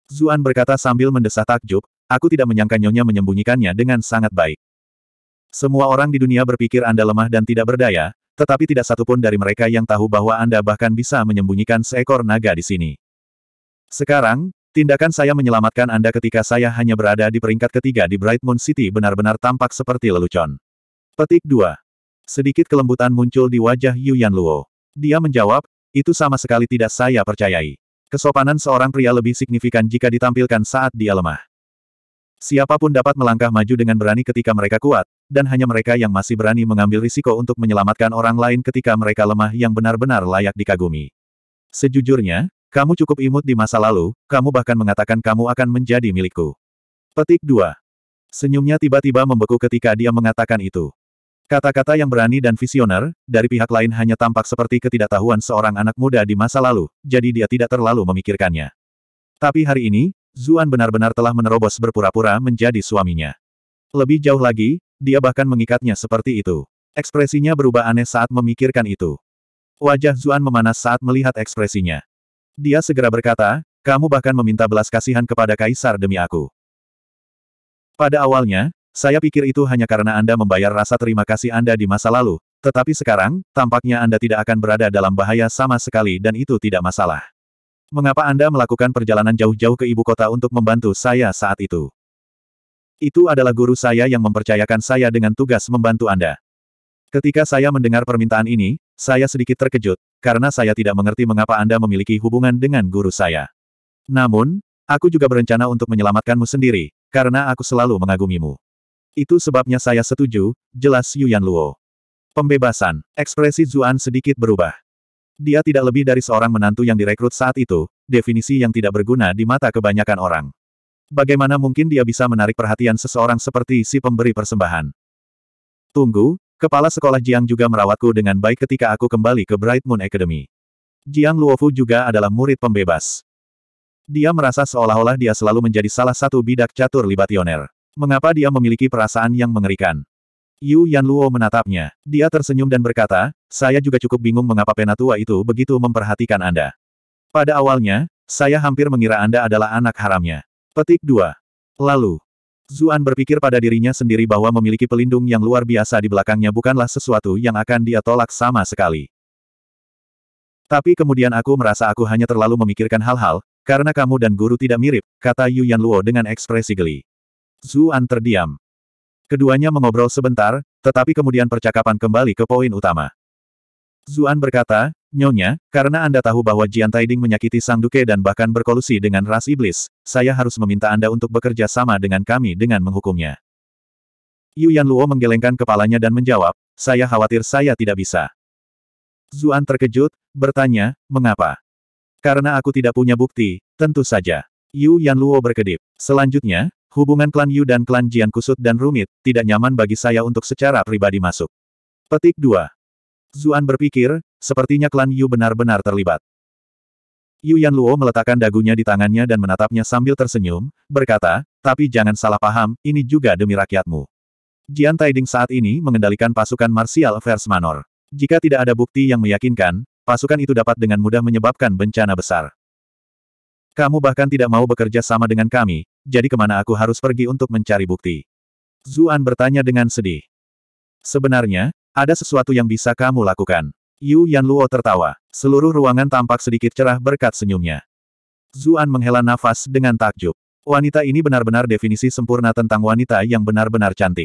Zuan berkata sambil mendesah takjub, aku tidak menyangka Nyonya menyembunyikannya dengan sangat baik. Semua orang di dunia berpikir Anda lemah dan tidak berdaya, tetapi tidak satupun dari mereka yang tahu bahwa Anda bahkan bisa menyembunyikan seekor naga di sini. Sekarang, Tindakan saya menyelamatkan Anda ketika saya hanya berada di peringkat ketiga di Bright Moon City benar-benar tampak seperti lelucon. Petik 2. Sedikit kelembutan muncul di wajah Yuan Luo. Dia menjawab, itu sama sekali tidak saya percayai. Kesopanan seorang pria lebih signifikan jika ditampilkan saat dia lemah. Siapapun dapat melangkah maju dengan berani ketika mereka kuat, dan hanya mereka yang masih berani mengambil risiko untuk menyelamatkan orang lain ketika mereka lemah yang benar-benar layak dikagumi. Sejujurnya, kamu cukup imut di masa lalu, kamu bahkan mengatakan kamu akan menjadi milikku. Petik 2. Senyumnya tiba-tiba membeku ketika dia mengatakan itu. Kata-kata yang berani dan visioner, dari pihak lain hanya tampak seperti ketidaktahuan seorang anak muda di masa lalu, jadi dia tidak terlalu memikirkannya. Tapi hari ini, Zuan benar-benar telah menerobos berpura-pura menjadi suaminya. Lebih jauh lagi, dia bahkan mengikatnya seperti itu. Ekspresinya berubah aneh saat memikirkan itu. Wajah Zuan memanas saat melihat ekspresinya. Dia segera berkata, kamu bahkan meminta belas kasihan kepada Kaisar demi aku. Pada awalnya, saya pikir itu hanya karena Anda membayar rasa terima kasih Anda di masa lalu, tetapi sekarang, tampaknya Anda tidak akan berada dalam bahaya sama sekali dan itu tidak masalah. Mengapa Anda melakukan perjalanan jauh-jauh ke ibu kota untuk membantu saya saat itu? Itu adalah guru saya yang mempercayakan saya dengan tugas membantu Anda. Ketika saya mendengar permintaan ini, saya sedikit terkejut, karena saya tidak mengerti mengapa Anda memiliki hubungan dengan guru saya. Namun, aku juga berencana untuk menyelamatkanmu sendiri, karena aku selalu mengagumimu. Itu sebabnya saya setuju, jelas Yuan Luo. Pembebasan, ekspresi Zuan sedikit berubah. Dia tidak lebih dari seorang menantu yang direkrut saat itu, definisi yang tidak berguna di mata kebanyakan orang. Bagaimana mungkin dia bisa menarik perhatian seseorang seperti si pemberi persembahan? Tunggu, Kepala sekolah Jiang juga merawatku dengan baik ketika aku kembali ke Bright Moon Academy. Jiang Luofu juga adalah murid pembebas. Dia merasa seolah-olah dia selalu menjadi salah satu bidak catur libationer. Mengapa dia memiliki perasaan yang mengerikan? Yu Yan Luo menatapnya. Dia tersenyum dan berkata, saya juga cukup bingung mengapa penatua itu begitu memperhatikan Anda. Pada awalnya, saya hampir mengira Anda adalah anak haramnya. Petik 2. Lalu, Zuan berpikir pada dirinya sendiri bahwa memiliki pelindung yang luar biasa di belakangnya bukanlah sesuatu yang akan dia tolak sama sekali. Tapi kemudian aku merasa aku hanya terlalu memikirkan hal-hal, karena kamu dan guru tidak mirip, kata Yu Yan Luo dengan ekspresi geli. Zuan terdiam. Keduanya mengobrol sebentar, tetapi kemudian percakapan kembali ke poin utama. Zuan berkata, Nyonya, karena Anda tahu bahwa Jian Taiding menyakiti Sang Duke dan bahkan berkolusi dengan ras iblis, saya harus meminta Anda untuk bekerja sama dengan kami dengan menghukumnya. Yu Yan Luo menggelengkan kepalanya dan menjawab, saya khawatir saya tidak bisa. Zuan terkejut, bertanya, mengapa? Karena aku tidak punya bukti, tentu saja. Yu Yan Luo berkedip. Selanjutnya, hubungan klan Yu dan klan Jian kusut dan rumit, tidak nyaman bagi saya untuk secara pribadi masuk. Petik 2. Zuan berpikir, sepertinya klan Yu benar-benar terlibat. Yu Yan Luo meletakkan dagunya di tangannya dan menatapnya sambil tersenyum, berkata, tapi jangan salah paham, ini juga demi rakyatmu. Jian Taiding saat ini mengendalikan pasukan Martial Affairs Manor. Jika tidak ada bukti yang meyakinkan, pasukan itu dapat dengan mudah menyebabkan bencana besar. Kamu bahkan tidak mau bekerja sama dengan kami, jadi kemana aku harus pergi untuk mencari bukti? Zuan bertanya dengan sedih. Sebenarnya, ada sesuatu yang bisa kamu lakukan. Yu Yan Luo tertawa. Seluruh ruangan tampak sedikit cerah berkat senyumnya. Zuan menghela nafas dengan takjub. Wanita ini benar-benar definisi sempurna tentang wanita yang benar-benar cantik.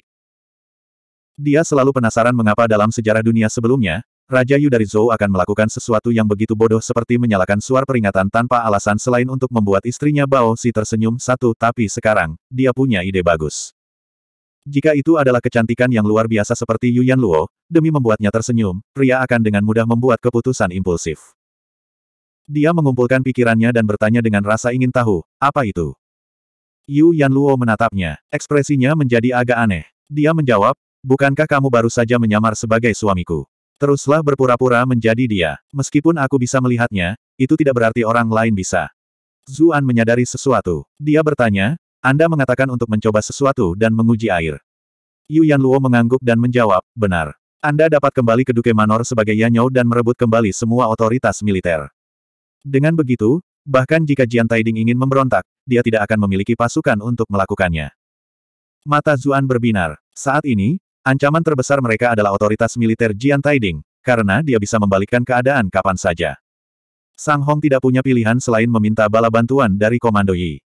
Dia selalu penasaran mengapa dalam sejarah dunia sebelumnya, Raja Yu dari Zhou akan melakukan sesuatu yang begitu bodoh seperti menyalakan suar peringatan tanpa alasan selain untuk membuat istrinya Bao Si tersenyum satu tapi sekarang, dia punya ide bagus. Jika itu adalah kecantikan yang luar biasa seperti Yu Yan Luo, demi membuatnya tersenyum, pria akan dengan mudah membuat keputusan impulsif. Dia mengumpulkan pikirannya dan bertanya dengan rasa ingin tahu, apa itu? Yu Yan Luo menatapnya. Ekspresinya menjadi agak aneh. Dia menjawab, bukankah kamu baru saja menyamar sebagai suamiku? Teruslah berpura-pura menjadi dia. Meskipun aku bisa melihatnya, itu tidak berarti orang lain bisa. Zuan menyadari sesuatu. Dia bertanya, anda mengatakan untuk mencoba sesuatu dan menguji air. Yu Yan Luo mengangguk dan menjawab, benar. Anda dapat kembali ke Duke Manor sebagai Yanyou dan merebut kembali semua otoritas militer. Dengan begitu, bahkan jika Jian Taiding ingin memberontak, dia tidak akan memiliki pasukan untuk melakukannya. Mata Zuan berbinar. Saat ini, ancaman terbesar mereka adalah otoritas militer Jian Taiding, karena dia bisa membalikkan keadaan kapan saja. Sang Hong tidak punya pilihan selain meminta bala bantuan dari Komando Yi.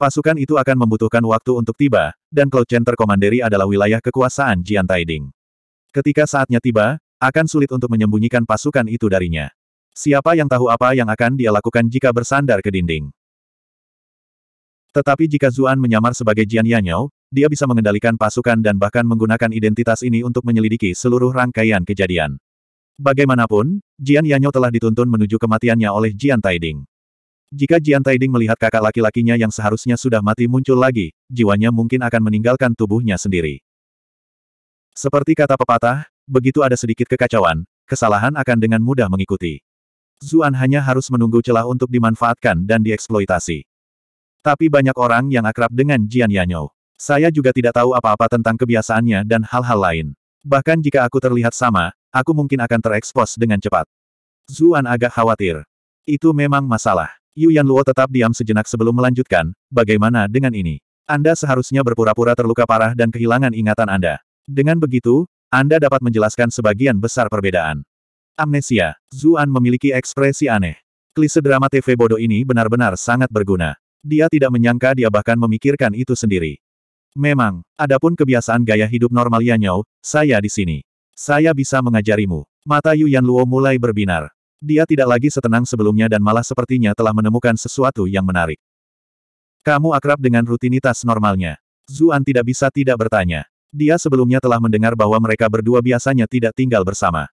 Pasukan itu akan membutuhkan waktu untuk tiba, dan Cloud Center Commandery adalah wilayah kekuasaan Jian Taiding. Ketika saatnya tiba, akan sulit untuk menyembunyikan pasukan itu darinya. Siapa yang tahu apa yang akan dia lakukan jika bersandar ke dinding? Tetapi jika Zuan menyamar sebagai Jian Yanyao, dia bisa mengendalikan pasukan dan bahkan menggunakan identitas ini untuk menyelidiki seluruh rangkaian kejadian. Bagaimanapun, Jian Yanyao telah dituntun menuju kematiannya oleh Jian Taiding. Jika Jian Taiding melihat kakak laki-lakinya yang seharusnya sudah mati muncul lagi, jiwanya mungkin akan meninggalkan tubuhnya sendiri. Seperti kata pepatah, begitu ada sedikit kekacauan, kesalahan akan dengan mudah mengikuti. Zuan hanya harus menunggu celah untuk dimanfaatkan dan dieksploitasi. Tapi banyak orang yang akrab dengan Jian Yanyou. Saya juga tidak tahu apa-apa tentang kebiasaannya dan hal-hal lain. Bahkan jika aku terlihat sama, aku mungkin akan terekspos dengan cepat. Zuan agak khawatir. Itu memang masalah. Yu Yan Luo tetap diam sejenak sebelum melanjutkan, bagaimana dengan ini? Anda seharusnya berpura-pura terluka parah dan kehilangan ingatan Anda. Dengan begitu, Anda dapat menjelaskan sebagian besar perbedaan. Amnesia, Zuan memiliki ekspresi aneh. Klise drama TV bodoh ini benar-benar sangat berguna. Dia tidak menyangka dia bahkan memikirkan itu sendiri. Memang, adapun kebiasaan gaya hidup normal Yanyao, saya di sini. Saya bisa mengajarimu. Mata Yu Yan Luo mulai berbinar. Dia tidak lagi setenang sebelumnya dan malah sepertinya telah menemukan sesuatu yang menarik. Kamu akrab dengan rutinitas normalnya. Zuan tidak bisa tidak bertanya. Dia sebelumnya telah mendengar bahwa mereka berdua biasanya tidak tinggal bersama.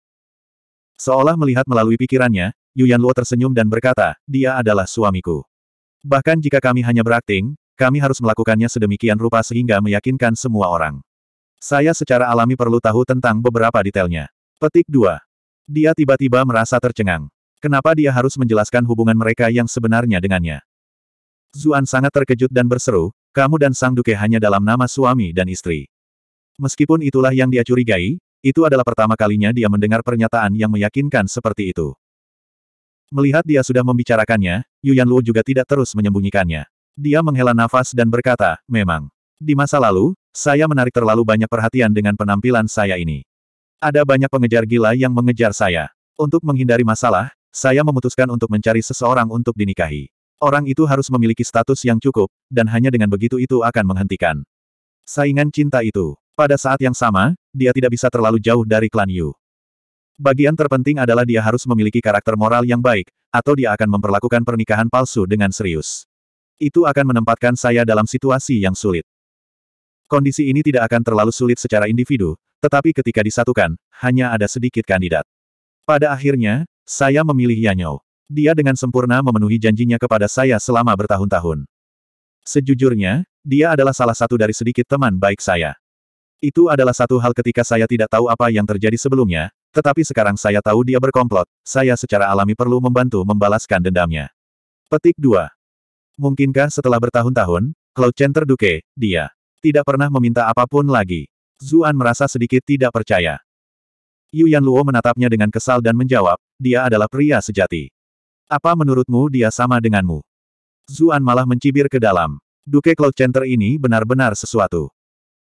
Seolah melihat melalui pikirannya, Yuan Luo tersenyum dan berkata, dia adalah suamiku. Bahkan jika kami hanya berakting, kami harus melakukannya sedemikian rupa sehingga meyakinkan semua orang. Saya secara alami perlu tahu tentang beberapa detailnya. Petik 2. Dia tiba-tiba merasa tercengang. Kenapa dia harus menjelaskan hubungan mereka yang sebenarnya dengannya? Zuan sangat terkejut dan berseru, kamu dan Sang Duke hanya dalam nama suami dan istri. Meskipun itulah yang dia curigai, itu adalah pertama kalinya dia mendengar pernyataan yang meyakinkan seperti itu. Melihat dia sudah membicarakannya, Yuan Luo juga tidak terus menyembunyikannya. Dia menghela nafas dan berkata, memang. Di masa lalu, saya menarik terlalu banyak perhatian dengan penampilan saya ini. Ada banyak pengejar gila yang mengejar saya. Untuk menghindari masalah, saya memutuskan untuk mencari seseorang untuk dinikahi. Orang itu harus memiliki status yang cukup, dan hanya dengan begitu itu akan menghentikan saingan cinta itu. Pada saat yang sama, dia tidak bisa terlalu jauh dari klan Yu. Bagian terpenting adalah dia harus memiliki karakter moral yang baik, atau dia akan memperlakukan pernikahan palsu dengan serius. Itu akan menempatkan saya dalam situasi yang sulit. Kondisi ini tidak akan terlalu sulit secara individu, tetapi ketika disatukan, hanya ada sedikit kandidat. Pada akhirnya, saya memilih Yanyou. Dia dengan sempurna memenuhi janjinya kepada saya selama bertahun-tahun. Sejujurnya, dia adalah salah satu dari sedikit teman baik saya. Itu adalah satu hal ketika saya tidak tahu apa yang terjadi sebelumnya, tetapi sekarang saya tahu dia berkomplot, saya secara alami perlu membantu membalaskan dendamnya. Petik 2. Mungkinkah setelah bertahun-tahun, Cloud Center Duke, dia tidak pernah meminta apapun lagi. Zuan merasa sedikit tidak percaya. Yu Yan Luo menatapnya dengan kesal dan menjawab, dia adalah pria sejati. Apa menurutmu dia sama denganmu? Zuan malah mencibir ke dalam. Duke Cloud Center ini benar-benar sesuatu.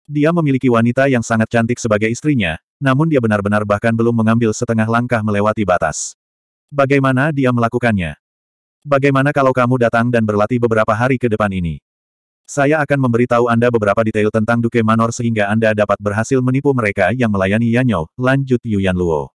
Dia memiliki wanita yang sangat cantik sebagai istrinya, namun dia benar-benar bahkan belum mengambil setengah langkah melewati batas. Bagaimana dia melakukannya? Bagaimana kalau kamu datang dan berlatih beberapa hari ke depan ini? Saya akan memberitahu Anda beberapa detail tentang Duke Manor sehingga Anda dapat berhasil menipu mereka yang melayani Yanyo, lanjut Yuan Luo.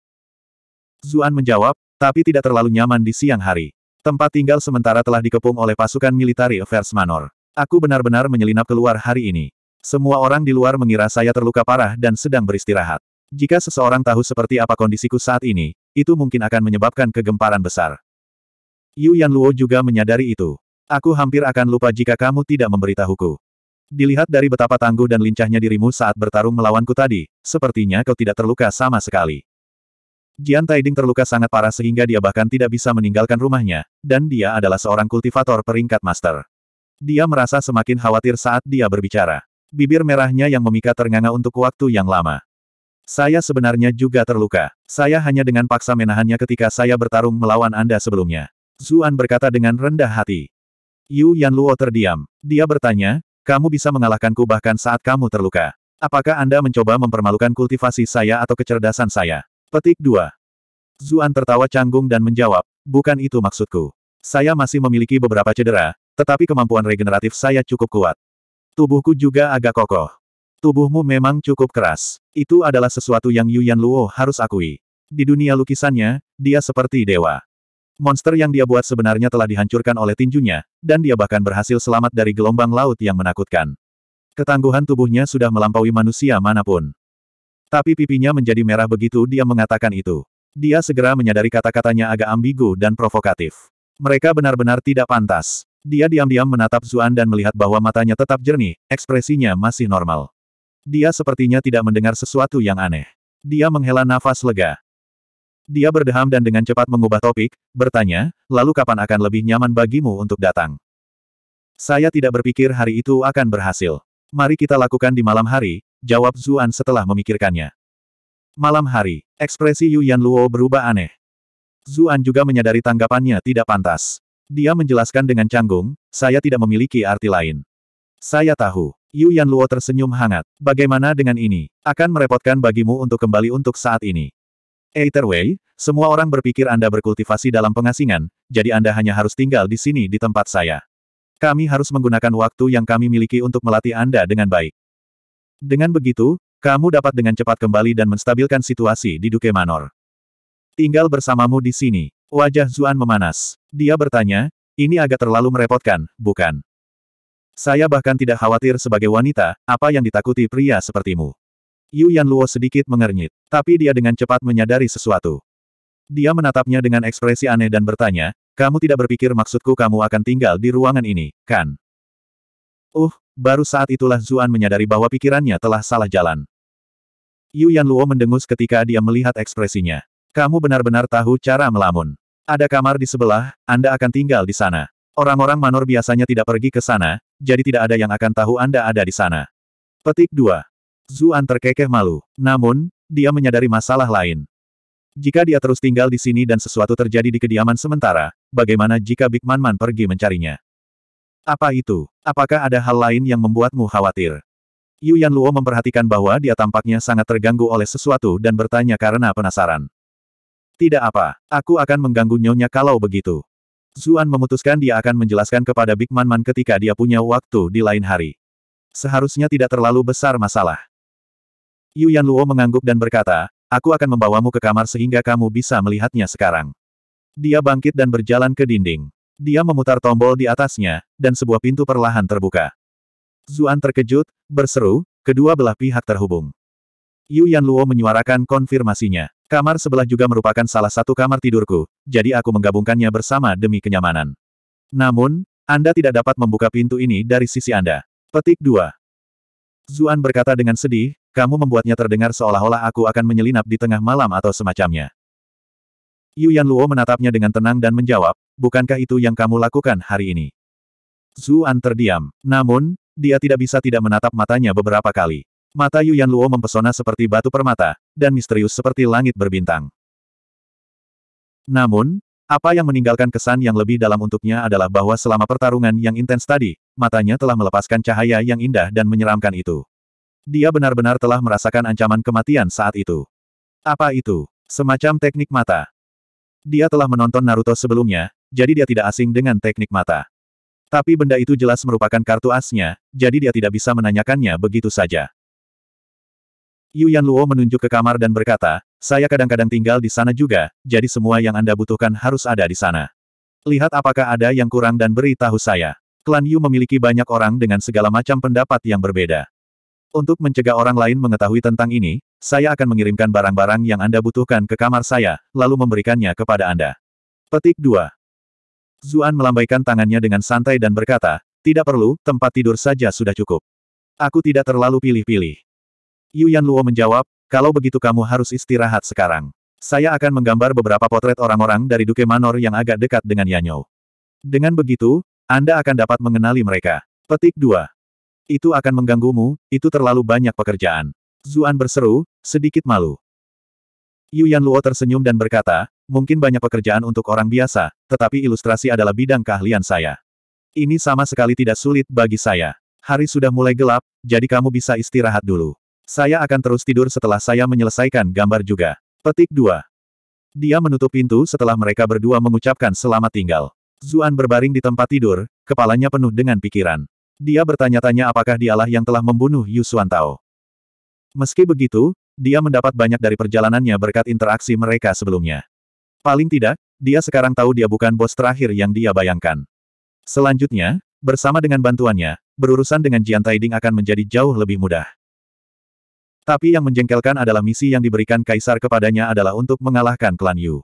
Zuan menjawab, tapi tidak terlalu nyaman di siang hari. Tempat tinggal sementara telah dikepung oleh pasukan militari Affairs Manor. Aku benar-benar menyelinap keluar hari ini. Semua orang di luar mengira saya terluka parah dan sedang beristirahat. Jika seseorang tahu seperti apa kondisiku saat ini, itu mungkin akan menyebabkan kegemparan besar. Yu Luo juga menyadari itu. Aku hampir akan lupa jika kamu tidak memberitahuku. Dilihat dari betapa tangguh dan lincahnya dirimu saat bertarung melawanku tadi, sepertinya kau tidak terluka sama sekali. Jian Taiding terluka sangat parah sehingga dia bahkan tidak bisa meninggalkan rumahnya, dan dia adalah seorang kultivator peringkat master. Dia merasa semakin khawatir saat dia berbicara. Bibir merahnya yang memikat ternganga untuk waktu yang lama. Saya sebenarnya juga terluka. Saya hanya dengan paksa menahannya ketika saya bertarung melawan Anda sebelumnya. Zuan berkata dengan rendah hati. Yu Yan Luo terdiam. Dia bertanya, kamu bisa mengalahkanku bahkan saat kamu terluka. Apakah Anda mencoba mempermalukan kultivasi saya atau kecerdasan saya? Petik 2. Zuan tertawa canggung dan menjawab, bukan itu maksudku. Saya masih memiliki beberapa cedera, tetapi kemampuan regeneratif saya cukup kuat. Tubuhku juga agak kokoh. Tubuhmu memang cukup keras. Itu adalah sesuatu yang Yu Yan Luo harus akui. Di dunia lukisannya, dia seperti dewa. Monster yang dia buat sebenarnya telah dihancurkan oleh tinjunya, dan dia bahkan berhasil selamat dari gelombang laut yang menakutkan. Ketangguhan tubuhnya sudah melampaui manusia manapun. Tapi pipinya menjadi merah begitu dia mengatakan itu. Dia segera menyadari kata-katanya agak ambigu dan provokatif. Mereka benar-benar tidak pantas. Dia diam-diam menatap Zuan dan melihat bahwa matanya tetap jernih, ekspresinya masih normal. Dia sepertinya tidak mendengar sesuatu yang aneh. Dia menghela nafas lega. Dia berdeham dan dengan cepat mengubah topik, bertanya, lalu kapan akan lebih nyaman bagimu untuk datang? Saya tidak berpikir hari itu akan berhasil. Mari kita lakukan di malam hari, jawab Zuan setelah memikirkannya. Malam hari, ekspresi Yu Yan Luo berubah aneh. Zuan juga menyadari tanggapannya tidak pantas. Dia menjelaskan dengan canggung, saya tidak memiliki arti lain. Saya tahu. Yu Yan Luo tersenyum hangat. Bagaimana dengan ini? Akan merepotkan bagimu untuk kembali untuk saat ini. Either way, semua orang berpikir Anda berkultivasi dalam pengasingan, jadi Anda hanya harus tinggal di sini di tempat saya. Kami harus menggunakan waktu yang kami miliki untuk melatih Anda dengan baik. Dengan begitu, kamu dapat dengan cepat kembali dan menstabilkan situasi di Duke Manor. Tinggal bersamamu di sini. Wajah Zuan memanas. Dia bertanya, ini agak terlalu merepotkan, bukan? Saya bahkan tidak khawatir sebagai wanita, apa yang ditakuti pria sepertimu. Yu Yan Luo sedikit mengernyit. Tapi dia dengan cepat menyadari sesuatu. Dia menatapnya dengan ekspresi aneh dan bertanya, kamu tidak berpikir maksudku kamu akan tinggal di ruangan ini, kan? Uh, baru saat itulah Zuan menyadari bahwa pikirannya telah salah jalan. Yu Yan Luo mendengus ketika dia melihat ekspresinya. Kamu benar-benar tahu cara melamun. Ada kamar di sebelah, Anda akan tinggal di sana. Orang-orang manor biasanya tidak pergi ke sana, jadi tidak ada yang akan tahu Anda ada di sana. Petik 2. Zuan terkekeh malu. Namun, dia menyadari masalah lain. Jika dia terus tinggal di sini dan sesuatu terjadi di kediaman sementara, bagaimana jika Big Man Man pergi mencarinya? Apa itu? Apakah ada hal lain yang membuatmu khawatir? Yu Yan Luo memperhatikan bahwa dia tampaknya sangat terganggu oleh sesuatu dan bertanya karena penasaran. Tidak apa, aku akan mengganggu nyonya kalau begitu. Zuan memutuskan dia akan menjelaskan kepada Big Man Man ketika dia punya waktu di lain hari. Seharusnya tidak terlalu besar masalah. Yu Yan Luo mengangguk dan berkata, aku akan membawamu ke kamar sehingga kamu bisa melihatnya sekarang. Dia bangkit dan berjalan ke dinding. Dia memutar tombol di atasnya, dan sebuah pintu perlahan terbuka. Zuan terkejut, berseru, kedua belah pihak terhubung. Yu Yan Luo menyuarakan konfirmasinya. Kamar sebelah juga merupakan salah satu kamar tidurku, jadi aku menggabungkannya bersama demi kenyamanan. Namun, Anda tidak dapat membuka pintu ini dari sisi Anda. Petik 2. Zuan berkata dengan sedih, kamu membuatnya terdengar seolah-olah aku akan menyelinap di tengah malam atau semacamnya. Yu Luo menatapnya dengan tenang dan menjawab, bukankah itu yang kamu lakukan hari ini? Zuan terdiam. Namun, dia tidak bisa tidak menatap matanya beberapa kali. Mata Yu Luo mempesona seperti batu permata, dan misterius seperti langit berbintang. Namun, apa yang meninggalkan kesan yang lebih dalam untuknya adalah bahwa selama pertarungan yang intens tadi, matanya telah melepaskan cahaya yang indah dan menyeramkan itu. Dia benar-benar telah merasakan ancaman kematian saat itu. Apa itu? Semacam teknik mata. Dia telah menonton Naruto sebelumnya, jadi dia tidak asing dengan teknik mata. Tapi benda itu jelas merupakan kartu asnya, jadi dia tidak bisa menanyakannya begitu saja. Yu Yan Luo menunjuk ke kamar dan berkata, saya kadang-kadang tinggal di sana juga, jadi semua yang Anda butuhkan harus ada di sana. Lihat apakah ada yang kurang dan beritahu saya. Klan Yu memiliki banyak orang dengan segala macam pendapat yang berbeda. Untuk mencegah orang lain mengetahui tentang ini, saya akan mengirimkan barang-barang yang Anda butuhkan ke kamar saya, lalu memberikannya kepada Anda. Petik 2. Zuan melambaikan tangannya dengan santai dan berkata, tidak perlu, tempat tidur saja sudah cukup. Aku tidak terlalu pilih-pilih. Yu Yan Luo menjawab, kalau begitu kamu harus istirahat sekarang. Saya akan menggambar beberapa potret orang-orang dari Duke Manor yang agak dekat dengan Yanyou. Dengan begitu, Anda akan dapat mengenali mereka. Petik 2. Itu akan mengganggumu, itu terlalu banyak pekerjaan. Zuan berseru, sedikit malu. Yu Luo tersenyum dan berkata, mungkin banyak pekerjaan untuk orang biasa, tetapi ilustrasi adalah bidang keahlian saya. Ini sama sekali tidak sulit bagi saya. Hari sudah mulai gelap, jadi kamu bisa istirahat dulu. Saya akan terus tidur setelah saya menyelesaikan gambar juga. Petik 2. Dia menutup pintu setelah mereka berdua mengucapkan selamat tinggal. Zuan berbaring di tempat tidur, kepalanya penuh dengan pikiran. Dia bertanya-tanya apakah dialah yang telah membunuh Yu Tao. Meski begitu, dia mendapat banyak dari perjalanannya berkat interaksi mereka sebelumnya. Paling tidak, dia sekarang tahu dia bukan bos terakhir yang dia bayangkan. Selanjutnya, bersama dengan bantuannya, berurusan dengan Jian Taiding akan menjadi jauh lebih mudah. Tapi yang menjengkelkan adalah misi yang diberikan Kaisar kepadanya adalah untuk mengalahkan klan Yu.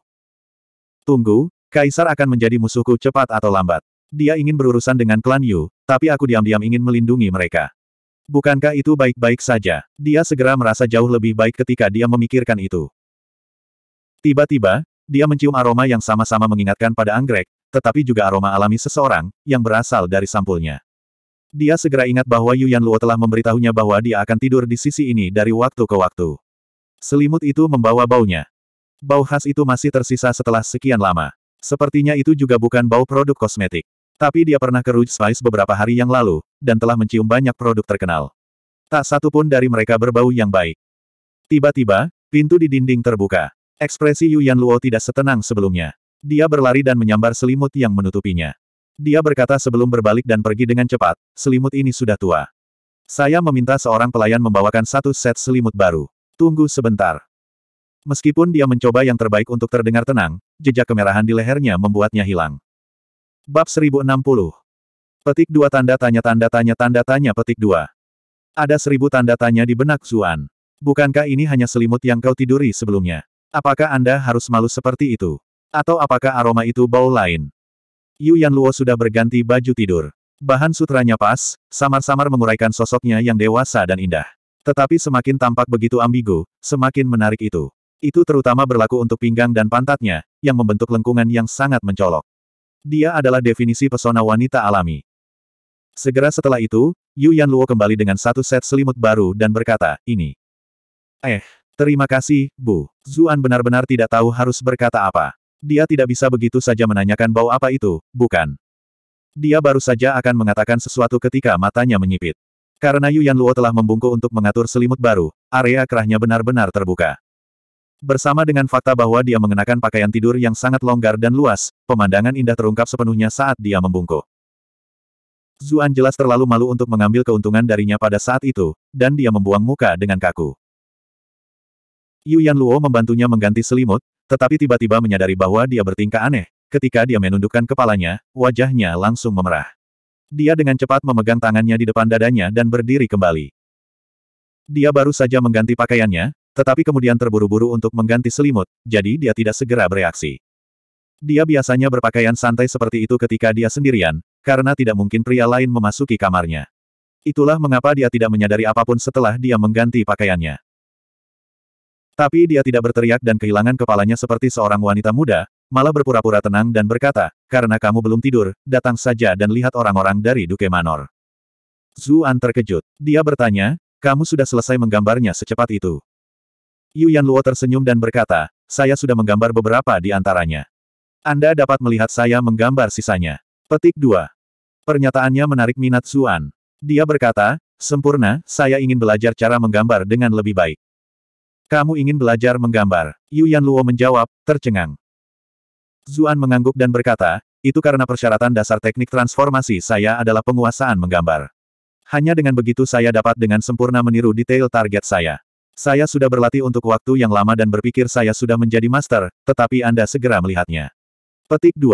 Tunggu, Kaisar akan menjadi musuhku cepat atau lambat. Dia ingin berurusan dengan klan Yu, tapi aku diam-diam ingin melindungi mereka. Bukankah itu baik-baik saja? Dia segera merasa jauh lebih baik ketika dia memikirkan itu. Tiba-tiba, dia mencium aroma yang sama-sama mengingatkan pada anggrek, tetapi juga aroma alami seseorang, yang berasal dari sampulnya. Dia segera ingat bahwa Yuan Luo telah memberitahunya bahwa dia akan tidur di sisi ini dari waktu ke waktu. Selimut itu membawa baunya. Bau khas itu masih tersisa setelah sekian lama. Sepertinya itu juga bukan bau produk kosmetik. Tapi dia pernah ke Rouge Spice beberapa hari yang lalu, dan telah mencium banyak produk terkenal. Tak satu pun dari mereka berbau yang baik. Tiba-tiba, pintu di dinding terbuka. Ekspresi Yuan Luo tidak setenang sebelumnya. Dia berlari dan menyambar selimut yang menutupinya. Dia berkata sebelum berbalik dan pergi dengan cepat, selimut ini sudah tua. Saya meminta seorang pelayan membawakan satu set selimut baru. Tunggu sebentar. Meskipun dia mencoba yang terbaik untuk terdengar tenang, jejak kemerahan di lehernya membuatnya hilang. Bab 1060 Petik dua tanda tanya tanda tanya tanda tanya petik dua. Ada seribu tanda tanya di benak Zuan. Bukankah ini hanya selimut yang kau tiduri sebelumnya? Apakah Anda harus malu seperti itu? Atau apakah aroma itu bau lain? Yu Luo sudah berganti baju tidur. Bahan sutranya pas, samar-samar menguraikan sosoknya yang dewasa dan indah. Tetapi semakin tampak begitu ambigu, semakin menarik itu. Itu terutama berlaku untuk pinggang dan pantatnya, yang membentuk lengkungan yang sangat mencolok. Dia adalah definisi pesona wanita alami. Segera setelah itu, Yu Luo kembali dengan satu set selimut baru dan berkata, ini. Eh, terima kasih, Bu. Zuan benar-benar tidak tahu harus berkata apa. Dia tidak bisa begitu saja menanyakan bau apa itu, bukan? Dia baru saja akan mengatakan sesuatu ketika matanya menyipit. Karena Yuan Luo telah membungkuk untuk mengatur selimut baru, area kerahnya benar-benar terbuka. Bersama dengan fakta bahwa dia mengenakan pakaian tidur yang sangat longgar dan luas, pemandangan indah terungkap sepenuhnya saat dia membungkuk. Zuan jelas terlalu malu untuk mengambil keuntungan darinya pada saat itu, dan dia membuang muka dengan kaku. Yu Yan Luo membantunya mengganti selimut, tetapi tiba-tiba menyadari bahwa dia bertingkah aneh, ketika dia menundukkan kepalanya, wajahnya langsung memerah. Dia dengan cepat memegang tangannya di depan dadanya dan berdiri kembali. Dia baru saja mengganti pakaiannya, tetapi kemudian terburu-buru untuk mengganti selimut, jadi dia tidak segera bereaksi. Dia biasanya berpakaian santai seperti itu ketika dia sendirian, karena tidak mungkin pria lain memasuki kamarnya. Itulah mengapa dia tidak menyadari apapun setelah dia mengganti pakaiannya. Tapi dia tidak berteriak dan kehilangan kepalanya seperti seorang wanita muda, malah berpura-pura tenang dan berkata, karena kamu belum tidur, datang saja dan lihat orang-orang dari Duke Manor. Zuan terkejut. Dia bertanya, kamu sudah selesai menggambarnya secepat itu. Yu Luo tersenyum dan berkata, saya sudah menggambar beberapa di antaranya. Anda dapat melihat saya menggambar sisanya. Petik 2. Pernyataannya menarik minat Zuan. Dia berkata, sempurna, saya ingin belajar cara menggambar dengan lebih baik. Kamu ingin belajar menggambar? Yu Luo menjawab, tercengang. Zuan mengangguk dan berkata, itu karena persyaratan dasar teknik transformasi saya adalah penguasaan menggambar. Hanya dengan begitu saya dapat dengan sempurna meniru detail target saya. Saya sudah berlatih untuk waktu yang lama dan berpikir saya sudah menjadi master, tetapi Anda segera melihatnya. Petik 2.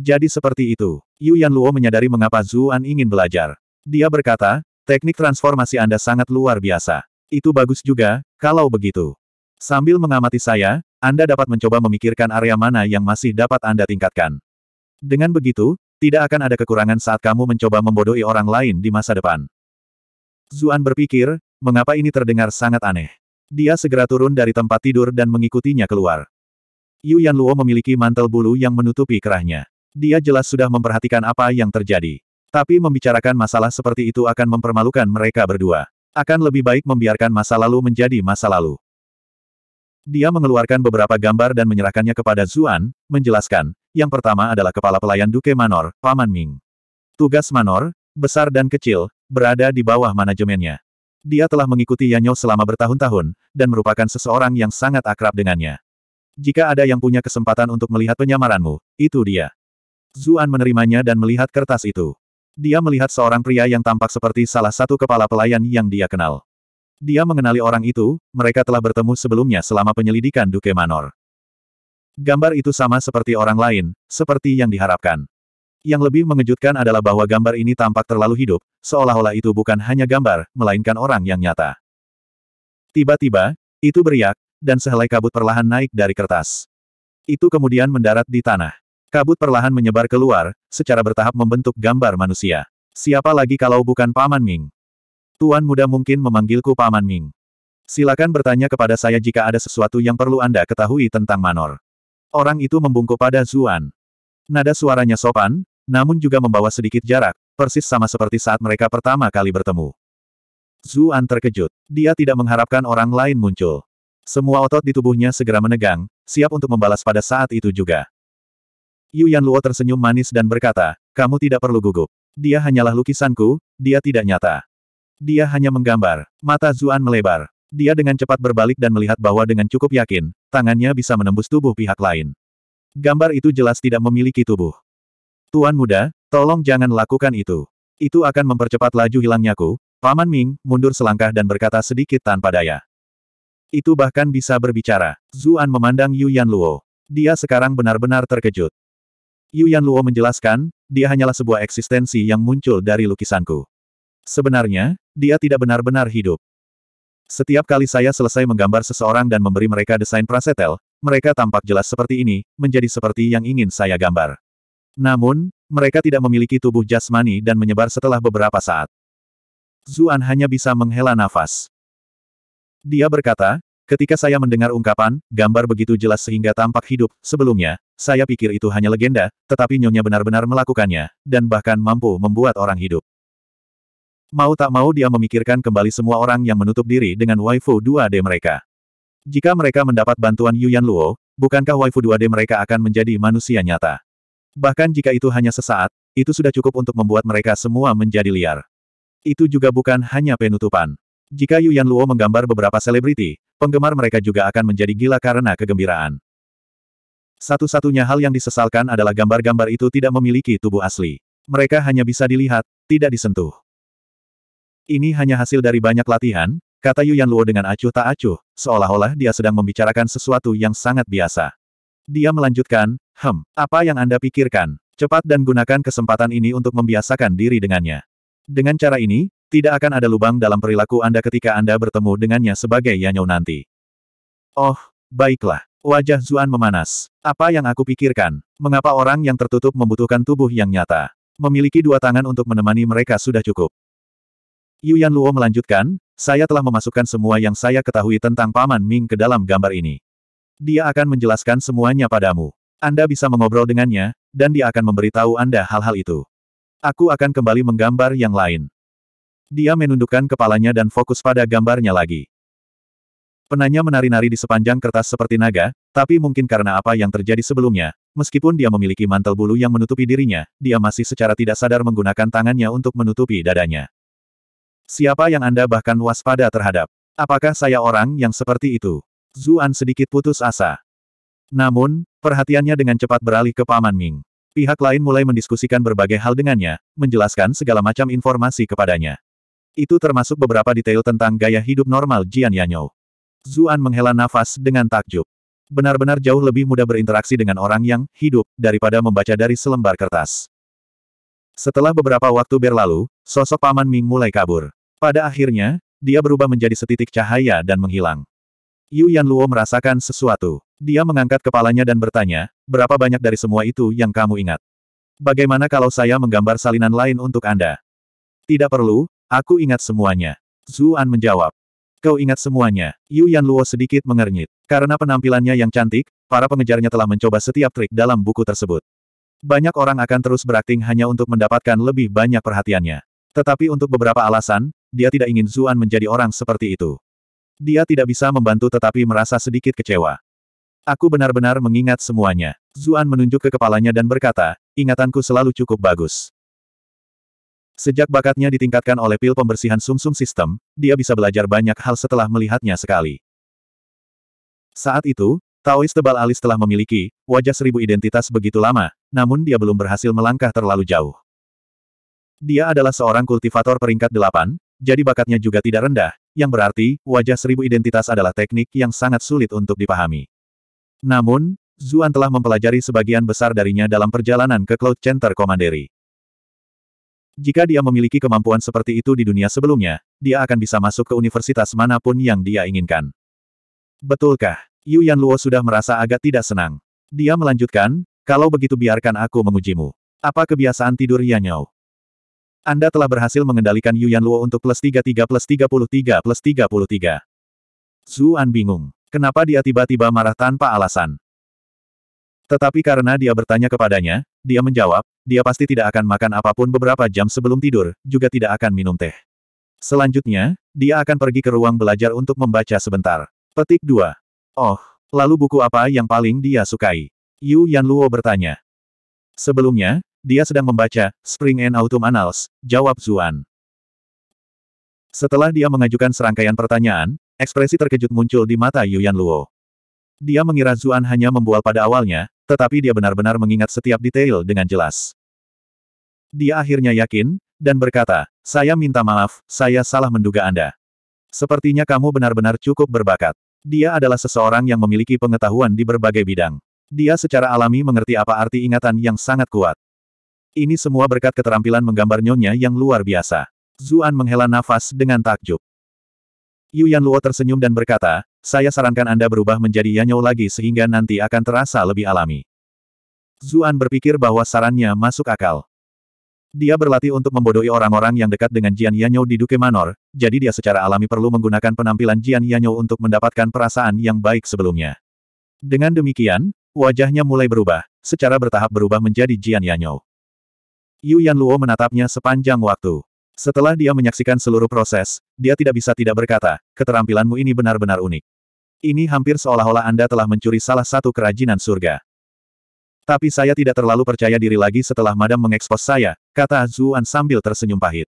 Jadi seperti itu. Yu Luo menyadari mengapa Zuan ingin belajar. Dia berkata, teknik transformasi Anda sangat luar biasa. Itu bagus juga, kalau begitu. Sambil mengamati saya, Anda dapat mencoba memikirkan area mana yang masih dapat Anda tingkatkan. Dengan begitu, tidak akan ada kekurangan saat kamu mencoba membodohi orang lain di masa depan. Zuan berpikir, mengapa ini terdengar sangat aneh. Dia segera turun dari tempat tidur dan mengikutinya keluar. Yu Yan Luo memiliki mantel bulu yang menutupi kerahnya. Dia jelas sudah memperhatikan apa yang terjadi. Tapi membicarakan masalah seperti itu akan mempermalukan mereka berdua. Akan lebih baik membiarkan masa lalu menjadi masa lalu. Dia mengeluarkan beberapa gambar dan menyerahkannya kepada Zuan, menjelaskan, yang pertama adalah kepala pelayan Duke Manor, Paman Ming. Tugas Manor, besar dan kecil, berada di bawah manajemennya. Dia telah mengikuti Yanyo selama bertahun-tahun, dan merupakan seseorang yang sangat akrab dengannya. Jika ada yang punya kesempatan untuk melihat penyamaranmu, itu dia. Zuan menerimanya dan melihat kertas itu. Dia melihat seorang pria yang tampak seperti salah satu kepala pelayan yang dia kenal. Dia mengenali orang itu, mereka telah bertemu sebelumnya selama penyelidikan Duke Manor. Gambar itu sama seperti orang lain, seperti yang diharapkan. Yang lebih mengejutkan adalah bahwa gambar ini tampak terlalu hidup, seolah-olah itu bukan hanya gambar, melainkan orang yang nyata. Tiba-tiba, itu beriak, dan sehelai kabut perlahan naik dari kertas. Itu kemudian mendarat di tanah. Kabut perlahan menyebar keluar, secara bertahap membentuk gambar manusia. Siapa lagi kalau bukan Paman Ming? Tuan muda mungkin memanggilku Paman Ming. Silakan bertanya kepada saya jika ada sesuatu yang perlu Anda ketahui tentang Manor. Orang itu membungkuk pada Zuan. Nada suaranya sopan, namun juga membawa sedikit jarak, persis sama seperti saat mereka pertama kali bertemu. Zuan terkejut. Dia tidak mengharapkan orang lain muncul. Semua otot di tubuhnya segera menegang, siap untuk membalas pada saat itu juga. Yu Yan Luo tersenyum manis dan berkata, kamu tidak perlu gugup. Dia hanyalah lukisanku, dia tidak nyata. Dia hanya menggambar. Mata Zuan melebar. Dia dengan cepat berbalik dan melihat bahwa dengan cukup yakin, tangannya bisa menembus tubuh pihak lain. Gambar itu jelas tidak memiliki tubuh. Tuan muda, tolong jangan lakukan itu. Itu akan mempercepat laju hilangnya-ku. Paman Ming, mundur selangkah dan berkata sedikit tanpa daya. Itu bahkan bisa berbicara. Zuan memandang Yu Yan Luo. Dia sekarang benar-benar terkejut. Yu Yan Luo menjelaskan, dia hanyalah sebuah eksistensi yang muncul dari lukisanku. Sebenarnya, dia tidak benar-benar hidup. Setiap kali saya selesai menggambar seseorang dan memberi mereka desain prasetel, mereka tampak jelas seperti ini, menjadi seperti yang ingin saya gambar. Namun, mereka tidak memiliki tubuh jasmani dan menyebar setelah beberapa saat. Zuan hanya bisa menghela nafas. Dia berkata, Ketika saya mendengar ungkapan, gambar begitu jelas sehingga tampak hidup, sebelumnya, saya pikir itu hanya legenda, tetapi Nyonya benar-benar melakukannya, dan bahkan mampu membuat orang hidup. Mau tak mau dia memikirkan kembali semua orang yang menutup diri dengan waifu 2D mereka. Jika mereka mendapat bantuan Yuan Luo, bukankah waifu 2D mereka akan menjadi manusia nyata? Bahkan jika itu hanya sesaat, itu sudah cukup untuk membuat mereka semua menjadi liar. Itu juga bukan hanya penutupan. Jika Yuan Luo menggambar beberapa selebriti, penggemar mereka juga akan menjadi gila karena kegembiraan. Satu-satunya hal yang disesalkan adalah gambar-gambar itu tidak memiliki tubuh asli. Mereka hanya bisa dilihat, tidak disentuh. Ini hanya hasil dari banyak latihan, kata Yuan Luo dengan acuh tak acuh, seolah-olah dia sedang membicarakan sesuatu yang sangat biasa. Dia melanjutkan, Hem, apa yang Anda pikirkan? Cepat dan gunakan kesempatan ini untuk membiasakan diri dengannya. Dengan cara ini, tidak akan ada lubang dalam perilaku Anda ketika Anda bertemu dengannya sebagai Yanyou nanti. Oh, baiklah. Wajah Zuan memanas. Apa yang aku pikirkan? Mengapa orang yang tertutup membutuhkan tubuh yang nyata? Memiliki dua tangan untuk menemani mereka sudah cukup. Yuan Luo melanjutkan, saya telah memasukkan semua yang saya ketahui tentang Paman Ming ke dalam gambar ini. Dia akan menjelaskan semuanya padamu. Anda bisa mengobrol dengannya, dan dia akan memberitahu Anda hal-hal itu. Aku akan kembali menggambar yang lain. Dia menundukkan kepalanya dan fokus pada gambarnya lagi. Penanya menari-nari di sepanjang kertas seperti naga, tapi mungkin karena apa yang terjadi sebelumnya, meskipun dia memiliki mantel bulu yang menutupi dirinya, dia masih secara tidak sadar menggunakan tangannya untuk menutupi dadanya. Siapa yang Anda bahkan waspada terhadap? Apakah saya orang yang seperti itu? Zuan sedikit putus asa. Namun, perhatiannya dengan cepat beralih ke Paman Ming. Pihak lain mulai mendiskusikan berbagai hal dengannya, menjelaskan segala macam informasi kepadanya. Itu termasuk beberapa detail tentang gaya hidup normal Jian Yanyou. Zuan menghela nafas dengan takjub. Benar-benar jauh lebih mudah berinteraksi dengan orang yang hidup daripada membaca dari selembar kertas. Setelah beberapa waktu berlalu, sosok Paman Ming mulai kabur. Pada akhirnya, dia berubah menjadi setitik cahaya dan menghilang. Yu Yan Luo merasakan sesuatu. Dia mengangkat kepalanya dan bertanya, berapa banyak dari semua itu yang kamu ingat? Bagaimana kalau saya menggambar salinan lain untuk Anda? Tidak perlu, Aku ingat semuanya. Zuan menjawab. Kau ingat semuanya. Yu Yan Luo sedikit mengernyit. Karena penampilannya yang cantik, para pengejarnya telah mencoba setiap trik dalam buku tersebut. Banyak orang akan terus berakting hanya untuk mendapatkan lebih banyak perhatiannya. Tetapi untuk beberapa alasan, dia tidak ingin Zuan menjadi orang seperti itu. Dia tidak bisa membantu tetapi merasa sedikit kecewa. Aku benar-benar mengingat semuanya. Zuan menunjuk ke kepalanya dan berkata, ingatanku selalu cukup bagus. Sejak bakatnya ditingkatkan oleh pil pembersihan sumsum -sum sistem, dia bisa belajar banyak hal setelah melihatnya sekali. Saat itu, Taois tebal alis telah memiliki wajah seribu identitas begitu lama, namun dia belum berhasil melangkah terlalu jauh. Dia adalah seorang kultivator peringkat delapan, jadi bakatnya juga tidak rendah, yang berarti wajah seribu identitas adalah teknik yang sangat sulit untuk dipahami. Namun, Zuan telah mempelajari sebagian besar darinya dalam perjalanan ke Cloud Center Commandery. Jika dia memiliki kemampuan seperti itu di dunia sebelumnya, dia akan bisa masuk ke universitas manapun yang dia inginkan. Betulkah? Yu Luo sudah merasa agak tidak senang. Dia melanjutkan, kalau begitu biarkan aku mengujimu. Apa kebiasaan tidur Yanyao? Anda telah berhasil mengendalikan Yu Luo untuk plus 33 plus 33 plus 33. Zuan bingung. Kenapa dia tiba-tiba marah tanpa alasan? Tetapi karena dia bertanya kepadanya, dia menjawab, dia pasti tidak akan makan apapun beberapa jam sebelum tidur, juga tidak akan minum teh. Selanjutnya, dia akan pergi ke ruang belajar untuk membaca sebentar. Petik 2. Oh, lalu buku apa yang paling dia sukai? Yu Yan Luo bertanya. Sebelumnya, dia sedang membaca Spring and Autumn Annals, jawab Zuan. Setelah dia mengajukan serangkaian pertanyaan, ekspresi terkejut muncul di mata Yu Yan Luo. Dia mengira Zuan hanya membual pada awalnya, tetapi dia benar-benar mengingat setiap detail dengan jelas. Dia akhirnya yakin, dan berkata, saya minta maaf, saya salah menduga Anda. Sepertinya kamu benar-benar cukup berbakat. Dia adalah seseorang yang memiliki pengetahuan di berbagai bidang. Dia secara alami mengerti apa arti ingatan yang sangat kuat. Ini semua berkat keterampilan menggambar nyonya yang luar biasa. Zuan menghela nafas dengan takjub. Yu Yan Luo tersenyum dan berkata, saya sarankan Anda berubah menjadi Yanyou lagi sehingga nanti akan terasa lebih alami. Zuan berpikir bahwa sarannya masuk akal. Dia berlatih untuk membodohi orang-orang yang dekat dengan Jian Yanyou di Duke Manor, jadi dia secara alami perlu menggunakan penampilan Jian Yanyou untuk mendapatkan perasaan yang baik sebelumnya. Dengan demikian, wajahnya mulai berubah, secara bertahap berubah menjadi Jian Yanyou. Yu Yan Luo menatapnya sepanjang waktu. Setelah dia menyaksikan seluruh proses, dia tidak bisa tidak berkata, keterampilanmu ini benar-benar unik. Ini hampir seolah-olah Anda telah mencuri salah satu kerajinan surga. Tapi saya tidak terlalu percaya diri lagi setelah Madam mengekspos saya, kata Zuan sambil tersenyum pahit.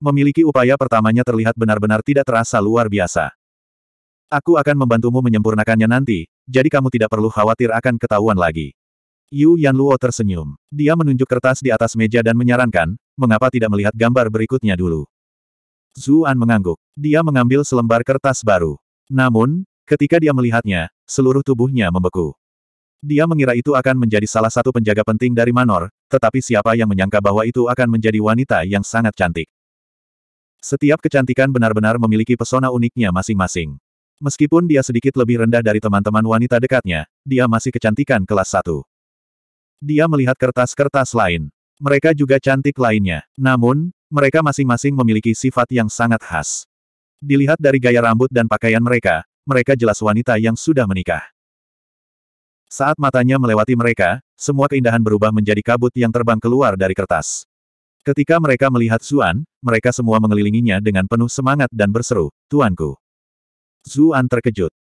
Memiliki upaya pertamanya terlihat benar-benar tidak terasa luar biasa. Aku akan membantumu menyempurnakannya nanti, jadi kamu tidak perlu khawatir akan ketahuan lagi. Yu Luo tersenyum. Dia menunjuk kertas di atas meja dan menyarankan, mengapa tidak melihat gambar berikutnya dulu? Zuan mengangguk. Dia mengambil selembar kertas baru. Namun, ketika dia melihatnya, seluruh tubuhnya membeku. Dia mengira itu akan menjadi salah satu penjaga penting dari Manor, tetapi siapa yang menyangka bahwa itu akan menjadi wanita yang sangat cantik. Setiap kecantikan benar-benar memiliki pesona uniknya masing-masing. Meskipun dia sedikit lebih rendah dari teman-teman wanita dekatnya, dia masih kecantikan kelas satu. Dia melihat kertas-kertas lain. Mereka juga cantik lainnya. Namun, mereka masing-masing memiliki sifat yang sangat khas. Dilihat dari gaya rambut dan pakaian mereka, mereka jelas wanita yang sudah menikah. Saat matanya melewati mereka, semua keindahan berubah menjadi kabut yang terbang keluar dari kertas. Ketika mereka melihat Zuan, mereka semua mengelilinginya dengan penuh semangat dan berseru, Tuanku. Zuan terkejut.